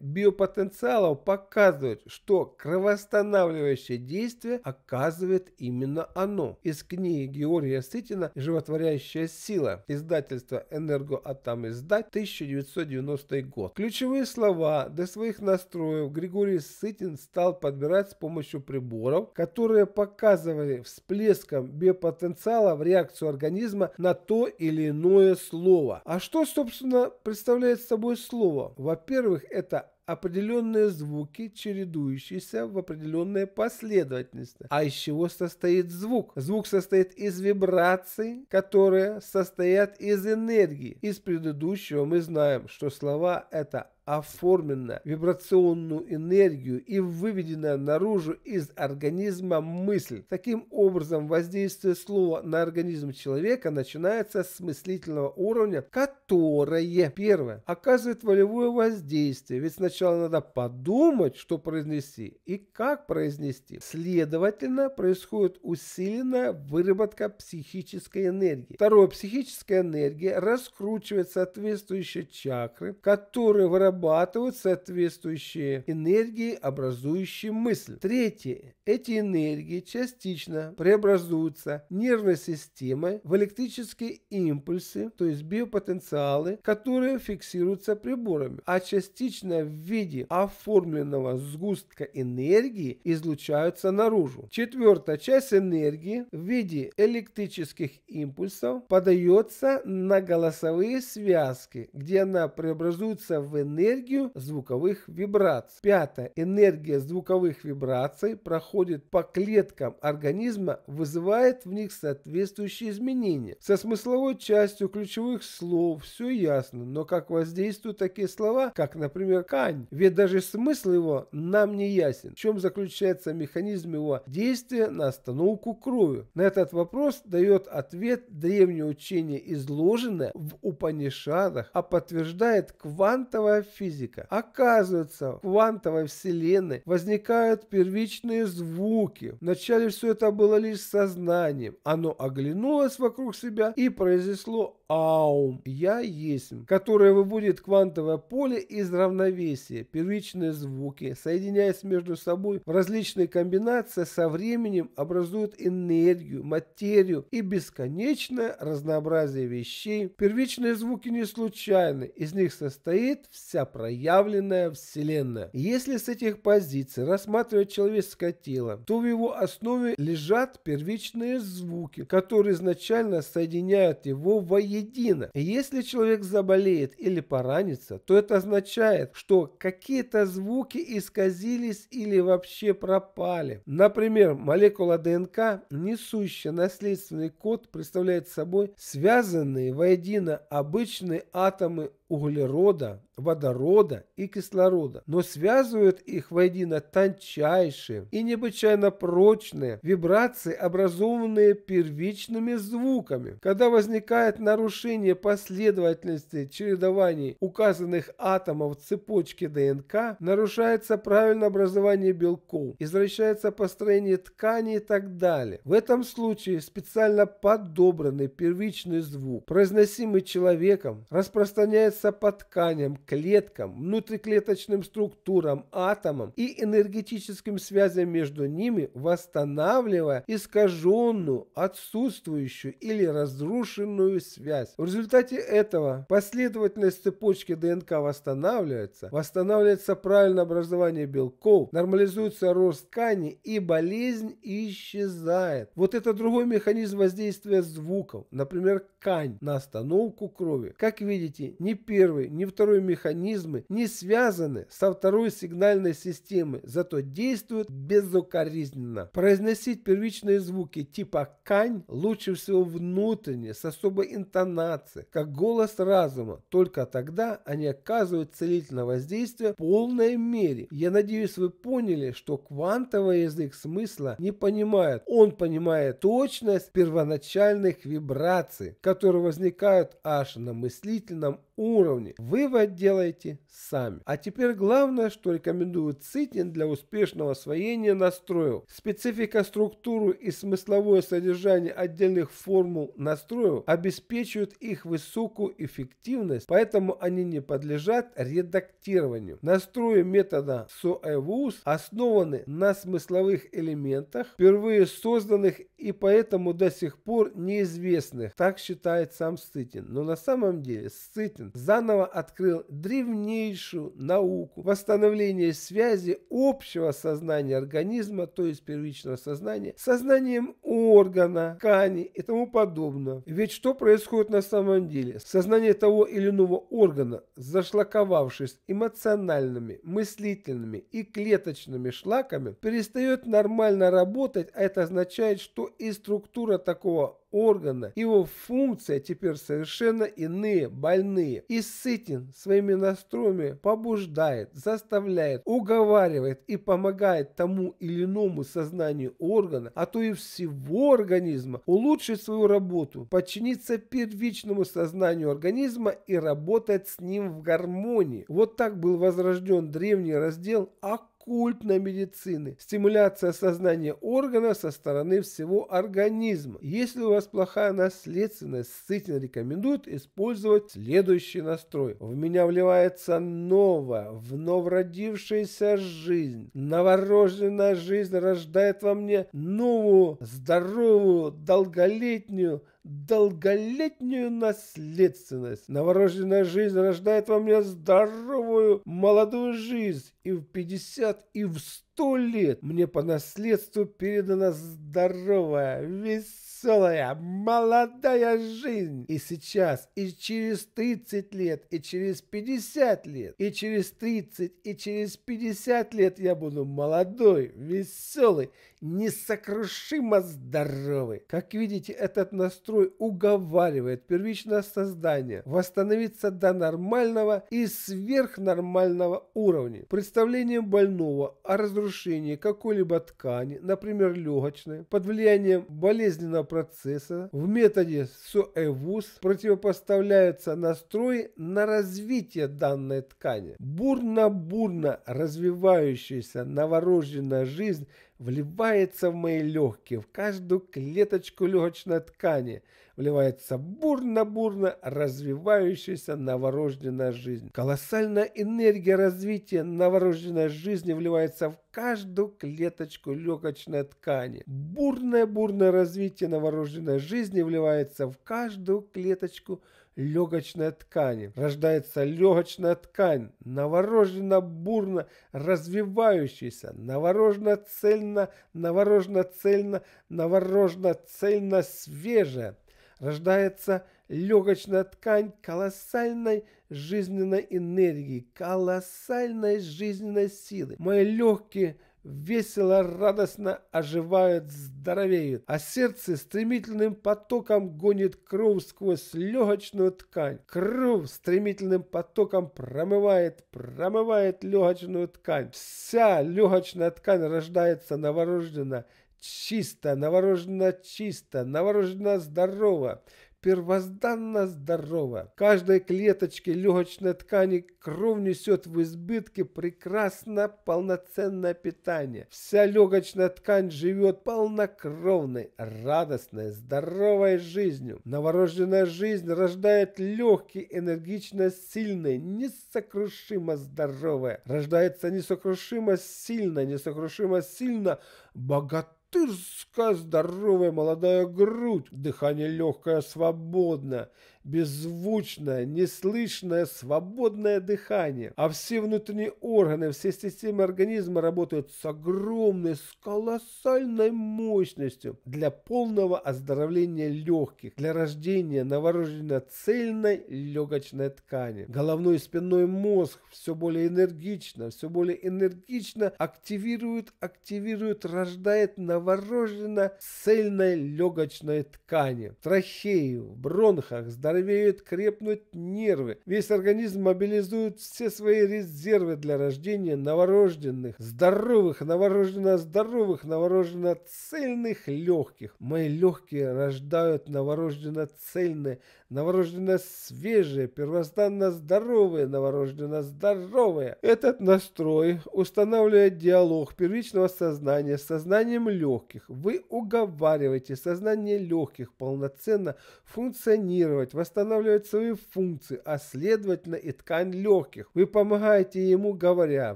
биопотенциалов показывают, что кровоостанавливающее действие оказывает именно оно. Из книги Георгия Сытина «Животворящая сила» издательства «Энергоатом издать» 1990 год. Ключевые слова для своих настроев Григорий Сытин стал подбирать с помощью приборов, которые показывали всплеском био потенциала в реакцию организма на то или иное слово. А что, собственно, представляет собой слово? Во-первых, это определенные звуки, чередующиеся в определенной последовательности. А из чего состоит звук? Звук состоит из вибраций, которые состоят из энергии. Из предыдущего мы знаем, что слова это оформлена вибрационную энергию и выведена наружу из организма мысль. Таким образом, воздействие слова на организм человека начинается с мыслительного уровня, которое, первое, оказывает волевое воздействие, ведь сначала надо подумать, что произнести и как произнести. Следовательно, происходит усиленная выработка психической энергии. Второе, психическая энергия раскручивает соответствующие чакры, которые вырабатывают вырабатывают соответствующие энергии, образующие мысль. Третье эти энергии частично преобразуются нервной системой в электрические импульсы, то есть биопотенциалы, которые фиксируются приборами, а частично в виде оформленного сгустка энергии излучаются наружу. Четвертая часть энергии в виде электрических импульсов подается на голосовые связки, где она преобразуется в энергию звуковых вибраций. Пятое. Энергия звуковых вибраций проходит проходит по клеткам организма, вызывает в них соответствующие изменения. Со смысловой частью ключевых слов все ясно, но как воздействуют такие слова, как, например, «кань», ведь даже смысл его нам не ясен. В чем заключается механизм его действия на остановку крови? На этот вопрос дает ответ древнее учение, изложенное в Упанишадах, а подтверждает квантовая физика. Оказывается, в квантовой вселенной возникают первичные звуки, звуки. Вначале все это было лишь сознанием. Оно оглянулось вокруг себя и произнесло аум, я есть, которое выводит квантовое поле из равновесия, первичные звуки, соединяясь между собой в различные комбинации, со временем образуют энергию, материю и бесконечное разнообразие вещей. Первичные звуки не случайны, из них состоит вся проявленная Вселенная. Если с этих позиций рассматривать человеческое тело, то в его основе лежат первичные звуки, которые изначально соединяют его воедино середина. Если человек заболеет или поранится, то это означает, что какие-то звуки исказились или вообще пропали. Например, молекула ДНК, несущая наследственный код, представляет собой связанные воедино обычные атомы углерода, водорода и кислорода, но связывают их воедино тончайшие и необычайно прочные вибрации, образованные первичными звуками. Когда возникает нарушение последовательности чередований указанных атомов цепочки ДНК, нарушается правильное образование белков, извращается построение тканей и так далее. В этом случае специально подобранный первичный звук, произносимый человеком, распространяется интереса по тканям, клеткам, внутриклеточным структурам, атомам и энергетическим связям между ними, восстанавливая искаженную, отсутствующую или разрушенную связь. В результате этого последовательность цепочки ДНК восстанавливается, восстанавливается правильное образование белков, нормализуется рост ткани и болезнь исчезает. Вот это другой механизм воздействия звуков, например, кань на остановку крови. Как видите, не первый, ни второй механизмы не связаны со второй сигнальной системой, зато действуют безукоризненно. Произносить первичные звуки типа «кань» лучше всего внутренне, с особой интонацией, как голос разума. Только тогда они оказывают целительное воздействие в полной мере. Я надеюсь, вы поняли, что квантовый язык смысла не понимает. Он понимает точность первоначальных вибраций, которые возникают аж на мыслительном уровне уровне. Вывод делайте сами. А теперь главное, что рекомендует Цитин для успешного освоения настроев. Специфика, структуры и смысловое содержание отдельных формул настроев обеспечивают их высокую эффективность, поэтому они не подлежат редактированию. Настрои метода SOEVUS основаны на смысловых элементах, впервые созданных и поэтому до сих пор неизвестных, так считает сам Сытин. Но на самом деле Сытин заново открыл древнейшую науку восстановления связи общего сознания организма, то есть первичного сознания, с сознанием органа, ткани и тому подобное. Ведь что происходит на самом деле? Сознание того или иного органа, зашлаковавшись эмоциональными, мыслительными и клеточными шлаками, перестает нормально работать, а это означает, что и структура такого органа. Его функция теперь совершенно иные, больные. И Сытин своими настроями побуждает, заставляет, уговаривает и помогает тому или иному сознанию органа, а то и всего организма, улучшить свою работу, подчиниться первичному сознанию организма и работать с ним в гармонии. Вот так был возрожден древний раздел о оккультной медицины. Стимуляция сознания органа со стороны всего организма. Если у вас плохая наследственность, Сытин рекомендуют использовать следующий настрой. В меня вливается новая, вновь родившаяся жизнь. Новорожденная жизнь рождает во мне новую, здоровую, долголетнюю, долголетнюю наследственность. Новорожденная жизнь рождает во мне здоровую молодую жизнь и в 50, и в 100 сто лет мне по наследству передана здоровая, веселая, молодая жизнь. И сейчас, и через 30 лет, и через 50 лет, и через 30, и через 50 лет я буду молодой, веселый, несокрушимо здоровый. Как видите, этот настрой уговаривает первичное создание восстановиться до нормального и сверхнормального уровня. Представление больного о разрушении разрушение какой-либо ткани, например, легочной, под влиянием болезненного процесса в методе СОЭВУЗ противопоставляются настрой на развитие данной ткани. Бурно-бурно развивающаяся новорожденная жизнь – вливается в мои легкие, в каждую клеточку легочной ткани, вливается бурно-бурно развивающаяся новорожденная жизнь. Колоссальная энергия развития новорожденной жизни вливается в каждую клеточку легочной ткани. Бурное-бурное развитие новорожденной жизни вливается в каждую клеточку легочной легочной ткани. Рождается легочная ткань, навороженно бурно развивающаяся, навороженно цельно навороженно цельно навороженно цельно свежая. Рождается легочная ткань колоссальной жизненной энергии, колоссальной жизненной силы. Мои легкие – весело, радостно оживают, здоровеют, а сердце стремительным потоком гонит кровь сквозь легочную ткань. Кровь стремительным потоком промывает, промывает легочную ткань. Вся легочная ткань рождается новорожденно, чисто, новорожденно чисто, новорожденно здорово первозданно здорова. Каждой клеточке легочной ткани кровь несет в избытке прекрасно полноценное питание. Вся легочная ткань живет полнокровной, радостной, здоровой жизнью. Новорожденная жизнь рождает легкие, энергично сильные, несокрушимо здоровые. Рождается несокрушимо сильно, несокрушимо сильно богатая богатырская здоровая молодая грудь, дыхание легкое, свободное, беззвучное, неслышное, свободное дыхание, а все внутренние органы, все системы организма работают с огромной, с колоссальной мощностью для полного оздоровления легких, для рождения новорожденно-цельной легочной ткани. Головной и спинной мозг все более энергично, все более энергично активирует, активирует, рождает новорожденно-цельной легочной ткани. трахею, бронхах, здоровье норовеют крепнуть нервы. Весь организм мобилизует все свои резервы для рождения новорожденных, здоровых, новорожденно-здоровых, новорожденно-цельных легких. Мои легкие рождают новорожденно-цельные, новорожденно-свежие, первозданно-здоровые, новорожденно-здоровые. Этот настрой устанавливает диалог первичного сознания с сознанием легких. Вы уговариваете сознание легких полноценно функционировать, восстанавливать свои функции, а следовательно и ткань легких. Вы помогаете ему, говоря,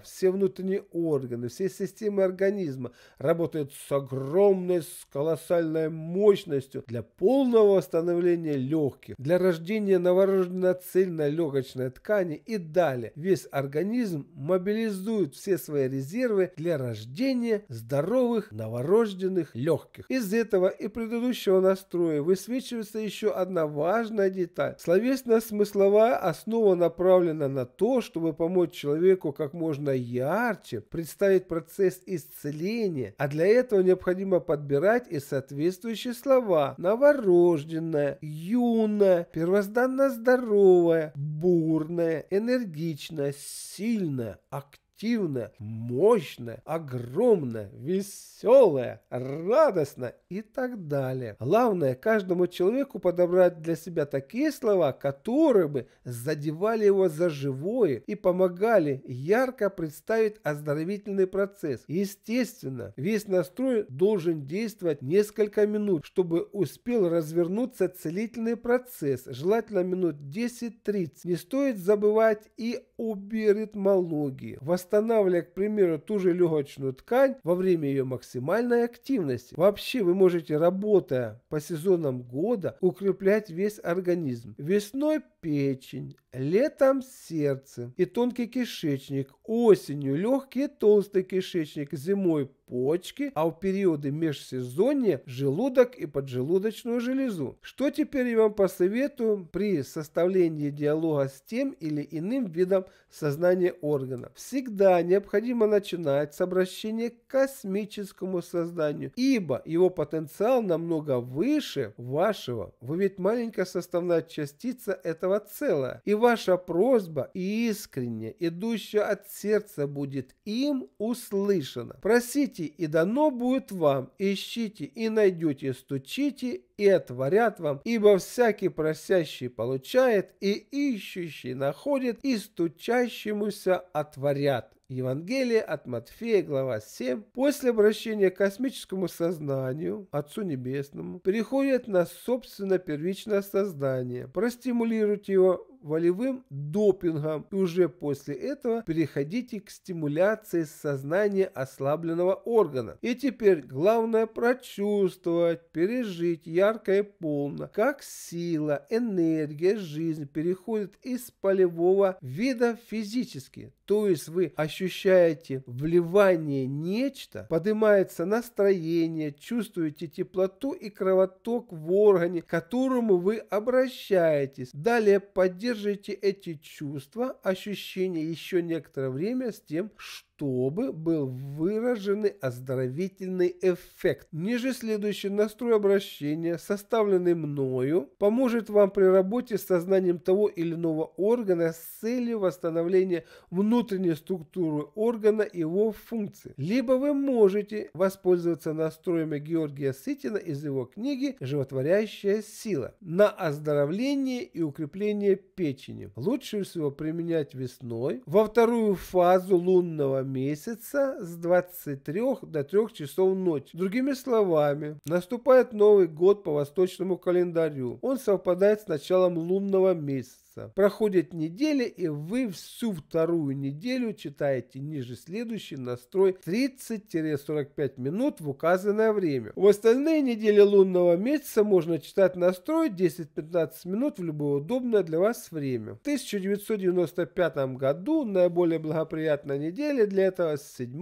все внутренние органы, все системы организма работают с огромной, с колоссальной мощностью для полного восстановления легких, для рождения новорожденной цельной легочной ткани и далее. Весь организм мобилизует все свои резервы для рождения здоровых новорожденных легких. Из этого и предыдущего настроя высвечивается еще одна важная деталь. Словесно-смысловая основа направлена на то, чтобы помочь человеку как можно ярче представить процесс исцеления, а для этого необходимо подбирать и соответствующие слова «новорожденная», «юная», «первозданно здоровая», «бурная», «энергичная», «сильная», «активная» активно, мощно, огромно, веселое, радостно и так далее. Главное каждому человеку подобрать для себя такие слова, которые бы задевали его за живое и помогали ярко представить оздоровительный процесс. Естественно, весь настрой должен действовать несколько минут, чтобы успел развернуться целительный процесс, желательно минут 10-30. Не стоит забывать и о биритмологии. В восстанавливая, к примеру, ту же легочную ткань во время ее максимальной активности. Вообще вы можете, работая по сезонам года, укреплять весь организм. Весной печень, летом сердце и тонкий кишечник, осенью легкий и толстый кишечник, зимой почки, а в периоды межсезонья желудок и поджелудочную железу. Что теперь я вам посоветую при составлении диалога с тем или иным видом сознания органа? Всегда необходимо начинать с обращения к космическому созданию, ибо его потенциал намного выше вашего. Вы ведь маленькая составная частица этого целого, и ваша просьба искренне, идущая от сердца, будет им услышана. Просите просите, и дано будет вам, ищите, и найдете, стучите, и отворят вам, ибо всякий просящий получает, и ищущий находит, и стучащемуся отворят». Евангелие от Матфея, глава 7. После обращения к космическому сознанию, Отцу Небесному, переходит на собственно первичное сознание. Простимулирует его волевым допингом и уже после этого переходите к стимуляции сознания ослабленного органа. И теперь главное прочувствовать, пережить ярко и полно, как сила, энергия, жизнь переходит из полевого вида в физический. То есть вы ощущаете вливание нечто, поднимается настроение, чувствуете теплоту и кровоток в органе, к которому вы обращаетесь. Далее поддерживайте эти чувства, ощущения еще некоторое время с тем, что чтобы был выраженный оздоровительный эффект. Ниже следующий настрой обращения, составленный мною, поможет вам при работе с сознанием того или иного органа с целью восстановления внутренней структуры органа и его функции. Либо вы можете воспользоваться настроями Георгия Сытина из его книги «Животворящая сила» на оздоровление и укрепление печени. Лучше всего применять весной, во вторую фазу лунного месяца с 23 до 3 часов ночи. Другими словами, наступает Новый год по восточному календарю. Он совпадает с началом лунного месяца месяца. Проходят недели, и вы всю вторую неделю читаете ниже следующий настрой 30-45 минут в указанное время. В остальные недели лунного месяца можно читать настрой 10-15 минут в любое удобное для вас время. В 1995 году наиболее благоприятная неделя для этого с 7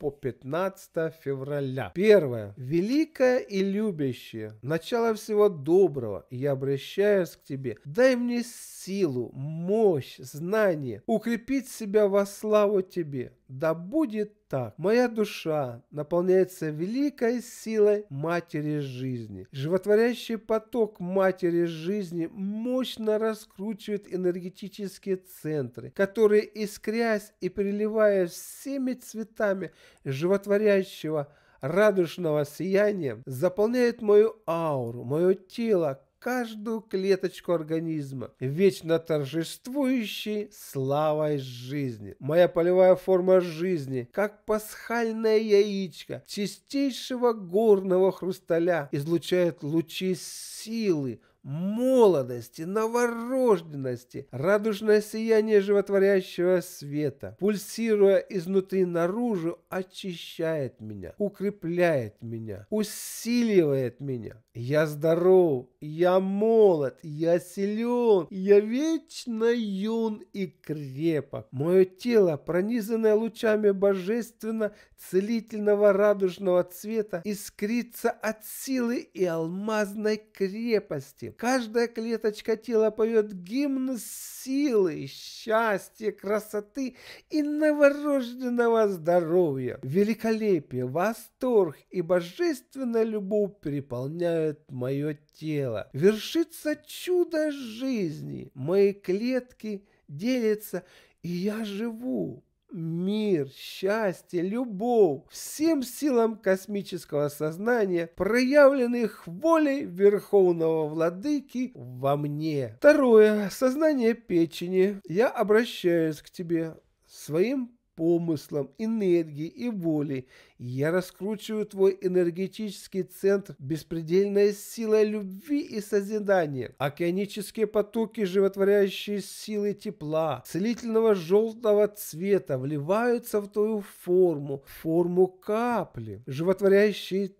по 15 февраля. Первое. Великое и любящее. Начало всего доброго. Я обращаюсь к тебе. Дай мне силы силу, мощь, знание, укрепить себя во славу Тебе. Да будет так. Моя душа наполняется великой силой матери жизни. Животворящий поток матери жизни мощно раскручивает энергетические центры, которые, искрясь и переливаясь всеми цветами животворящего радужного сияния, заполняют мою ауру, мое тело, каждую клеточку организма, вечно торжествующей славой жизни. Моя полевая форма жизни, как пасхальное яичко чистейшего горного хрусталя, излучает лучи силы, молодости, новорожденности, радужное сияние животворящего света, пульсируя изнутри наружу, очищает меня, укрепляет меня, усиливает меня. Я здоров, я молод, я силен, я вечно юн и крепок. Мое тело, пронизанное лучами божественно-целительного радужного цвета, искрится от силы и алмазной крепости, каждая клеточка тела поет гимн силы, счастья, красоты и новорожденного здоровья. Великолепие, восторг и божественная любовь переполняют мое тело. Вершится чудо жизни. Мои клетки делятся, и я живу мир, счастье, любовь всем силам космического сознания, проявленных волей Верховного Владыки во мне. Второе. Сознание печени. Я обращаюсь к тебе своим помыслом, энергией и волей. Я раскручиваю твой энергетический центр беспредельной силой любви и созидания. Океанические потоки, животворящие силы тепла, целительного желтого цвета, вливаются в твою форму, форму капли. Животворящие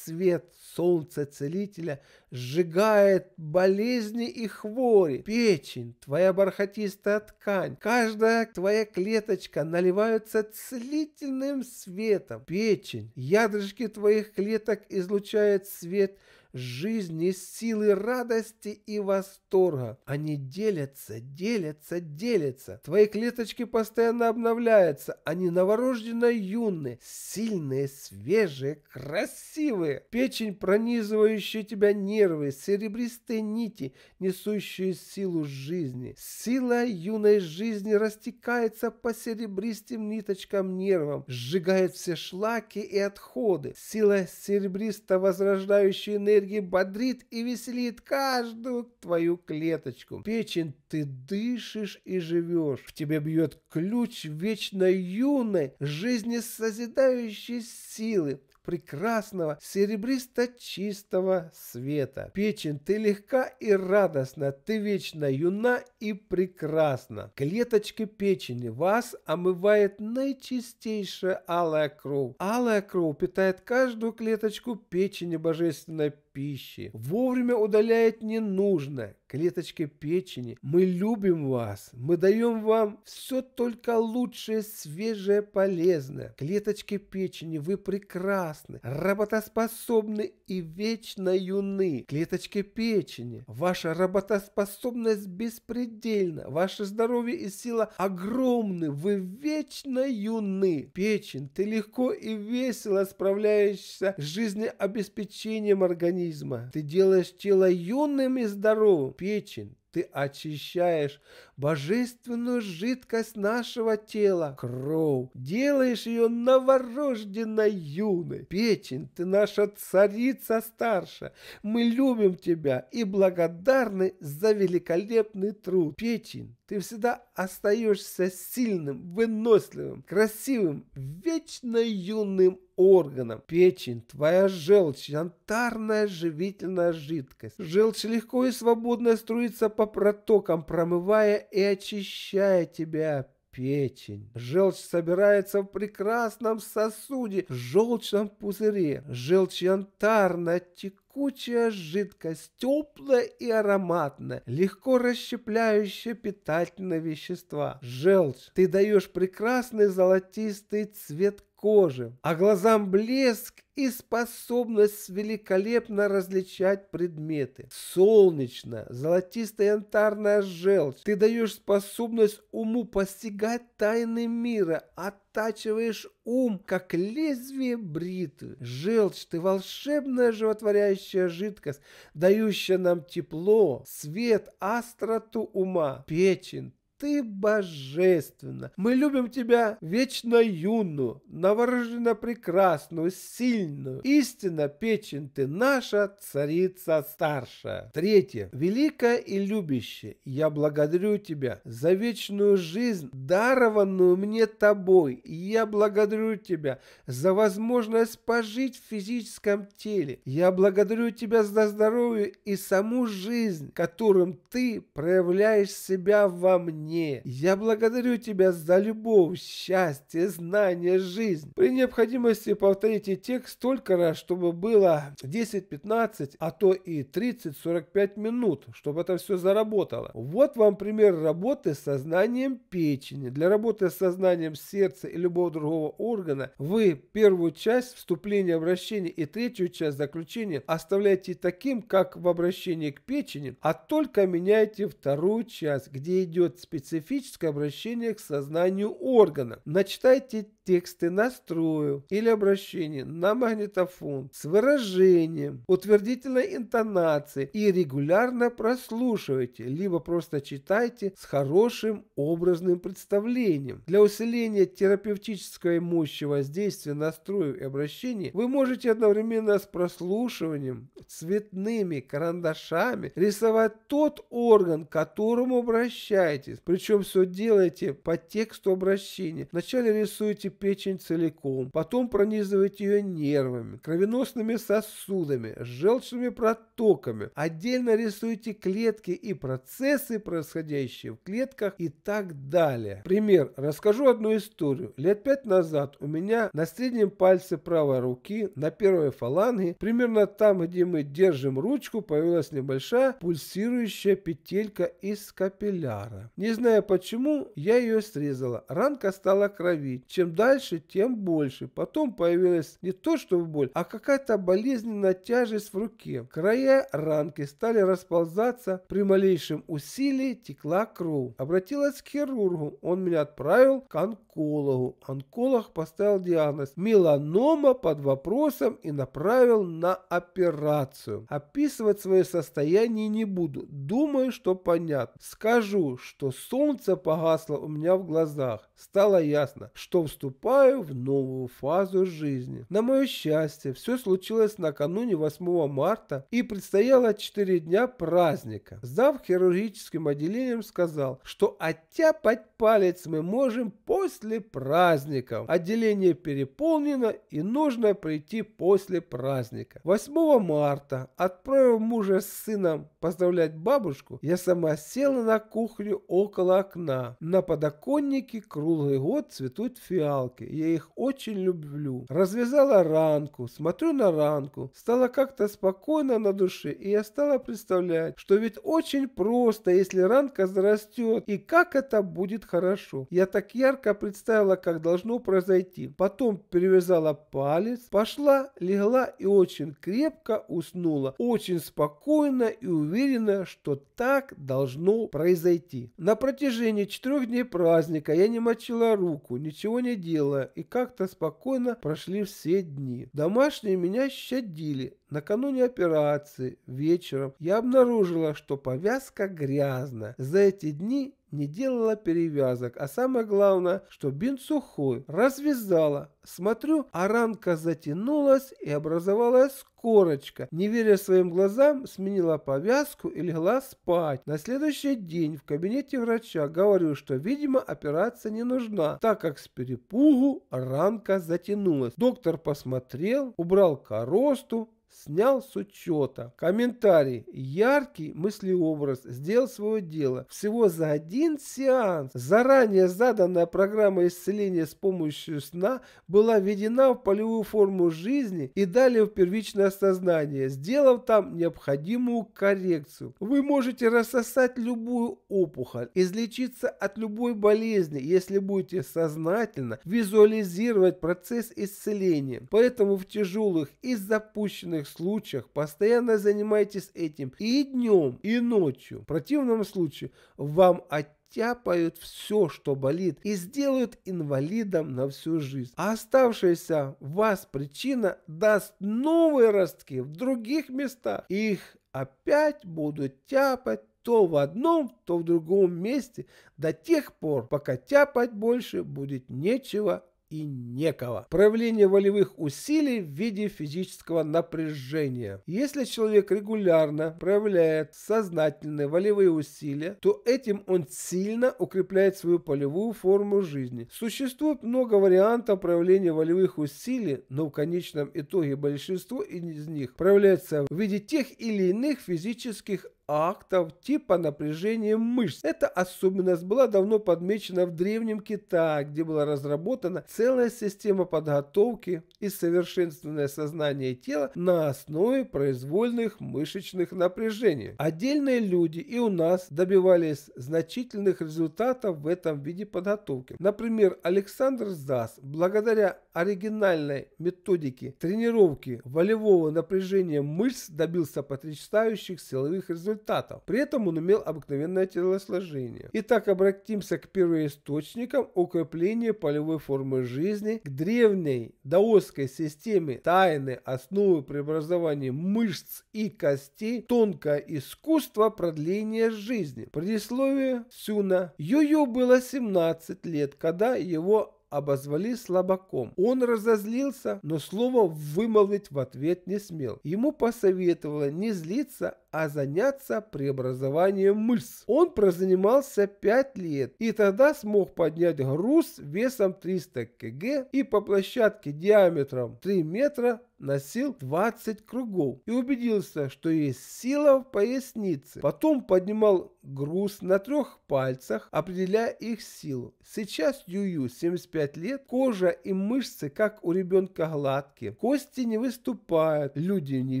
свет солнца целителя сжигает болезни и хвори. Печень, твоя бархатистая ткань, каждая твоя клеточка наливаются целительным светом. Печень, ядрышки твоих клеток излучают свет – жизни, силы радости и восторга. Они делятся, делятся, делятся. Твои клеточки постоянно обновляются. Они новорожденно юные, сильные, свежие, красивые. Печень, пронизывающая тебя нервы, серебристые нити, несущие силу жизни. Сила юной жизни растекается по серебристым ниточкам нервам, сжигает все шлаки и отходы. Сила серебристо возрождающей энергии энергии бодрит и веселит каждую твою клеточку. Печень ты дышишь и живешь. В тебе бьет ключ вечно юной, жизнесозидающей силы, прекрасного серебристо-чистого света. Печень, ты легка и радостна, ты вечно юна и прекрасна. Клеточки печени вас омывает наичистейшая алая кровь. Алая кровь питает каждую клеточку печени божественной пищи, вовремя удаляет ненужное, клеточки печени. Мы любим вас, мы даем вам все только лучшее, свежее, полезное. Клеточки печени, вы прекрасны, работоспособны и вечно юны. Клеточки печени, ваша работоспособность беспредельна, ваше здоровье и сила огромны, вы вечно юны. Печень, ты легко и весело справляешься с жизнеобеспечением организма организма. Ты делаешь тело юным и здоровым, печень. Ты очищаешь божественную жидкость нашего тела, кровь. Делаешь ее новорожденной юной. Печень, ты наша царица старша. Мы любим тебя и благодарны за великолепный труд. Печень, ты всегда остаешься сильным, выносливым, красивым, вечно юным органом. Печень, твоя желчь, янтарная живительная жидкость. Желчь легко и свободно струится по протокам, промывая и очищая тебя, печень. Желчь собирается в прекрасном сосуде, желчном пузыре. Желчь янтарно текучая жидкость, теплая и ароматная, легко расщепляющая питательные вещества. Желчь. Ты даешь прекрасный золотистый цвет кожи, а глазам блеск и способность великолепно различать предметы. Солнечно, золотистая янтарная желчь. Ты даешь способность уму постигать тайны мира, оттачиваешь ум, как лезвие бритвы. Желчь, ты волшебная животворящая жидкость, дающая нам тепло, свет, остроту ума. Печень, ты божественна. Мы любим тебя вечно юную, новорожденно прекрасную, сильную. Истинно печень ты наша, царица старшая. Третье. Великая и любящая, я благодарю тебя за вечную жизнь, дарованную мне тобой. Я благодарю тебя за возможность пожить в физическом теле. Я благодарю тебя за здоровье и саму жизнь, которым ты проявляешь себя во мне мне. Я благодарю тебя за любовь, счастье, знание, жизнь. При необходимости повторите текст столько раз, чтобы было 10-15, а то и 30-45 минут, чтобы это все заработало. Вот вам пример работы с сознанием печени. Для работы с сознанием сердца и любого другого органа вы первую часть вступления обращения и третью часть заключения оставляете таким, как в обращении к печени, а только меняете вторую часть, где идет специальность специфическое обращение к сознанию органа. Начитайте тексты настрою или обращения на магнитофон с выражением, утвердительной интонацией и регулярно прослушивайте, либо просто читайте с хорошим образным представлением. Для усиления терапевтической мощи воздействия настроев и обращений вы можете одновременно с прослушиванием цветными карандашами рисовать тот орган, к которому обращаетесь. Причем все делайте по тексту обращения. Вначале рисуете печень целиком, потом пронизывать ее нервами, кровеносными сосудами, желчными протоками. Отдельно рисуйте клетки и процессы, происходящие в клетках и так далее. Пример. Расскажу одну историю. Лет пять назад у меня на среднем пальце правой руки, на первой фаланге, примерно там, где мы держим ручку, появилась небольшая пульсирующая петелька из капилляра. Не знаю почему, я ее срезала. Ранка стала кровить. Чем дальше дальше, тем больше. Потом появилась не то что боль, а какая-то болезненная тяжесть в руке. Края ранки стали расползаться, при малейшем усилии текла кровь. Обратилась к хирургу, он меня отправил к онкологу онкологу. Онколог поставил диагноз меланома под вопросом и направил на операцию. Описывать свое состояние не буду. Думаю, что понятно. Скажу, что солнце погасло у меня в глазах. Стало ясно, что вступаю в новую фазу жизни. На мое счастье, все случилось накануне 8 марта и предстояло 4 дня праздника. Зав хирургическим отделением сказал, что оттяпать палец мы можем после после праздников. Отделение переполнено и нужно прийти после праздника. 8 марта, отправив мужа с сыном поздравлять бабушку, я сама села на кухню около окна. На подоконнике круглый год цветут фиалки. Я их очень люблю. Развязала ранку, смотрю на ранку. Стало как-то спокойно на душе, и я стала представлять, что ведь очень просто, если ранка зарастет, и как это будет хорошо. Я так ярко представляю, представила, как должно произойти. Потом перевязала палец, пошла, легла и очень крепко уснула. Очень спокойно и уверенно, что так должно произойти. На протяжении четырех дней праздника я не мочила руку, ничего не делала и как-то спокойно прошли все дни. Домашние меня щадили. Накануне операции, вечером, я обнаружила, что повязка грязна. За эти дни не делала перевязок, а самое главное, что бинт сухой, развязала. Смотрю, а ранка затянулась и образовалась корочка. Не веря своим глазам, сменила повязку и легла спать. На следующий день в кабинете врача говорю, что, видимо, операция не нужна, так как с перепугу ранка затянулась. Доктор посмотрел, убрал коросту, Снял с учета. Комментарий. Яркий мыслеобраз сделал свое дело. Всего за один сеанс заранее заданная программа исцеления с помощью сна была введена в полевую форму жизни и далее в первичное сознание, сделав там необходимую коррекцию. Вы можете рассосать любую опухоль, излечиться от любой болезни, если будете сознательно визуализировать процесс исцеления. Поэтому в тяжелых и запущенных экстренных случаях постоянно занимайтесь этим и днем, и ночью. В противном случае вам оттяпают все, что болит, и сделают инвалидом на всю жизнь. А оставшаяся в вас причина даст новые ростки в других местах. Их опять будут тяпать то в одном, то в другом месте до тех пор, пока тяпать больше будет нечего и некого. Проявление волевых усилий в виде физического напряжения. Если человек регулярно проявляет сознательные волевые усилия, то этим он сильно укрепляет свою полевую форму жизни. Существует много вариантов проявления волевых усилий, но в конечном итоге большинство из них проявляется в виде тех или иных физических актов типа напряжения мышц. Эта особенность была давно подмечена в Древнем Китае, где была разработана целая система подготовки и совершенствования сознания тела на основе произвольных мышечных напряжений. Отдельные люди и у нас добивались значительных результатов в этом виде подготовки. Например, Александр Зас благодаря оригинальной методике тренировки волевого напряжения мышц добился потрясающих силовых результатов результатов. При этом он имел обыкновенное телосложение. Итак, обратимся к первоисточникам укрепления полевой формы жизни, к древней даосской системе тайны основы преобразования мышц и костей, тонкое искусство продления жизни. Предисловие Сюна. Юю было 17 лет, когда его обозвали слабаком. Он разозлился, но слово вымолвить в ответ не смел. Ему посоветовала не злиться, а заняться преобразованием мышц. Он прозанимался 5 лет и тогда смог поднять груз весом 300 кг и по площадке диаметром 3 метра носил 20 кругов и убедился, что есть сила в пояснице. Потом поднимал груз на трех пальцах, определяя их силу. Сейчас Юю 75 лет, кожа и мышцы как у ребенка гладкие, кости не выступают, люди не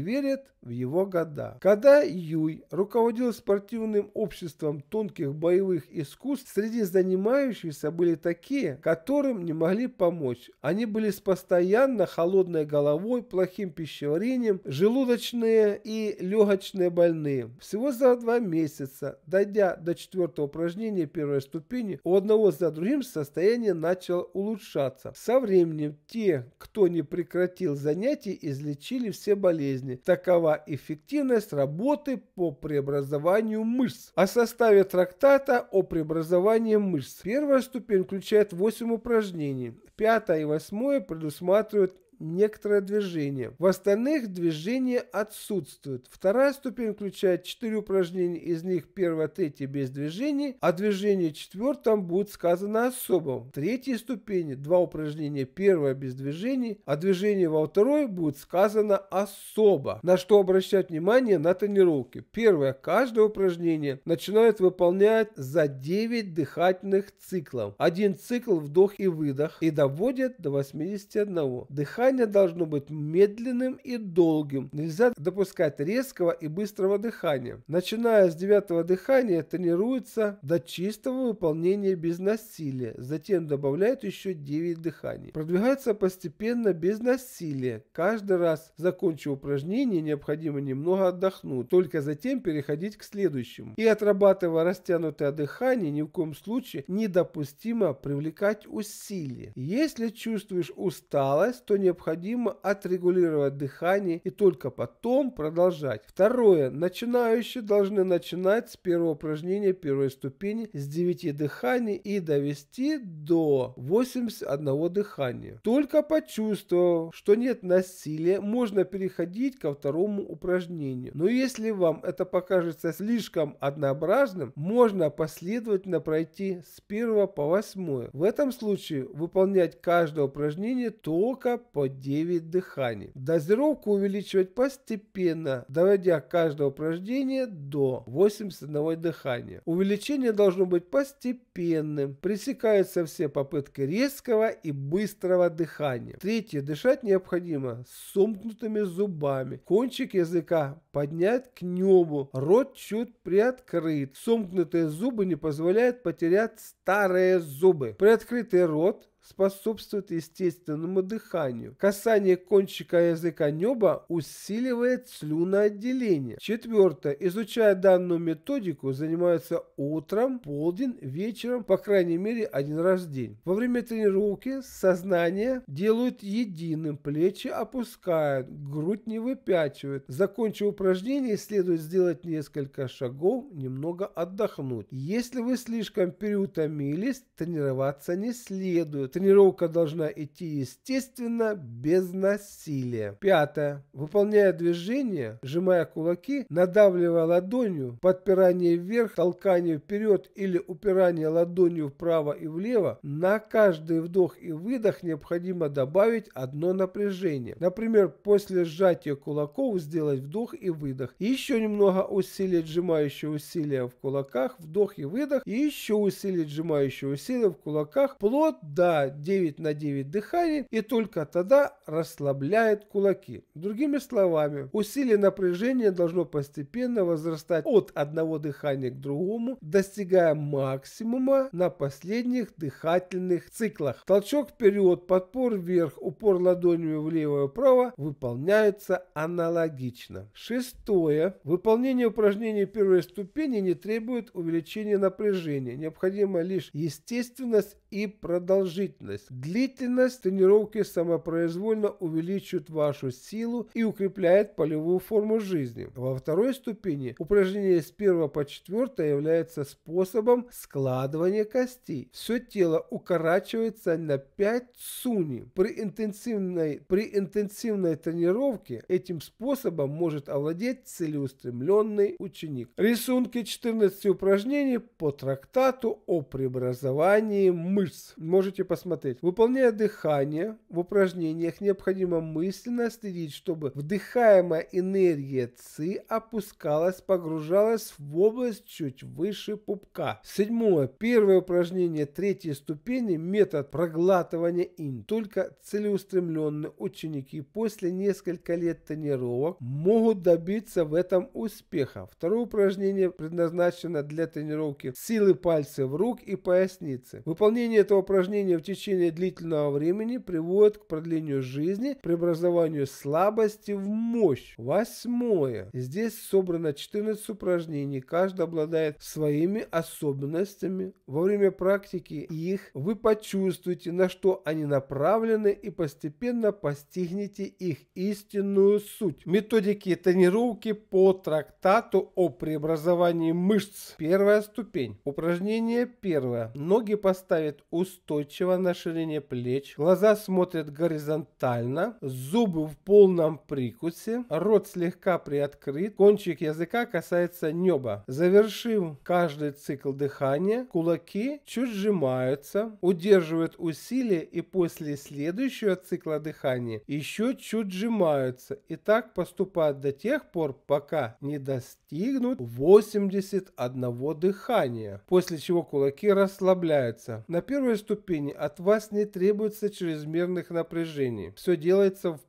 верят, в его года. Когда Юй руководил спортивным обществом тонких боевых искусств, среди занимающихся были такие, которым не могли помочь. Они были с постоянно холодной головой, плохим пищеварением, желудочные и легочные больные. Всего за два месяца, дойдя до четвертого упражнения первой ступени, у одного за другим состояние начало улучшаться. Со временем те, кто не прекратил занятий, излечили все болезни. Такова эффективность работы по преобразованию мышц. О составе трактата о преобразовании мышц. Первая ступень включает 8 упражнений. Пятое и восьмое предусматривают некоторое движение. В остальных движение отсутствует. Вторая ступень включает 4 упражнения, из них первая, третья без движений, а движение четвертом будет сказано особым. Третья ступень два упражнения, первое без движений, а движение во второй будет сказано особо. На что обращать внимание на тренировке. Первое, каждое упражнение начинают выполнять за 9 дыхательных циклов. Один цикл вдох и выдох и доводят до 81. Дыхание дыхание должно быть медленным и долгим. Нельзя допускать резкого и быстрого дыхания. Начиная с девятого дыхания тренируется до чистого выполнения без насилия. Затем добавляют еще 9 дыханий. Продвигается постепенно без насилия. Каждый раз, закончив упражнение, необходимо немного отдохнуть. Только затем переходить к следующему. И отрабатывая растянутое дыхание, ни в коем случае недопустимо привлекать усилия. Если чувствуешь усталость, то необходимо необходимо отрегулировать дыхание и только потом продолжать. Второе. Начинающие должны начинать с первого упражнения первой ступени с 9 дыханий и довести до 81 дыхания. Только почувствовав, что нет насилия, можно переходить ко второму упражнению. Но если вам это покажется слишком однообразным, можно последовательно пройти с 1 по 8. В этом случае выполнять каждое упражнение только по по 9 дыханий. Дозировку увеличивать постепенно, доводя каждое упражнение до 81 дыхания. Увеличение должно быть постепенным. Пресекаются все попытки резкого и быстрого дыхания. Третье. Дышать необходимо с сомкнутыми зубами. Кончик языка поднять к небу. Рот чуть приоткрыт. Сомкнутые зубы не позволяют потерять старые зубы. Приоткрытый рот способствует естественному дыханию. Касание кончика языка неба усиливает слюноотделение. Четвертое. Изучая данную методику, занимаются утром, полдень, вечером, по крайней мере один раз в день. Во время тренировки сознание делают единым, плечи опускают, грудь не выпячивают. Закончив упражнение, следует сделать несколько шагов, немного отдохнуть. Если вы слишком переутомились, тренироваться не следует. Тренировка должна идти естественно, без насилия. Пятое. Выполняя движение, сжимая кулаки, надавливая ладонью, подпирание вверх, толкание вперед или упирание ладонью вправо и влево, на каждый вдох и выдох необходимо добавить одно напряжение. Например, после сжатия кулаков сделать вдох и выдох. еще немного усилить сжимающие усилия в кулаках, вдох и выдох. И еще усилить сжимающие усилия в кулаках, вплоть до 9 на 9 дыханий и только тогда расслабляет кулаки. Другими словами, усилие напряжения должно постепенно возрастать от одного дыхания к другому, достигая максимума на последних дыхательных циклах. Толчок вперед, подпор вверх, упор ладонями влево и вправо выполняется аналогично. Шестое. Выполнение упражнений первой ступени не требует увеличения напряжения. Необходима лишь естественность и продолжительность длительность. Длительность тренировки самопроизвольно увеличивает вашу силу и укрепляет полевую форму жизни. Во второй ступени упражнение с 1 по 4 является способом складывания костей. Все тело укорачивается на 5 суни. При интенсивной, при интенсивной тренировке этим способом может овладеть целеустремленный ученик. Рисунки 14 упражнений по трактату о преобразовании мышц. Можете посмотреть смотреть. Выполняя дыхание, в упражнениях необходимо мысленно следить, чтобы вдыхаемая энергия ЦИ опускалась, погружалась в область чуть выше пупка. Седьмое. Первое упражнение третьей ступени – метод проглатывания ин. Только целеустремленные ученики после нескольких лет тренировок могут добиться в этом успеха. Второе упражнение предназначено для тренировки силы пальцев рук и поясницы. Выполнение этого упражнения в течение течение длительного времени приводит к продлению жизни, преобразованию слабости в мощь. Восьмое. Здесь собрано 14 упражнений, каждый обладает своими особенностями. Во время практики их вы почувствуете, на что они направлены и постепенно постигнете их истинную суть. Методики тренировки по трактату о преобразовании мышц. Первая ступень. Упражнение первое. Ноги поставят устойчиво тело на ширине плеч, глаза смотрят горизонтально, зубы в полном прикусе, рот слегка приоткрыт, кончик языка касается неба. Завершив каждый цикл дыхания, кулаки чуть сжимаются, удерживают усилие и после следующего цикла дыхания еще чуть сжимаются и так поступают до тех пор, пока не достигнут 81 дыхания, после чего кулаки расслабляются. На первой ступени от вас не требуется чрезмерных напряжений. Все делается в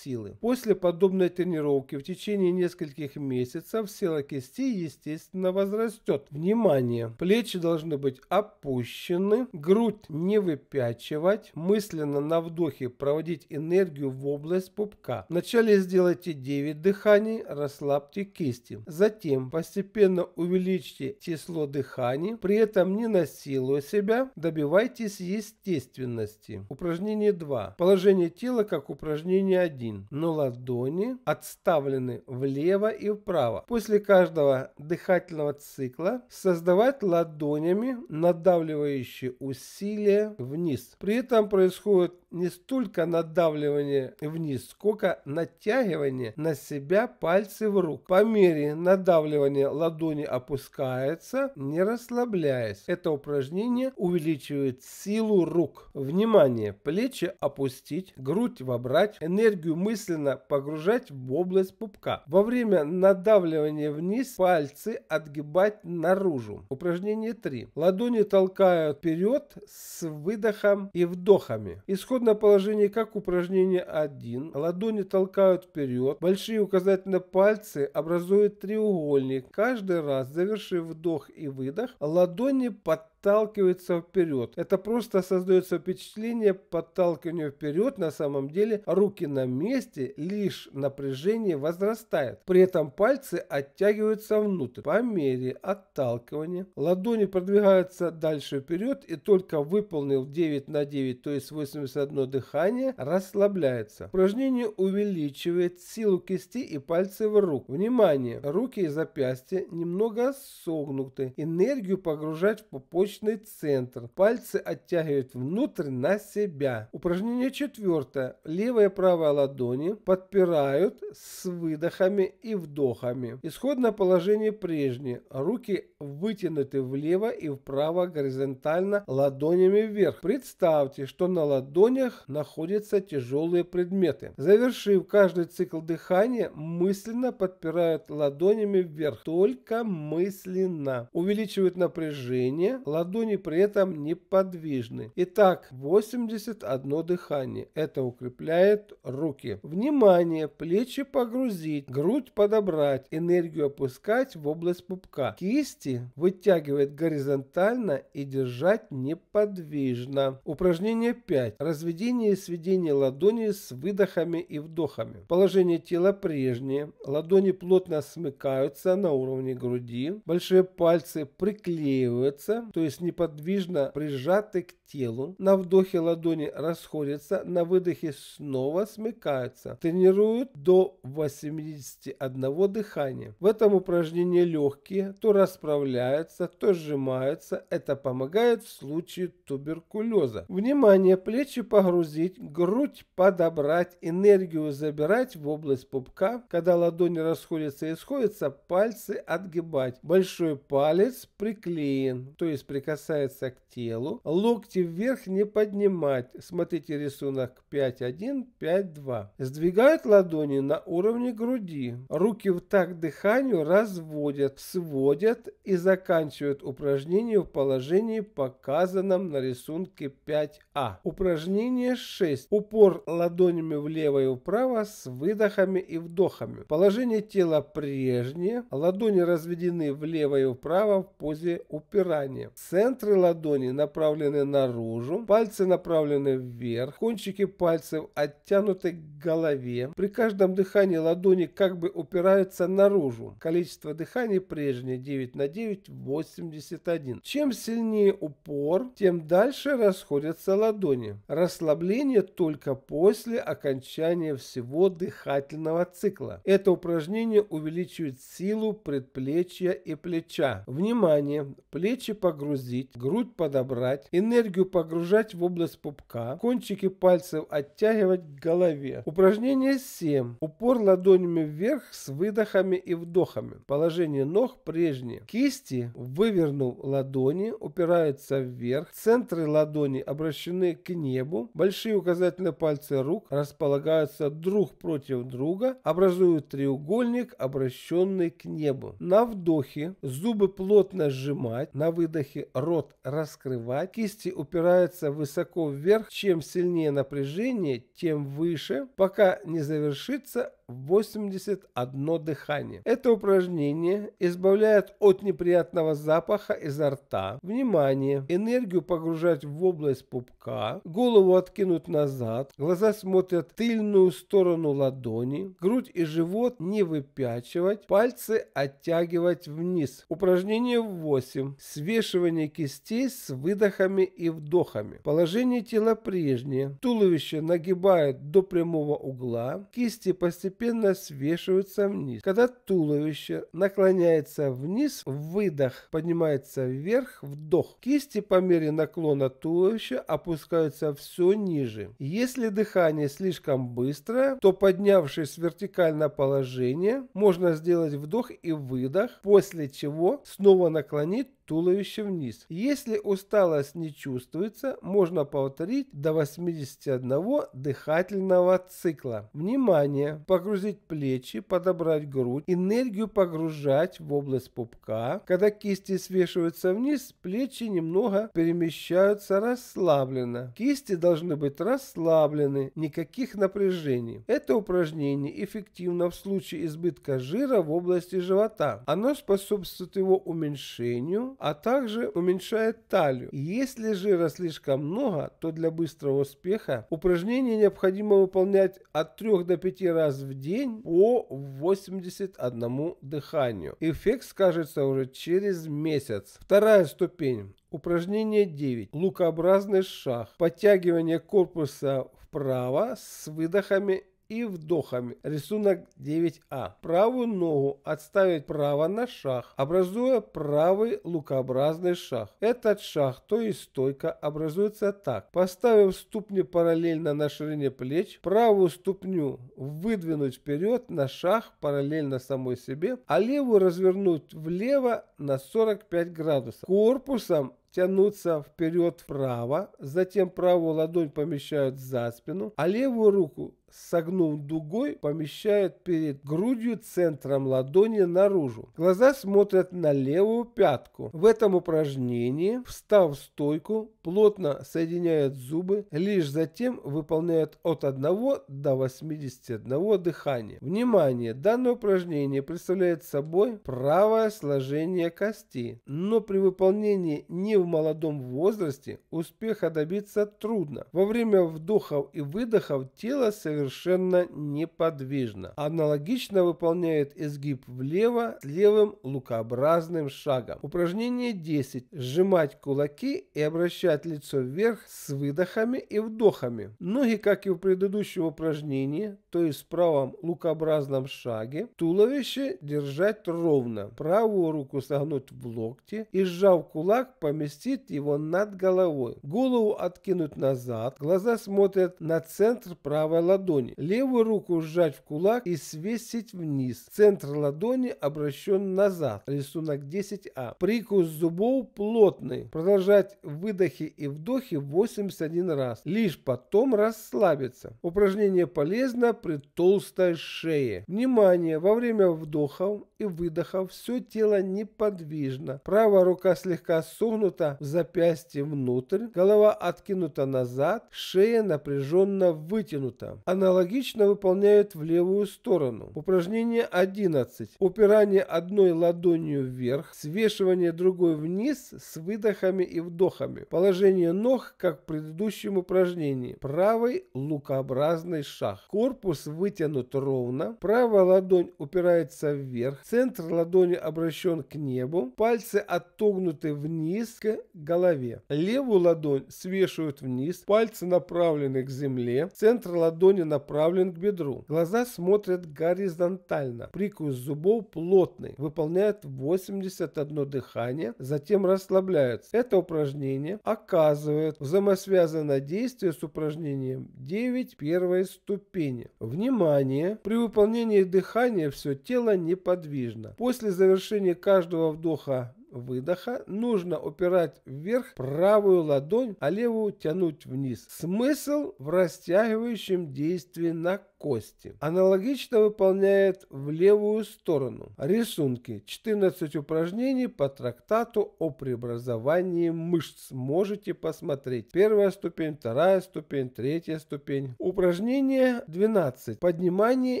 силы. После подобной тренировки в течение нескольких месяцев сила кисти естественно возрастет. Внимание! Плечи должны быть опущены, грудь не выпячивать, мысленно на вдохе проводить энергию в область пупка. Вначале сделайте 9 дыханий, расслабьте кисти. Затем постепенно увеличьте число дыханий, при этом не насилуя себя, добивайтесь естественности. Упражнение 2. Положение тела как упражнение не один, но ладони отставлены влево и вправо. После каждого дыхательного цикла создавать ладонями надавливающие усилия вниз. При этом происходит не столько надавливание вниз, сколько натягивание на себя пальцев рук. По мере надавливания ладони опускается, не расслабляясь. Это упражнение увеличивает силу рук. Внимание! Плечи опустить, грудь вобрать, энергию мысленно погружать в область пупка. Во время надавливания вниз пальцы отгибать наружу. Упражнение 3. Ладони толкают вперед с выдохом и вдохами. Исход Исходное положение как упражнение 1. Ладони толкают вперед, большие указательные пальцы образуют треугольник. Каждый раз, завершив вдох и выдох, ладони под подталкивается вперед. Это просто создается впечатление подталкивания вперед. На самом деле руки на месте, лишь напряжение возрастает. При этом пальцы оттягиваются внутрь по мере отталкивания. Ладони продвигаются дальше вперед и только выполнил 9 на 9, то есть 81 дыхание, расслабляется. Упражнение увеличивает силу кисти и пальцев рук. Внимание! Руки и запястья немного согнуты. Энергию погружать в пупочную позвоночный центр. Пальцы оттягивают внутрь на себя. Упражнение четвертое. Левая и правая ладони подпирают с выдохами и вдохами. Исходное положение прежнее. Руки вытянуты влево и вправо горизонтально ладонями вверх. Представьте, что на ладонях находятся тяжелые предметы. Завершив каждый цикл дыхания, мысленно подпирают ладонями вверх. Только мысленно. Увеличивают напряжение. Ладони ладони при этом неподвижны. Итак, 81 дыхание. Это укрепляет руки. Внимание! Плечи погрузить, грудь подобрать, энергию опускать в область пупка. Кисти вытягивает горизонтально и держать неподвижно. Упражнение 5. Разведение и сведение ладони с выдохами и вдохами. Положение тела прежнее. Ладони плотно смыкаются на уровне груди. Большие пальцы приклеиваются, то есть Оставшись неподвижно прижаты к телу, на вдохе ладони расходятся, на выдохе снова смыкаются. Тренируют до 81 дыхания. В этом упражнении легкие то расправляются, то сжимаются. Это помогает в случае туберкулеза. Внимание, плечи погрузить, грудь подобрать, энергию забирать в область пупка. Когда ладони расходятся и сходятся, пальцы отгибать. Большой палец приклеен, то есть приклеен прикасается к телу, локти вверх не поднимать. Смотрите рисунок 5.1, 5.2. Сдвигают ладони на уровне груди. Руки в такт дыханию разводят, сводят и заканчивают упражнение в положении, показанном на рисунке 5А. Упражнение 6. Упор ладонями влево и вправо с выдохами и вдохами. Положение тела прежнее. Ладони разведены влево и вправо в позе упирания. Центры ладони направлены наружу, пальцы направлены вверх, кончики пальцев оттянуты к голове. При каждом дыхании ладони как бы упираются наружу. Количество дыханий прежнее 9 на 9 81. Чем сильнее упор, тем дальше расходятся ладони. Расслабление только после окончания всего дыхательного цикла. Это упражнение увеличивает силу предплечья и плеча. Внимание! Плечи погружены грузить, грудь подобрать, энергию погружать в область пупка, кончики пальцев оттягивать к голове. Упражнение 7. Упор ладонями вверх с выдохами и вдохами. Положение ног прежнее. Кисти, вывернув ладони, упираются вверх, центры ладони обращены к небу, большие указательные пальцы рук располагаются друг против друга, образуют треугольник, обращенный к небу. На вдохе зубы плотно сжимать, на выдохе рот раскрывать, кисти упираются высоко вверх, чем сильнее напряжение, тем выше, пока не завершится 81 дыхание. Это упражнение избавляет от неприятного запаха изо рта. Внимание! Энергию погружать в область пупка, голову откинуть назад, глаза смотрят тыльную сторону ладони, грудь и живот не выпячивать, пальцы оттягивать вниз. Упражнение 8. Свешивание положение кистей с выдохами и вдохами. Положение тела прежнее. Туловище нагибает до прямого угла, кисти постепенно свешиваются вниз. Когда туловище наклоняется вниз, выдох поднимается вверх, вдох. Кисти по мере наклона туловища опускаются все ниже. Если дыхание слишком быстро, то поднявшись в вертикальное положение, можно сделать вдох и выдох, после чего снова наклонить туловища вниз. Если усталость не чувствуется, можно повторить до 81 дыхательного цикла. Внимание! Погрузить плечи, подобрать грудь, энергию погружать в область пупка. Когда кисти свешиваются вниз, плечи немного перемещаются расслабленно. Кисти должны быть расслаблены, никаких напряжений. Это упражнение эффективно в случае избытка жира в области живота. Оно способствует его уменьшению, а также уменьшает талию. Если жира слишком много, то для быстрого успеха упражнение необходимо выполнять от 3 до 5 раз в день по 81 дыханию. Эффект скажется уже через месяц. Вторая ступень. Упражнение 9. Лукообразный шаг. Подтягивание корпуса вправо с выдохами и вдохами. Рисунок 9А. Правую ногу отставить право на шаг, образуя правый лукообразный шаг. Этот шаг, то есть стойка, образуется так. Поставив ступни параллельно на ширине плеч, правую ступню выдвинуть вперед на шаг параллельно самой себе, а левую развернуть влево на 45 градусов. Корпусом тянуться вперед вправо, затем правую ладонь помещают за спину, а левую руку согнув дугой, помещает перед грудью центром ладони наружу. Глаза смотрят на левую пятку. В этом упражнении, встав в стойку, плотно соединяет зубы, лишь затем выполняет от 1 до 81 дыхания. Внимание! Данное упражнение представляет собой правое сложение кости, но при выполнении не в молодом возрасте успеха добиться трудно. Во время вдохов и выдохов тело совершенно совершенно неподвижно. Аналогично выполняет изгиб влево с левым лукообразным шагом. Упражнение 10. Сжимать кулаки и обращать лицо вверх с выдохами и вдохами. Ноги, как и в предыдущем упражнении, то есть в правом лукообразном шаге, туловище держать ровно. Правую руку согнуть в локте и, сжав кулак, поместить его над головой. Голову откинуть назад, глаза смотрят на центр правой ладони ладони, левую руку сжать в кулак и свесить вниз. Центр ладони обращен назад. Рисунок 10А. Прикус зубов плотный. Продолжать выдохи и вдохи 81 раз. Лишь потом расслабиться. Упражнение полезно при толстой шее. Внимание! Во время вдохов и выдохов все тело неподвижно. Правая рука слегка согнута в запястье внутрь. Голова откинута назад. Шея напряженно вытянута. Она аналогично выполняют в левую сторону. Упражнение 11. Упирание одной ладонью вверх, свешивание другой вниз с выдохами и вдохами. Положение ног, как в предыдущем упражнении. Правый лукообразный шаг. Корпус вытянут ровно, правая ладонь упирается вверх, центр ладони обращен к небу, пальцы оттогнуты вниз к голове. Левую ладонь свешивают вниз, пальцы направлены к земле, центр ладони направлен к бедру. Глаза смотрят горизонтально. Прикус зубов плотный. Выполняет 81 дыхание, затем расслабляется. Это упражнение оказывает взаимосвязанное действие с упражнением 9 первой ступени. Внимание! При выполнении дыхания все тело неподвижно. После завершения каждого вдоха выдоха нужно упирать вверх правую ладонь, а левую тянуть вниз. Смысл в растягивающем действии на кости. Аналогично выполняет в левую сторону. Рисунки. 14 упражнений по трактату о преобразовании мышц. Можете посмотреть. Первая ступень, вторая ступень, третья ступень. Упражнение 12. Поднимание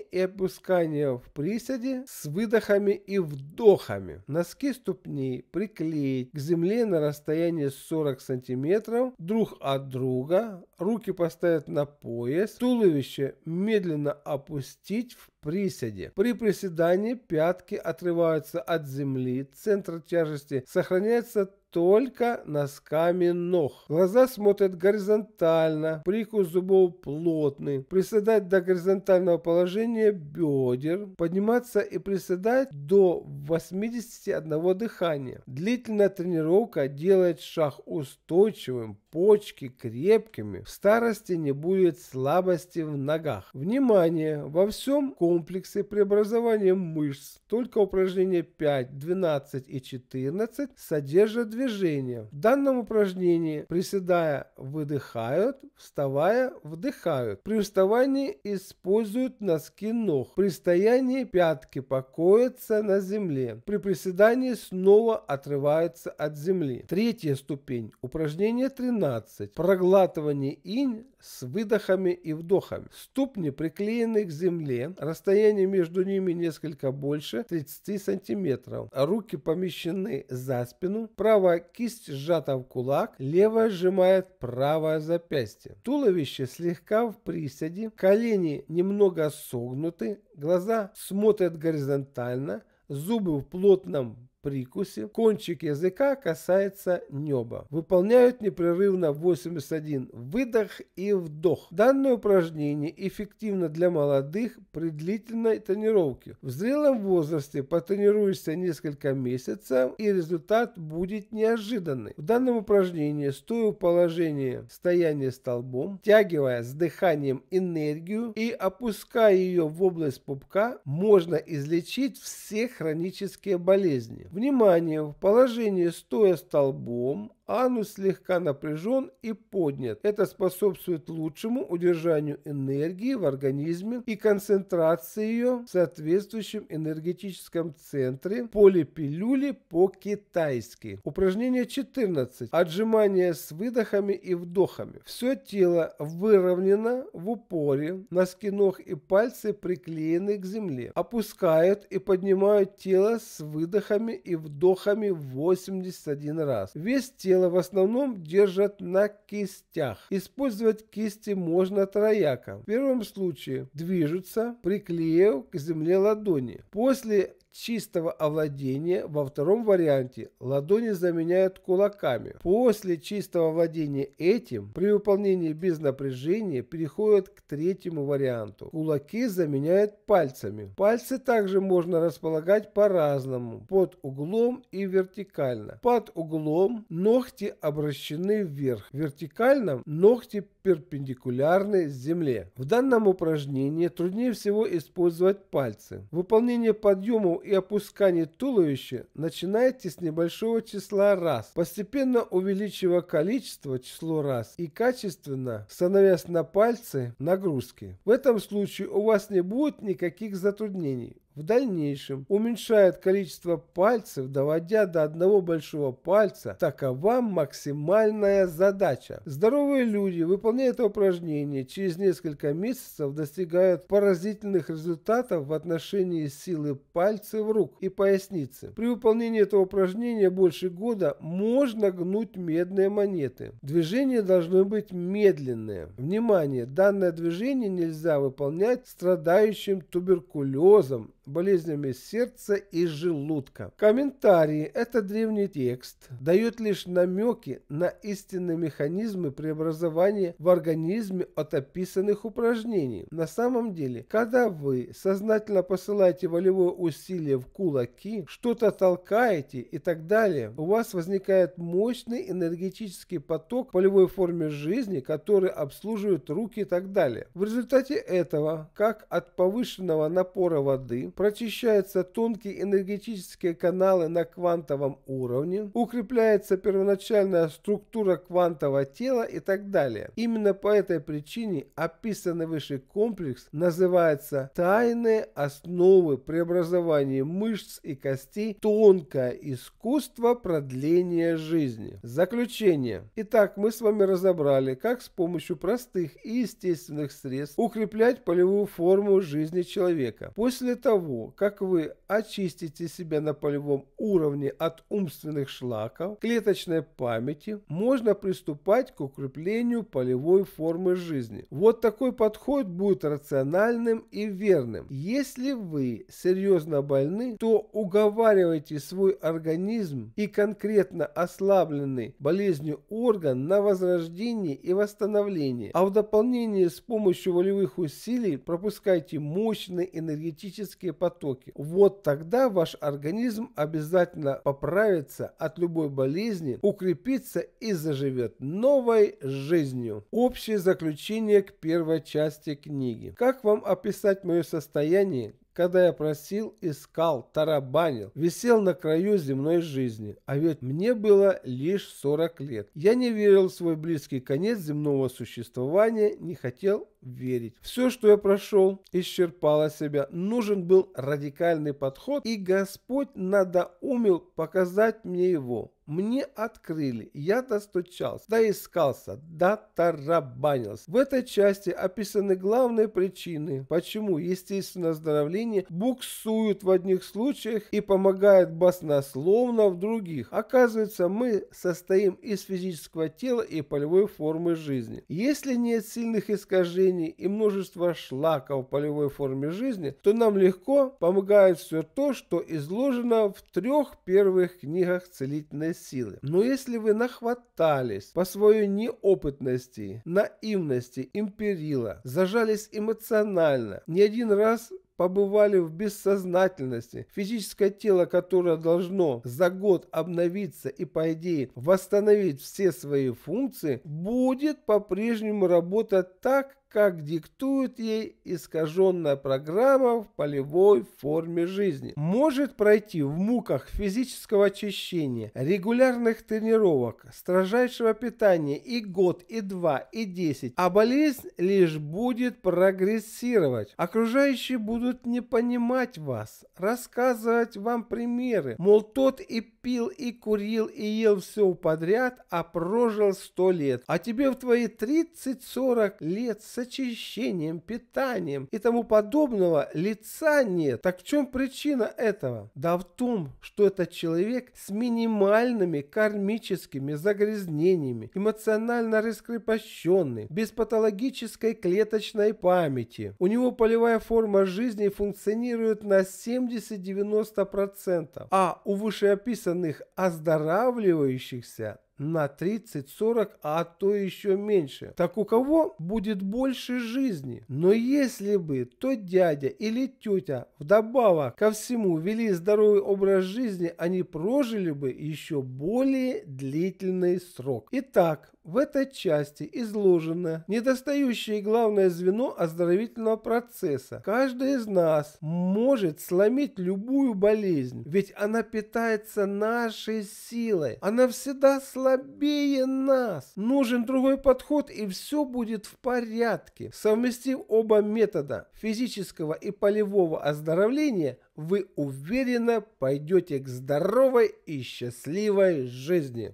и опускание в приседе с выдохами и вдохами. Носки ступней приклеить к земле на расстоянии 40 сантиметров друг от друга, руки поставить на пояс, туловище медленно опустить в приседе. При приседании пятки отрываются от земли, центр тяжести сохраняется только носками ног. Глаза смотрят горизонтально, прикус зубов плотный. Приседать до горизонтального положения бедер. Подниматься и приседать до 81 дыхания. Длительная тренировка делает шаг устойчивым, почки крепкими. В старости не будет слабости в ногах. Внимание! Во всем комплексе преобразования мышц только упражнения 5, 12 и 14 содержат Движения. В данном упражнении, приседая, выдыхают, вставая, вдыхают. При вставании используют носки ног. При стоянии пятки покоятся на земле. При приседании снова отрываются от земли. Третья ступень. Упражнение 13. Проглатывание инь с выдохами и вдохами. Ступни приклеены к земле, расстояние между ними несколько больше 30 сантиметров. Руки помещены за спину, правая Правая кисть сжата в кулак, левая сжимает правое запястье. Туловище слегка в приседе, колени немного согнуты, глаза смотрят горизонтально, зубы в плотном прикусе, кончик языка касается неба. Выполняют непрерывно 81 выдох и вдох. Данное упражнение эффективно для молодых при длительной тренировке. В зрелом возрасте потренируешься несколько месяцев и результат будет неожиданный. В данном упражнении стоя в положении стояния столбом, тягивая с дыханием энергию и опуская ее в область пупка, можно излечить все хронические болезни. Внимание! В положении стоя столбом, анус слегка напряжен и поднят. Это способствует лучшему удержанию энергии в организме и концентрации ее в соответствующем энергетическом центре полипилюли по-китайски. Упражнение 14. Отжимания с выдохами и вдохами. Все тело выровнено в упоре, носки ног и пальцы приклеены к земле. Опускают и поднимают тело с выдохами и вдохами 81 раз. Вес тела в основном держат на кистях. Использовать кисти можно трояко. В первом случае движутся, приклеив к земле ладони. После чистого овладения во втором варианте ладони заменяют кулаками. После чистого овладения этим при выполнении без напряжения переходят к третьему варианту. Кулаки заменяют пальцами. Пальцы также можно располагать по-разному, под углом и вертикально. Под углом ногти обращены вверх, вертикально ногти перпендикулярны земле. В данном упражнении труднее всего использовать пальцы. Выполнение подъемов и опускании туловища начинайте с небольшого числа раз, постепенно увеличивая количество число раз и качественно становясь на пальцы нагрузки. В этом случае у вас не будет никаких затруднений в дальнейшем уменьшает количество пальцев, доводя до одного большого пальца. Такова максимальная задача. Здоровые люди, выполняя это упражнение, через несколько месяцев достигают поразительных результатов в отношении силы пальцев рук и поясницы. При выполнении этого упражнения больше года можно гнуть медные монеты. Движение должно быть медленное. Внимание! Данное движение нельзя выполнять страдающим туберкулезом, болезнями сердца и желудка. Комментарии. Это древний текст. Дает лишь намеки на истинные механизмы преобразования в организме от описанных упражнений. На самом деле, когда вы сознательно посылаете волевое усилие в кулаки, что-то толкаете и так далее, у вас возникает мощный энергетический поток в полевой форме жизни, который обслуживает руки и так далее. В результате этого, как от повышенного напора воды, прочищаются тонкие энергетические каналы на квантовом уровне, укрепляется первоначальная структура квантового тела и так далее. Именно по этой причине описанный выше комплекс называется «Тайные основы преобразования мышц и костей. Тонкое искусство продления жизни». Заключение. Итак, мы с вами разобрали, как с помощью простых и естественных средств укреплять полевую форму жизни человека. После того, того, как вы очистите себя на полевом уровне от умственных шлаков, клеточной памяти, можно приступать к укреплению полевой формы жизни. Вот такой подход будет рациональным и верным. Если вы серьезно больны, то уговаривайте свой организм и конкретно ослабленный болезнью орган на возрождение и восстановление, а в дополнение с помощью волевых усилий пропускайте мощные энергетические магнитные потоки. Вот тогда ваш организм обязательно поправится от любой болезни, укрепится и заживет новой жизнью. Общее заключение к первой части книги. Как вам описать мое состояние, когда я просил, искал, тарабанил, висел на краю земной жизни. А ведь мне было лишь 40 лет. Я не верил в свой близкий конец земного существования, не хотел верить. Все, что я прошел, исчерпало себя. Нужен был радикальный подход, и Господь надоумил показать мне его. Мне открыли, я достучался, доискался, дотарабанился. В этой части описаны главные причины, почему естественное оздоровление буксует в одних случаях и помогает баснословно в других. Оказывается, мы состоим из физического тела и полевой формы жизни. Если нет сильных искажений и множества шлаков в полевой форме жизни, то нам легко помогает все то, что изложено в трех первых книгах целительной силы. Но если вы нахватались по своей неопытности, наивности, империла, зажались эмоционально, не один раз побывали в бессознательности. Физическое тело, которое должно за год обновиться и, по идее, восстановить все свои функции, будет по-прежнему работать так, как диктует ей искаженная программа в полевой форме жизни. Может пройти в муках физического очищения, регулярных тренировок, строжайшего питания и год, и два, и десять, а болезнь лишь будет прогрессировать. Окружающие будут будут не понимать вас, рассказывать вам примеры, мол, тот и пил, и курил, и ел все подряд, а прожил сто лет, а тебе в твои 30-40 лет с очищением, питанием и тому подобного лица нет. Так в чем причина этого? Да в том, что этот человек с минимальными кармическими загрязнениями, эмоционально раскрепощенный, без патологической клеточной памяти. У него полевая форма жизни жизни функционируют на 70-90%, а у вышеописанных оздоравливающихся на 30-40, а то еще меньше. Так у кого будет больше жизни? Но если бы то дядя или тетя вдобавок ко всему вели здоровый образ жизни, они прожили бы еще более длительный срок. Итак, в этой части изложено недостающее главное звено оздоровительного процесса. Каждый из нас может сломить любую болезнь, ведь она питается нашей силой. Она всегда слабее нас. Нужен другой подход и все будет в порядке. Совместив оба метода физического и полевого оздоровления, вы уверенно пойдете к здоровой и счастливой жизни.